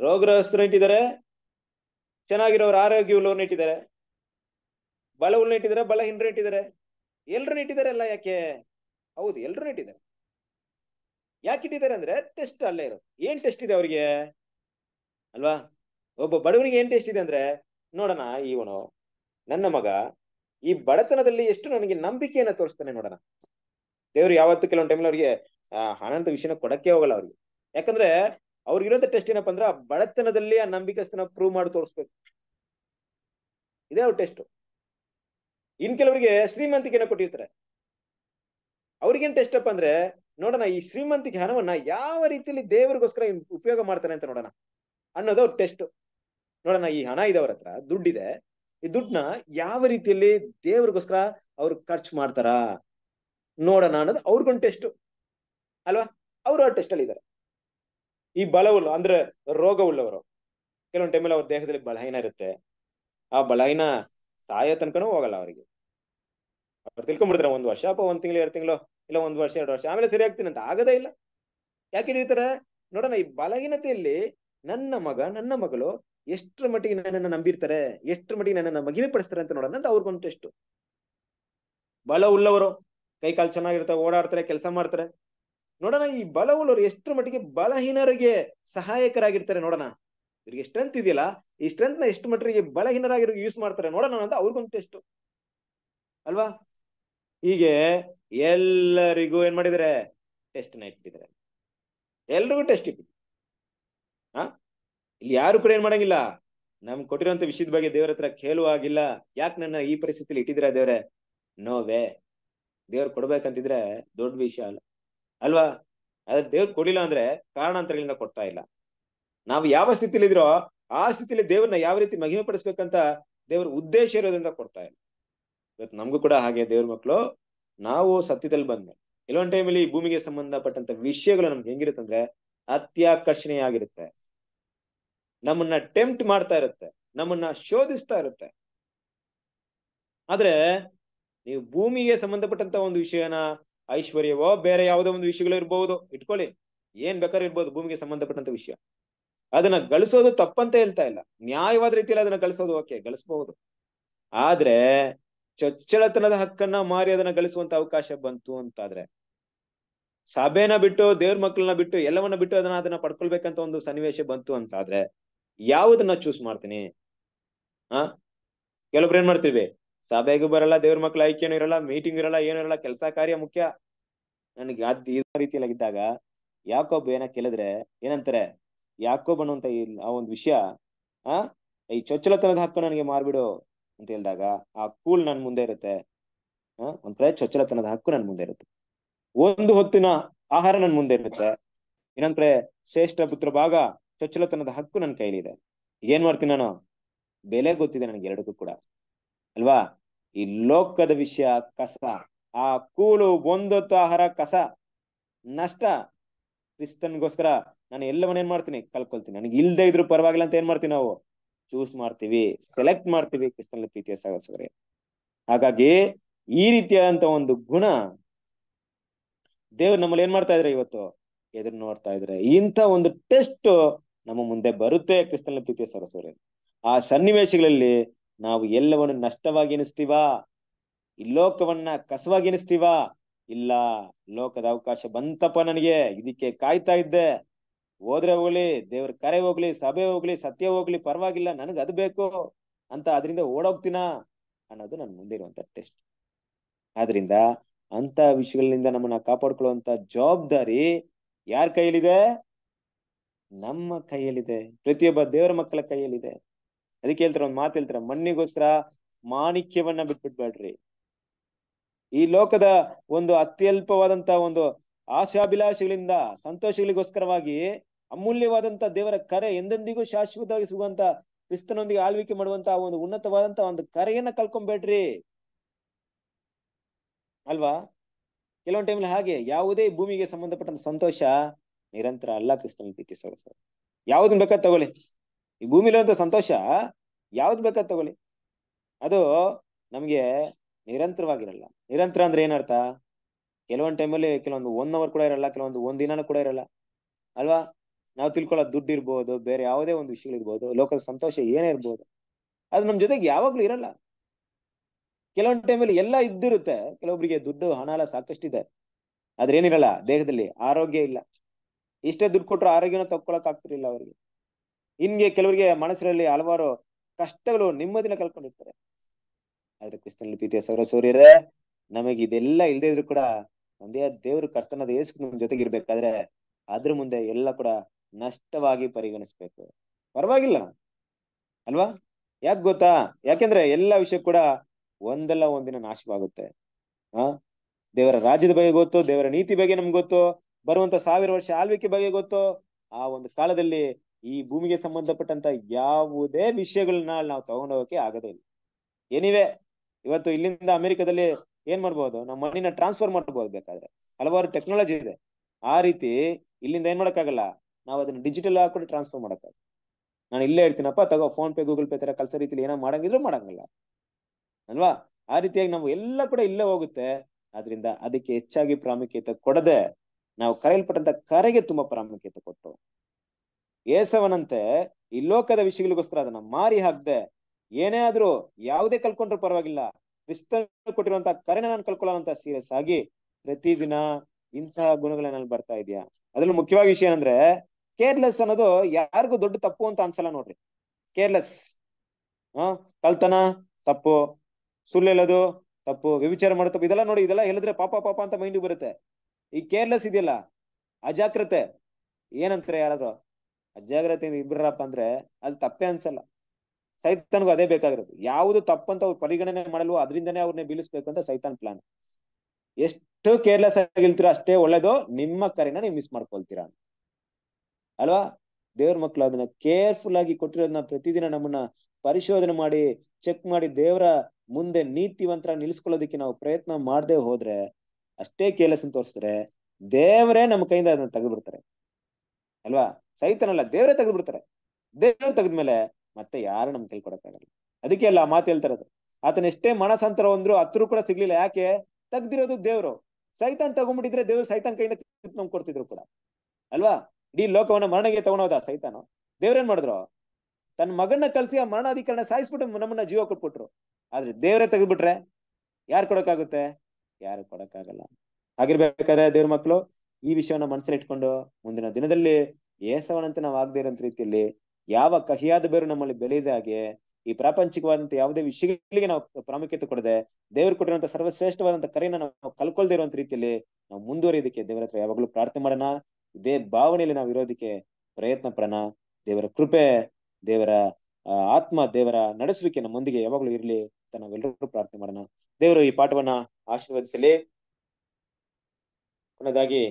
ರೋಗರಹಸ್ತನ ಇಟ್ಟಿದ್ದಾರೆ ಚೆನ್ನಾಗಿರೋರು ಆರೋಗ್ಯ ಉಲ್ಲವನ್ನ ಇಟ್ಟಿದ್ದಾರೆ ಬಲ ಉಳ್ಳ ಇಟ್ಟಿದ್ದಾರೆ ಬಲ ಹಿಂಡ್ರ ಇಟ್ಟಿದ್ದಾರೆ ಎಲ್ರು ಇಟ್ಟಿದ್ದಾರೆ ಅಲ್ಲ ಯಾಕೆ ಹೌದು ಎಲ್ರು ಇಟ್ಟಿದ್ದಾರೆ ಯಾಕೆ ಇಟ್ಟಿದ್ದಾರೆ ಅಂದ್ರೆ ಟೆಸ್ಟ್ ಅಲ್ಲೇ ಇರೋದು ಏನ್ ಟೆಸ್ಟ್ ಇದೆ ಅವ್ರಿಗೆ ಅಲ್ವಾ ಒಬ್ಬ ಬಡವನಿಗೆ ಏನ್ ಟೆಸ್ಟ್ ಇದೆ ಅಂದ್ರೆ ನೋಡೋಣ ಇವನು ನನ್ನ ಮಗ ಈ ಬಡತನದಲ್ಲಿ ಎಷ್ಟು ನನಗೆ ನಂಬಿಕೆಯನ್ನ ತೋರಿಸ್ತಾನೆ ನೋಡೋಣ ದೇವರು ಯಾವತ್ತು ಕೆಲವೊಂದು ಟೈಮ್ ಅವರಿಗೆ ಹಣ ಅಂತ ವಿಷಯನ ಕೊಡಕ್ಕೆ ಹೋಗಲ್ಲ ಅವ್ರಿಗೆ ಯಾಕಂದ್ರೆ ಅವ್ರಿಗಿರೋದ ಟೆಸ್ಟ್ ಏನಪ್ಪಾ ಅಂದ್ರೆ ಆ ಬಡತನದಲ್ಲಿ ಆ ನಂಬಿಕಸ್ತನ ಪ್ರೂವ್ ಮಾಡಿ ತೋರಿಸ್ಬೇಕು ಇದೇ ಅವ್ರ ಟೆಸ್ಟ್ ಇನ್ ಕೆಲವರಿಗೆ ಶ್ರೀಮಂತಿಕೆನ ಕೊಟ್ಟಿರ್ತಾರೆ ಅವ್ರಿಗೇನ್ ಟೆಸ್ಟ್ ಅಪ್ಪ ಅಂದ್ರೆ ನೋಡೋಣ ಈ ಶ್ರೀಮಂತಿಕೆ ಹಣವನ್ನ ಯಾವ ರೀತಿಯಲ್ಲಿ ದೇವರಿಗೋಸ್ಕರ ಉಪಯೋಗ ಮಾಡ್ತಾನೆ ಅಂತ ನೋಡೋಣ ಅನ್ನೋದು ಅವ್ರ ಟೆಸ್ಟ್ ನೋಡೋಣ ಈ ಹಣ ಇದೆ ಅವ್ರ ಹತ್ರ ದುಡ್ಡಿದೆ ಈ ದುಡ್ಡನ್ನ ಯಾವ ರೀತಿಯಲ್ಲಿ ದೇವ್ರಿಗೋಸ್ಕರ ಅವ್ರು ಖರ್ಚು ಮಾಡ್ತಾರ ನೋಡೋಣ ಅನ್ನೋದು ಅವ್ರಿಗೊಂದು ಟೆಸ್ಟ್ ಅಲ್ವಾ ಅವ್ರು ಆ ಟೆಸ್ಟ್ ಅಲ್ಲಿ ಇದಾರೆ ಈ ಬಲವುಳ್ಳ ಅಂದ್ರೆ ಉಳ್ಳವರು ಕೆಲವೊಂದು ಟೈಮಲ್ಲಿ ಅವ್ರ ದೇಹದಲ್ಲಿ ಬಲಹೀನ ಇರುತ್ತೆ ಆ ಬಲಹೀನ ಸಾಯ ತನಕನೂ ಹೋಗಲ್ಲ ಅವರಿಗೆ ಅವ್ರು ತಿಳ್ಕೊಂಡ್ಬಿಡ್ತಾರೆ ಒಂದ್ ವರ್ಷ ಅಪ್ಪ ಒಂದ್ ತಿಂಗಳು ಎರಡು ತಿಂಗಳು ಇಲ್ಲ ಒಂದ್ ವರ್ಷ ಎರಡು ವರ್ಷ ಆಮೇಲೆ ಸರಿ ಆಗ್ತೀನಿ ಅಂತ ಆಗದೇ ಇಲ್ಲ ಯಾಕೆ ಹಿಡಿತಾರೆ ನೋಡೋಣ ಈ ಬಲಹೀನತೆಯಲ್ಲಿ ನನ್ನ ಮಗ ನನ್ನ ಮಗಳು ಎಷ್ಟರ ಮಟ್ಟಿಗೆ ನನ್ನನ್ನು ನಂಬಿರ್ತಾರೆ ಎಷ್ಟರ ಮಟ್ಟಿಗೆ ನನ್ನನ್ನು ಮಗಿಮೆ ಪಡಿಸ್ತಾರೆ ಅಂತ ನೋಡೋಣ ಅಂತ ಅವ್ರಿಗೊಂದು ಟೆಸ್ಟ್ ಬಲ ಉಳ್ಳವರು ಕೈ ಕಾಲು ಚೆನ್ನಾಗಿರ್ತಾರೆ ಓಡಾಡ್ತಾರೆ ಕೆಲಸ ಮಾಡ್ತಾರೆ ನೋಡೋಣ ಈ ಬಲ ಉಳ್ಳವರು ಎಷ್ಟರ ಮಟ್ಟಿಗೆ ಬಲಹೀನರಿಗೆ ಸಹಾಯಕರಾಗಿರ್ತಾರೆ ನೋಡೋಣ ಇವ್ರಿಗೆ ಸ್ಟ್ರೆಂತ್ ಇದೆಯಲ್ಲ ಈ ಸ್ಟ್ರೆಂತ್ ನ ಎಷ್ಟು ಮಟ್ಟಿಗೆ ಬಲಹೀನರಾಗಿರೋ ಯೂಸ್ ಮಾಡ್ತಾರೆ ನೋಡೋಣ ಅಂತ ಅವ್ರಿಗೊಂದು ಟೆಸ್ಟ್ ಅಲ್ವಾ ಹೀಗೆ ಎಲ್ಲರಿಗೂ ಏನ್ ಮಾಡಿದರೆ ಟೆಸ್ಟ್ ನ ಇಟ್ಟಿದ್ದಾರೆ ಎಲ್ರಿಗೂ ಟೆಸ್ಟ್ ಇಟ್ಟಿದ್ರು ಹಾ ಇಲ್ಲಿ ಯಾರು ಕೂಡ ಏನ್ ಮಾಡಂಗಿಲ್ಲ ನಮ್ಗೆ ಕೊಟ್ಟಿರೋಂತ ವಿಷಯದ ಬಗ್ಗೆ ದೇವ್ರ ಹತ್ರ ಆಗಿಲ್ಲ ಯಾಕೆ ನನ್ನ ಈ ಪರಿಸ್ಥಿತಿಲಿ ಇಟ್ಟಿದ್ರ ದೇವ್ರೆ ನೋವೇ ದೇವ್ರು ಕೊಡ್ಬೇಕಂತಿದ್ರೆ ದೊಡ್ಡ ವಿಷಯ ಅಲ್ಲ ಅಲ್ವಾ ಆದ್ರೆ ದೇವ್ರು ಕೊಡಿಲ್ಲ ಅಂದ್ರೆ ಕಾರಣಾಂತರಗಳಿಂದ ಕೊಡ್ತಾ ಇಲ್ಲ ನಾವು ಯಾವ ಸ್ಥಿತಿಲಿ ಇದ್ರೋ ಆ ಸ್ಥಿತಿಲಿ ದೇವ್ರನ್ನ ಯಾವ ರೀತಿ ಮಹಿಮೆ ಪಡಿಸ್ಬೇಕಂತ ದೇವ್ರ ಉದ್ದೇಶ ಇರೋದ್ರಿಂದ ಕೊಡ್ತಾ ಇಲ್ಲ ಇವತ್ತು ನಮ್ಗೂ ಕೂಡ ಹಾಗೆ ದೇವ್ರ ಮಕ್ಕಳು ನಾವು ಸತ್ಯದಲ್ಲಿ ಬಂದ್ಮೇಲೆ ಕೆಲವೊಂದು ಟೈಮಲ್ಲಿ ಭೂಮಿಗೆ ಸಂಬಂಧಪಟ್ಟಂತ ವಿಷಯಗಳು ನಮ್ಗೆ ಹೆಂಗಿರುತ್ತೆ ಅಂದ್ರೆ ಅತ್ಯಾಕರ್ಷಣೀಯ ಆಗಿರುತ್ತೆ ನಮ್ಮನ್ನ ಟೆಂಪ್ಟ್ ಮಾಡ್ತಾ ಇರುತ್ತೆ ನಮ್ಮನ್ನ ಶೋಧಿಸ್ತಾ ಇರುತ್ತೆ ಆದ್ರೆ ನೀವು ಭೂಮಿಗೆ ಸಂಬಂಧಪಟ್ಟಂತ ಒಂದು ವಿಷಯನ ಐಶ್ವರ್ಯವೋ ಬೇರೆ ಯಾವುದೋ ಒಂದು ವಿಷಯಗಳು ಇರಬಹುದು ಇಟ್ಕೊಳ್ಳಿ ಏನ್ ಬೇಕಾದ್ರೆ ಇರ್ಬೋದು ಭೂಮಿಗೆ ಸಂಬಂಧಪಟ್ಟಂತ ವಿಷಯ ಅದನ್ನ ಗಳಿಸೋದು ತಪ್ಪಂತ ಹೇಳ್ತಾ ಇಲ್ಲ ನ್ಯಾಯವಾದ ರೀತಿಯಲ್ಲಿ ಅದನ್ನ ಗಳಿಸೋದು ಓಕೆ ಗಳಿಸಬಹುದು ಆದ್ರೆ ಚೊಚ್ಚಲತನದ ಹಕ್ಕನ್ನ ಮಾರಿ ಅದನ್ನ ಗಳಿಸುವಂತ ಅವಕಾಶ ಬಂತು ಅಂತಾದ್ರೆ ಸಭೆನ ಬಿಟ್ಟು ದೇವ್ರ ಮಕ್ಕಳನ್ನ ಬಿಟ್ಟು ಎಲ್ಲವನ್ನ ಬಿಟ್ಟು ಅದನ್ನ ಅದನ್ನ ಪಡ್ಕೊಳ್ಬೇಕಂತ ಒಂದು ಸನ್ನಿವೇಶ ಬಂತು ಅಂತಾದ್ರೆ ಯಾವುದನ್ನ ಚೂಸ್ ಮಾಡ್ತೀನಿ ಆ ಕೆಲವೊಬ್ರು ಏನ್ ಮಾಡ್ತೀವಿ ಸಭೆಗೂ ಬರಲ್ಲ ದೇವ್ರ ಮಕ್ಳು ಆಯ್ಕೆನೂ ಇರಲ್ಲ ಮೀಟಿಂಗ್ ಇರಲ್ಲ ಏನು ಇರಲ್ಲ ಕೆಲಸ ಕಾರ್ಯ ಮುಖ್ಯ ನನಗೆ ಅದ್ ರೀತಿಯಲ್ಲಾಗಿದ್ದಾಗ ಯಾಕೊಬ್ಬ ಏನ ಕೇಳಿದ್ರೆ ಏನಂತಾರೆ ಯಾಕೊಬ್ಬ ಅನ್ನುವಂತ ಆ ಒಂದು ವಿಷಯ ಆ ಈ ಚೊಚ್ಚಲತನದ ಹಕ್ಕು ನನಗೆ ಮಾರ್ಬಿಡು ಅಂತ ಹೇಳಿದಾಗ ಆ ಕೂಲ್ ನನ್ ಮುಂದೆ ಇರುತ್ತೆ ಆ ಒಂದ್ ಕಡೆ ಚೊಚ್ಚಲತನದ ಹಕ್ಕು ನನ್ ಮುಂದೆ ಇರುತ್ತೆ ಒಂದು ಹೊತ್ತಿನ ಆಹಾರ ನನ್ ಮುಂದೆ ಇರುತ್ತೆ ಇನ್ನೊಂದ್ ಕಡೆ ಶ್ರೇಷ್ಠ ಪುತ್ರ ಭಾಗ ಚೊಚ್ಚಲತನದ ಹಕ್ಕು ನನ್ನ ಕೈಲಿದೆ ಏನ್ ಮಾಡ್ತೀನಿ ನಾನು ಬೆಲೆ ಗೊತ್ತಿದೆ ನನಗೆ ಎರಡಕ್ಕೂ ಕೂಡ ಅಲ್ವಾ ಈ ಲೋಕದ ವಿಷಯ ಕಸ ಆ ಕೂಳು ಒಂದೊತ್ತು ಆಹಾರ ಕಸ ನಷ್ಟ ಕ್ರಿಸ್ತನ್ಗೋಸ್ಕರ ನಾನು ಎಲ್ಲವನ್ನ ಏನ್ ಮಾಡ್ತೀನಿ ಕಲ್ಕೊಳ್ತೀನಿ ನನಗೆ ಇಲ್ದೇ ಇದ್ರು ಪರವಾಗಿಲ್ಲ ಅಂತ ಏನ್ ಮಾಡ್ತೀನಿ ನಾವು ಚೂಸ್ ಮಾಡ್ತೀವಿ ಸೆಲೆಕ್ಟ್ ಮಾಡ್ತೀವಿ ಕ್ರಿಸ್ತನ್ ಪ್ರೀತಿಯ ಹಾಗಾಗಿ ಈ ರೀತಿಯಾದಂತ ಒಂದು ಗುಣ ದೇವ್ರು ನಮ್ಮಲ್ಲಿ ಏನ್ ಮಾಡ್ತಾ ಇದ್ರೆ ಇವತ್ತು ಎದುರು ನೋಡ್ತಾ ಇದ್ರೆ ಇಂಥ ಒಂದು ಟೆಸ್ಟ್ ನಮ್ಮ ಮುಂದೆ ಬರುತ್ತೆ ಕ್ರಿಸ್ತನ ಪ್ರೀತಿಯ ಸರಸವರೇ ಆ ಸನ್ನಿವೇಶಗಳಲ್ಲಿ ನಾವು ಎಲ್ಲವನ್ನು ನಷ್ಟವಾಗಿ ಎನಿಸ್ತೀವಾ ಈ ಲೋಕವನ್ನ ಕಸವಾಗಿ ಎನಿಸ್ತೀವಾ ಇಲ್ಲ ಲೋಕದ ಅವಕಾಶ ಬಂತಪ್ಪ ನನಗೆ ಇದಕ್ಕೆ ಕಾಯ್ತಾ ಇದ್ದೆ ಹೋದ್ರೆ ಹೋಗ್ಲಿ ದೇವ್ರ ಕರೆ ಹೋಗ್ಲಿ ಸಭೆ ಹೋಗ್ಲಿ ಸತ್ಯ ಹೋಗ್ಲಿ ಪರವಾಗಿಲ್ಲ ನನಗ್ ಅದು ಬೇಕು ಅಂತ ಅದರಿಂದ ಓಡೋಗ್ತೀನ ಅನ್ನೋದು ನನ್ ಮುಂದೆ ಇರುವಂತ ಟೆಸ್ಟ್ ಆದ್ರಿಂದ ಅಂತ ವಿಷಯಗಳಿಂದ ನಮ್ಮನ್ನ ಕಾಪಾಡ್ಕೊಳ್ಳುವಂತ ಜವಾಬ್ದಾರಿ ಯಾರ ಕೈಯಲ್ಲಿದೆ ನಮ್ಮ ಕೈಯಲ್ಲಿದೆ ಪ್ರತಿಯೊಬ್ಬ ದೇವರ ಮಕ್ಕಳ ಕೈಯಲ್ಲಿದೆ ಅದಕ್ಕೆ ಹೇಳ್ತಾರೆ ಒಂದ್ ಮಾತು ಹೇಳ್ತಾರೆ ಮಣ್ಣಿಗೋಸ್ಕರ ಮಾಣಿಕ್ಯವನ್ನ ಬಿಟ್ಬಿಡ್ಬೇಡ್ರಿ ಈ ಲೋಕದ ಒಂದು ಅತ್ಯಲ್ಪವಾದಂತ ಒಂದು ಆಶಾಭಿಲಾಷೆಗಳಿಂದ ಸಂತೋಷಗಳಿಗೋಸ್ಕರವಾಗಿ ಅಮೂಲ್ಯವಾದಂತ ದೇವರ ಕರೆ ಎಂದೆಂದಿಗೂ ಶಾಶ್ವತವಾಗಿ ಸಿಗುವಂತ ಕ್ರಿಸ್ತನೊಂದಿಗೆ ಆಳ್ವಿಕೆ ಮಾಡುವಂತ ಒಂದು ಉನ್ನತವಾದಂತ ಒಂದು ಕರೆಯನ್ನ ಕಳ್ಕೊಂಬೇಡ್ರಿ ಅಲ್ವಾ ಕೆಲವೊಂದು ಟೈಮ್ಲಿ ಹಾಗೆ ಯಾವುದೇ ಭೂಮಿಗೆ ಸಂಬಂಧಪಟ್ಟಂತ ಸಂತೋಷ ನಿರಂತರ ಅಲ್ಲ ಕ್ರಿಸ್ತನಲ್ಲಿ ಪ್ರೀತಿಸೋರು ಸರ್ ಯಾವ್ದನ್ನ ಬೇಕಾದ್ ತಗೊಳ್ಳಿ ಈ ಭೂಮಿಲಿರುವಂತ ಸಂತೋಷ ಯಾವ್ದು ಬೇಕಾದ್ ತಗೊಳ್ಳಿ ಅದು ನಮ್ಗೆ ನಿರಂತರವಾಗಿರಲ್ಲ ನಿರಂತರ ಅಂದ್ರೆ ಏನರ್ಥ ಕೆಲವೊಂದು ಟೈಮಲ್ಲಿ ಕೆಲವೊಂದು ಒನ್ ಅವರ್ ಕೂಡ ಇರಲ್ಲ ಕೆಲವೊಂದು ಒಂದ್ ದಿನನೂ ಕೂಡ ಇರಲ್ಲ ಅಲ್ವಾ ನಾವು ತಿಳ್ಕೊಳ್ಳೋ ದುಡ್ಡು ಇರ್ಬೋದು ಬೇರೆ ಯಾವುದೇ ಒಂದು ವಿಷಯಗಳಿರ್ಬೋದು ಲೋಕದ ಸಂತೋಷ ಏನೇ ಇರ್ಬೋದು ಅದು ನಮ್ ಜೊತೆಗೆ ಯಾವಾಗ್ಲೂ ಇರಲ್ಲ ಕೆಲವೊಂದು ಟೈಮಲ್ಲಿ ಎಲ್ಲ ಇದ್ದಿರುತ್ತೆ ಕೆಲವೊಬ್ಬರಿಗೆ ದುಡ್ಡು ಹಣ ಎಲ್ಲ ಸಾಕಷ್ಟಿದೆ ಆದ್ರೆ ಏನಿರಲ್ಲ ದೇಹದಲ್ಲಿ ಆರೋಗ್ಯ ಇಲ್ಲ ಇಷ್ಟೇ ದುಡ್ಡು ಕೊಟ್ಟರು ಆರೋಗ್ಯನ ತಕ್ಕೊಳಕ್ ಆಗ್ತಿರ್ಲಿಲ್ಲ ಅವ್ರಿಗೆ ಹಿಂಗೆ ಕೆಲವರಿಗೆ ಮನಸ್ಸಿನಲ್ಲಿ ಹಲವಾರು ಕಷ್ಟಗಳು ನೆಮ್ಮದಿನ ಕಲ್ಕೊಂಡಿರ್ತಾರೆ ಆದ್ರೆ ಕ್ರಿಸ್ತನಲ್ಲಿ ಪ್ರೀತಿಯ ಸೌರ ಸೂರ್ಯರೇ ನಮಗೆ ಇದೆಲ್ಲ ಇಲ್ಲದೆ ಇದ್ರು ಕೂಡ ಒಂದೇ ದೇವರು ಕರ್ತನದ ಏಸ್ಕ್ ನಮ್ ಜೊತೆಗೆ ಇರ್ಬೇಕಾದ್ರೆ ಅದ್ರ ಮುಂದೆ ಎಲ್ಲ ಕೂಡ ನಷ್ಟವಾಗಿ ಪರಿಗಣಿಸ್ಬೇಕು ಪರವಾಗಿಲ್ಲ ಅಲ್ವಾ ಯಾಕೆ ಗೊತ್ತಾ ಯಾಕೆಂದ್ರೆ ಎಲ್ಲ ವಿಷಯ ಕೂಡ ಒಂದಲ್ಲ ಒಂದಿನ ನಾಶವಾಗುತ್ತೆ ಆ ದೇವರ ರಾಜ್ಯದ ಬಗ್ಗೆ ಗೊತ್ತು ದೇವರ ನೀತಿ ಬಗ್ಗೆ ನಮ್ಗೆ ಗೊತ್ತು ಬರುವಂತ ಸಾವಿರ ವರ್ಷ ಆಳ್ವಿಕೆ ಬಗ್ಗೆ ಗೊತ್ತು ಆ ಒಂದು ಕಾಲದಲ್ಲಿ ಈ ಭೂಮಿಗೆ ಸಂಬಂಧಪಟ್ಟಂತ ಯಾವುದೇ ವಿಷಯಗಳನ್ನ ನಾವು ತಗೊಂಡೋಗಕ್ಕೆ ಆಗದೇ ಇಲ್ಲ ಏನಿವೆ ಇವತ್ತು ಇಲ್ಲಿಂದ ಅಮೆರಿಕದಲ್ಲಿ ಏನ್ ಮಾಡ್ಬೋದು ನಮ್ಮ ಮಣ್ಣಿನ ಟ್ರಾನ್ಸ್ಫರ್ ಮಾಡ್ಬೋದು ಬೇಕಾದ್ರೆ ಹಲವಾರು ಟೆಕ್ನಾಲಜಿ ಇದೆ ಆ ರೀತಿ ಇಲ್ಲಿಂದ ಏನ್ ಮಾಡಕ್ಕಾಗಲ್ಲ ನಾವು ಅದನ್ನ ಡಿಜಿಟಲ್ ಹಾಕೊಂಡು ಟ್ರಾನ್ಸ್ಫರ್ ಮಾಡಕ್ಕಾಗ ನಾನು ಇಲ್ಲೇ ಹೇಳ್ತೀನಪ್ಪ ತಗೋ ಫೋನ್ ಪೇ ಗೂಗಲ್ ಪೇ ತರ ಕಲ್ಸ ರೀತಿಲಿ ಏನೋ ಮಾಡಂಗಿದ್ರು ಮಾಡಂಗಿಲ್ಲ ಅಲ್ವಾ ಆ ರೀತಿಯಾಗಿ ನಾವು ಎಲ್ಲ ಕೂಡ ಇಲ್ಲೇ ಹೋಗುತ್ತೆ ಆದ್ರಿಂದ ಅದಕ್ಕೆ ಹೆಚ್ಚಾಗಿ ಪ್ರಾಮುಖ್ಯತೆ ಕೊಡದೆ ನಾವು ಕರೆಯಲ್ಪಟ್ಟಂತ ಕರೆಗೆ ತುಂಬಾ ಪ್ರಾಮುಖ್ಯತೆ ಕೊಟ್ಟು ಏಸವನಂತೆ ಈ ಲೋಕದ ವಿಷಯಗಳಿಗೋಸ್ಕರ ಅದನ್ನ ಮಾರಿ ಹಾಕ್ದೆ ಏನೇ ಆದ್ರೂ ಯಾವುದೇ ಕಲ್ಕೊಂಡ್ರು ಪರವಾಗಿಲ್ಲ ಕ್ರಿಸ್ತನ ಕೊಟ್ಟಿರುವಂತಹ ಕರೆನ ನಾನು ಕಲ್ಕೊಳ್ಳೋಣ ಅಂತ ಸೀರಿಯಸ್ ಆಗಿ ಪ್ರತಿದಿನ ಇಂತಹ ಗುಣಗಳೇನಲ್ಲಿ ಬರ್ತಾ ಇದೆಯಾ ಅದ್ರಲ್ಲಿ ಮುಖ್ಯವಾಗಿ ವಿಷಯ ಏನಂದ್ರೆ ಕೇರ್ಲೆಸ್ ಅನ್ನೋದು ಯಾರಿಗೂ ದೊಡ್ಡ ತಪ್ಪು ಅಂತ ಅನ್ಸಲ್ಲ ನೋಡ್ರಿ ಕೇರ್ಲೆಸ್ ಹ ಕಲ್ತನ ತಪ್ಪು ಸುಳ್ಳು ಹೇಳೋದು ತಪ್ಪು ವ್ಯವಿಚಾರ ಮಾಡೋ ತಪ್ಪು ಇದೆಲ್ಲ ನೋಡಿ ಇದೆಲ್ಲ ಹೇಳಿದ್ರೆ ಪಾಪ ಪಾಪ ಅಂತ ಮೈಂಡ್ ಬರುತ್ತೆ ಈ ಕೇರ್ಲೆಸ್ ಇದೆಯಲ್ಲ ಅಜಾಗ್ರತೆ ಏನಂತಾರೆ ಯಾರಾದ್ರು ಅಜಾಗ್ರತೆ ಇಬ್ಬರಪ್ಪ ಅಂದ್ರೆ ಅದು ತಪ್ಪೇ ಅನ್ಸಲ್ಲ ಸೈತಾನ್ಗೂ ಅದೇ ಬೇಕಾಗಿರೋದು ಯಾವುದು ತಪ್ಪಂತ ಅವ್ರು ಪರಿಗಣನೆ ಮಾಡಲು ಅದರಿಂದನೇ ಅವ್ರನ್ನ ಬೀಳಿಸ್ಬೇಕು ಅಂತ ಸೈತಾನ್ ಪ್ಲಾನ್ ಎಷ್ಟು ಕೇರ್ಲೆಸ್ ಆಗಿರ್ತೀರ ಅಷ್ಟೇ ಒಳ್ಳೇದು ನಿಮ್ಮ ಕರೆನ ನೀವು ಮಿಸ್ ಮಾಡ್ಕೊಳ್ತೀರಾ ಅಲ್ವಾ ದೇವ್ರ ಮಕ್ಳು ಅದನ್ನ ಕೇರ್ಫುಲ್ ಆಗಿ ಕೊಟ್ಟಿರೋದನ್ನ ಪ್ರತಿದಿನ ನಮ್ಮನ್ನ ಪರಿಶೋಧನೆ ಮಾಡಿ ಚೆಕ್ ಮಾಡಿ ದೇವರ ಮುಂದೆ ನೀತಿವಂತರ ನಿಲ್ಸ್ಕೊಳ್ಳೋದಕ್ಕೆ ನಾವು ಪ್ರಯತ್ನ ಮಾಡದೆ ಹೋದ್ರೆ ಅಷ್ಟೇ ಕೇಲಸ್ ಅಂತ ತೋರಿಸಿದ್ರೆ ದೇವರೇ ನಮ್ಮ ಕೈಯಿಂದ ಅದನ್ನ ತೆಗೆದ್ಬಿಡ್ತಾರೆ ಬಿಡ್ತಾರೆ ಅಲ್ವಾ ಸೈತನಲ್ಲ ದೇವರೇ ತೆಗೆದ್ಬಿಡ್ತಾರೆ ಬಿಡ್ತಾರೆ ದೇವ್ರು ತೆಗೆದ್ಮೇಲೆ ಮತ್ತೆ ಯಾರು ನಮ್ ಕೈ ಕೊಡಕ್ಕಾಗಲ್ಲ ಅದಕ್ಕೆ ಅಲ್ಲ ಮಾತು ಹೇಳ್ತಾರೆ ಆತನ ಎಷ್ಟೇ ಮನಸ್ಸಂತರ ಅಂದ್ರು ಹತ್ರ ಕೂಡ ಸಿಗ್ಲಿಲ್ಲ ಯಾಕೆ ತೆಗ್ದಿರೋದು ದೇವ್ರು ಸೈತಾನ್ ತಗೊಂಡ್ಬಿಟ್ಟಿದ್ರೆ ದೇವ್ರು ಸೈತಾನ್ ಕೈಯಿಂದ ನಮ್ಗೆ ಕೊಡ್ತಿದ್ರು ಕೂಡ ಅಲ್ವಾ ಇಡೀ ಲೋಕವನ್ನ ಮರಣಗೆ ತಗೊಂಡೋದ ಸೈತಾನು ದೇವ್ರೇನ್ ಮಾಡಿದ್ರು ತನ್ನ ಮಗನ್ನ ಕಳಿಸಿ ಆ ಮರಣಾಧಿಕರಣ ಸಾಯಿಸ್ಬಿಟ್ಟು ನಮ್ಮನ್ನ ಜೀವ ಕೊಟ್ಬಿಟ್ರು ಆದ್ರೆ ದೇವರೇ ತೆಗೆದ್ಬಿಟ್ರೆ ಯಾರು ಕೊಡಕ್ಕಾಗುತ್ತೆ ಯಾರು ಕೊಡಕ್ಕಾಗಲ್ಲ ಆಗಿರ್ಬೇಕಾದ್ರೆ ದೇವ್ರ ಮಕ್ಕಳು ಈ ವಿಷಯವನ್ನ ಮನಸ್ಸಲ್ಲಿ ಇಟ್ಕೊಂಡು ಮುಂದಿನ ದಿನದಲ್ಲಿ ಏಸವನಂತ ನಾವು ಆಗದೇ ಇರೋಂತ ರೀತಿಯಲ್ಲಿ ಯಾವ ಕಹಿಯಾದ ಬೇರು ನಮ್ಮಲ್ಲಿ ಬೆಳೆಯದ ಹಾಗೆ ಈ ಪ್ರಾಪಂಚಿಕವಾದಂತ ಯಾವುದೇ ವಿಷಯಗಳಿಗೆ ನಾವು ಪ್ರಾಮುಖ್ಯತೆ ಕೊಡದೆ ದೇವರು ಕೊಟ್ಟಿರುವಂತ ಸರ್ವಶ್ರೇಷ್ಠವಾದಂತ ಕರೆಯನ್ನ ನಾವು ಕಲ್ಕೊಳ್ದೇ ಇರುವಂತ ರೀತಿಯಲ್ಲಿ ನಾವು ಮುಂದುವರಿಯೋದಕ್ಕೆ ದೇವರ ಹತ್ರ ಯಾವಾಗ್ಲೂ ಪ್ರಾರ್ಥನೆ ಮಾಡೋಣ ಇದೇ ಭಾವನೆಯಲ್ಲಿ ನಾವು ಇರೋದಕ್ಕೆ ಪ್ರಯತ್ನ ಪಡೋಣ ದೇವರ ಕೃಪೆ ದೇವರ ಆತ್ಮ ದೇವರ ನಡೆಸುವಿಕೆ ನಮ್ಮೊಂದಿಗೆ ಯಾವಾಗ್ಲೂ ಇರಲಿ ಅಂತ ನಾವೆಲ್ಲರೂ ಪ್ರಾರ್ಥನೆ ಮಾಡೋಣ ದೇವರು ಈ ಪಾಠವನ್ನ ಆಶೀರ್ವದಿಸಲಿ ಕೊನೆಯದಾಗಿ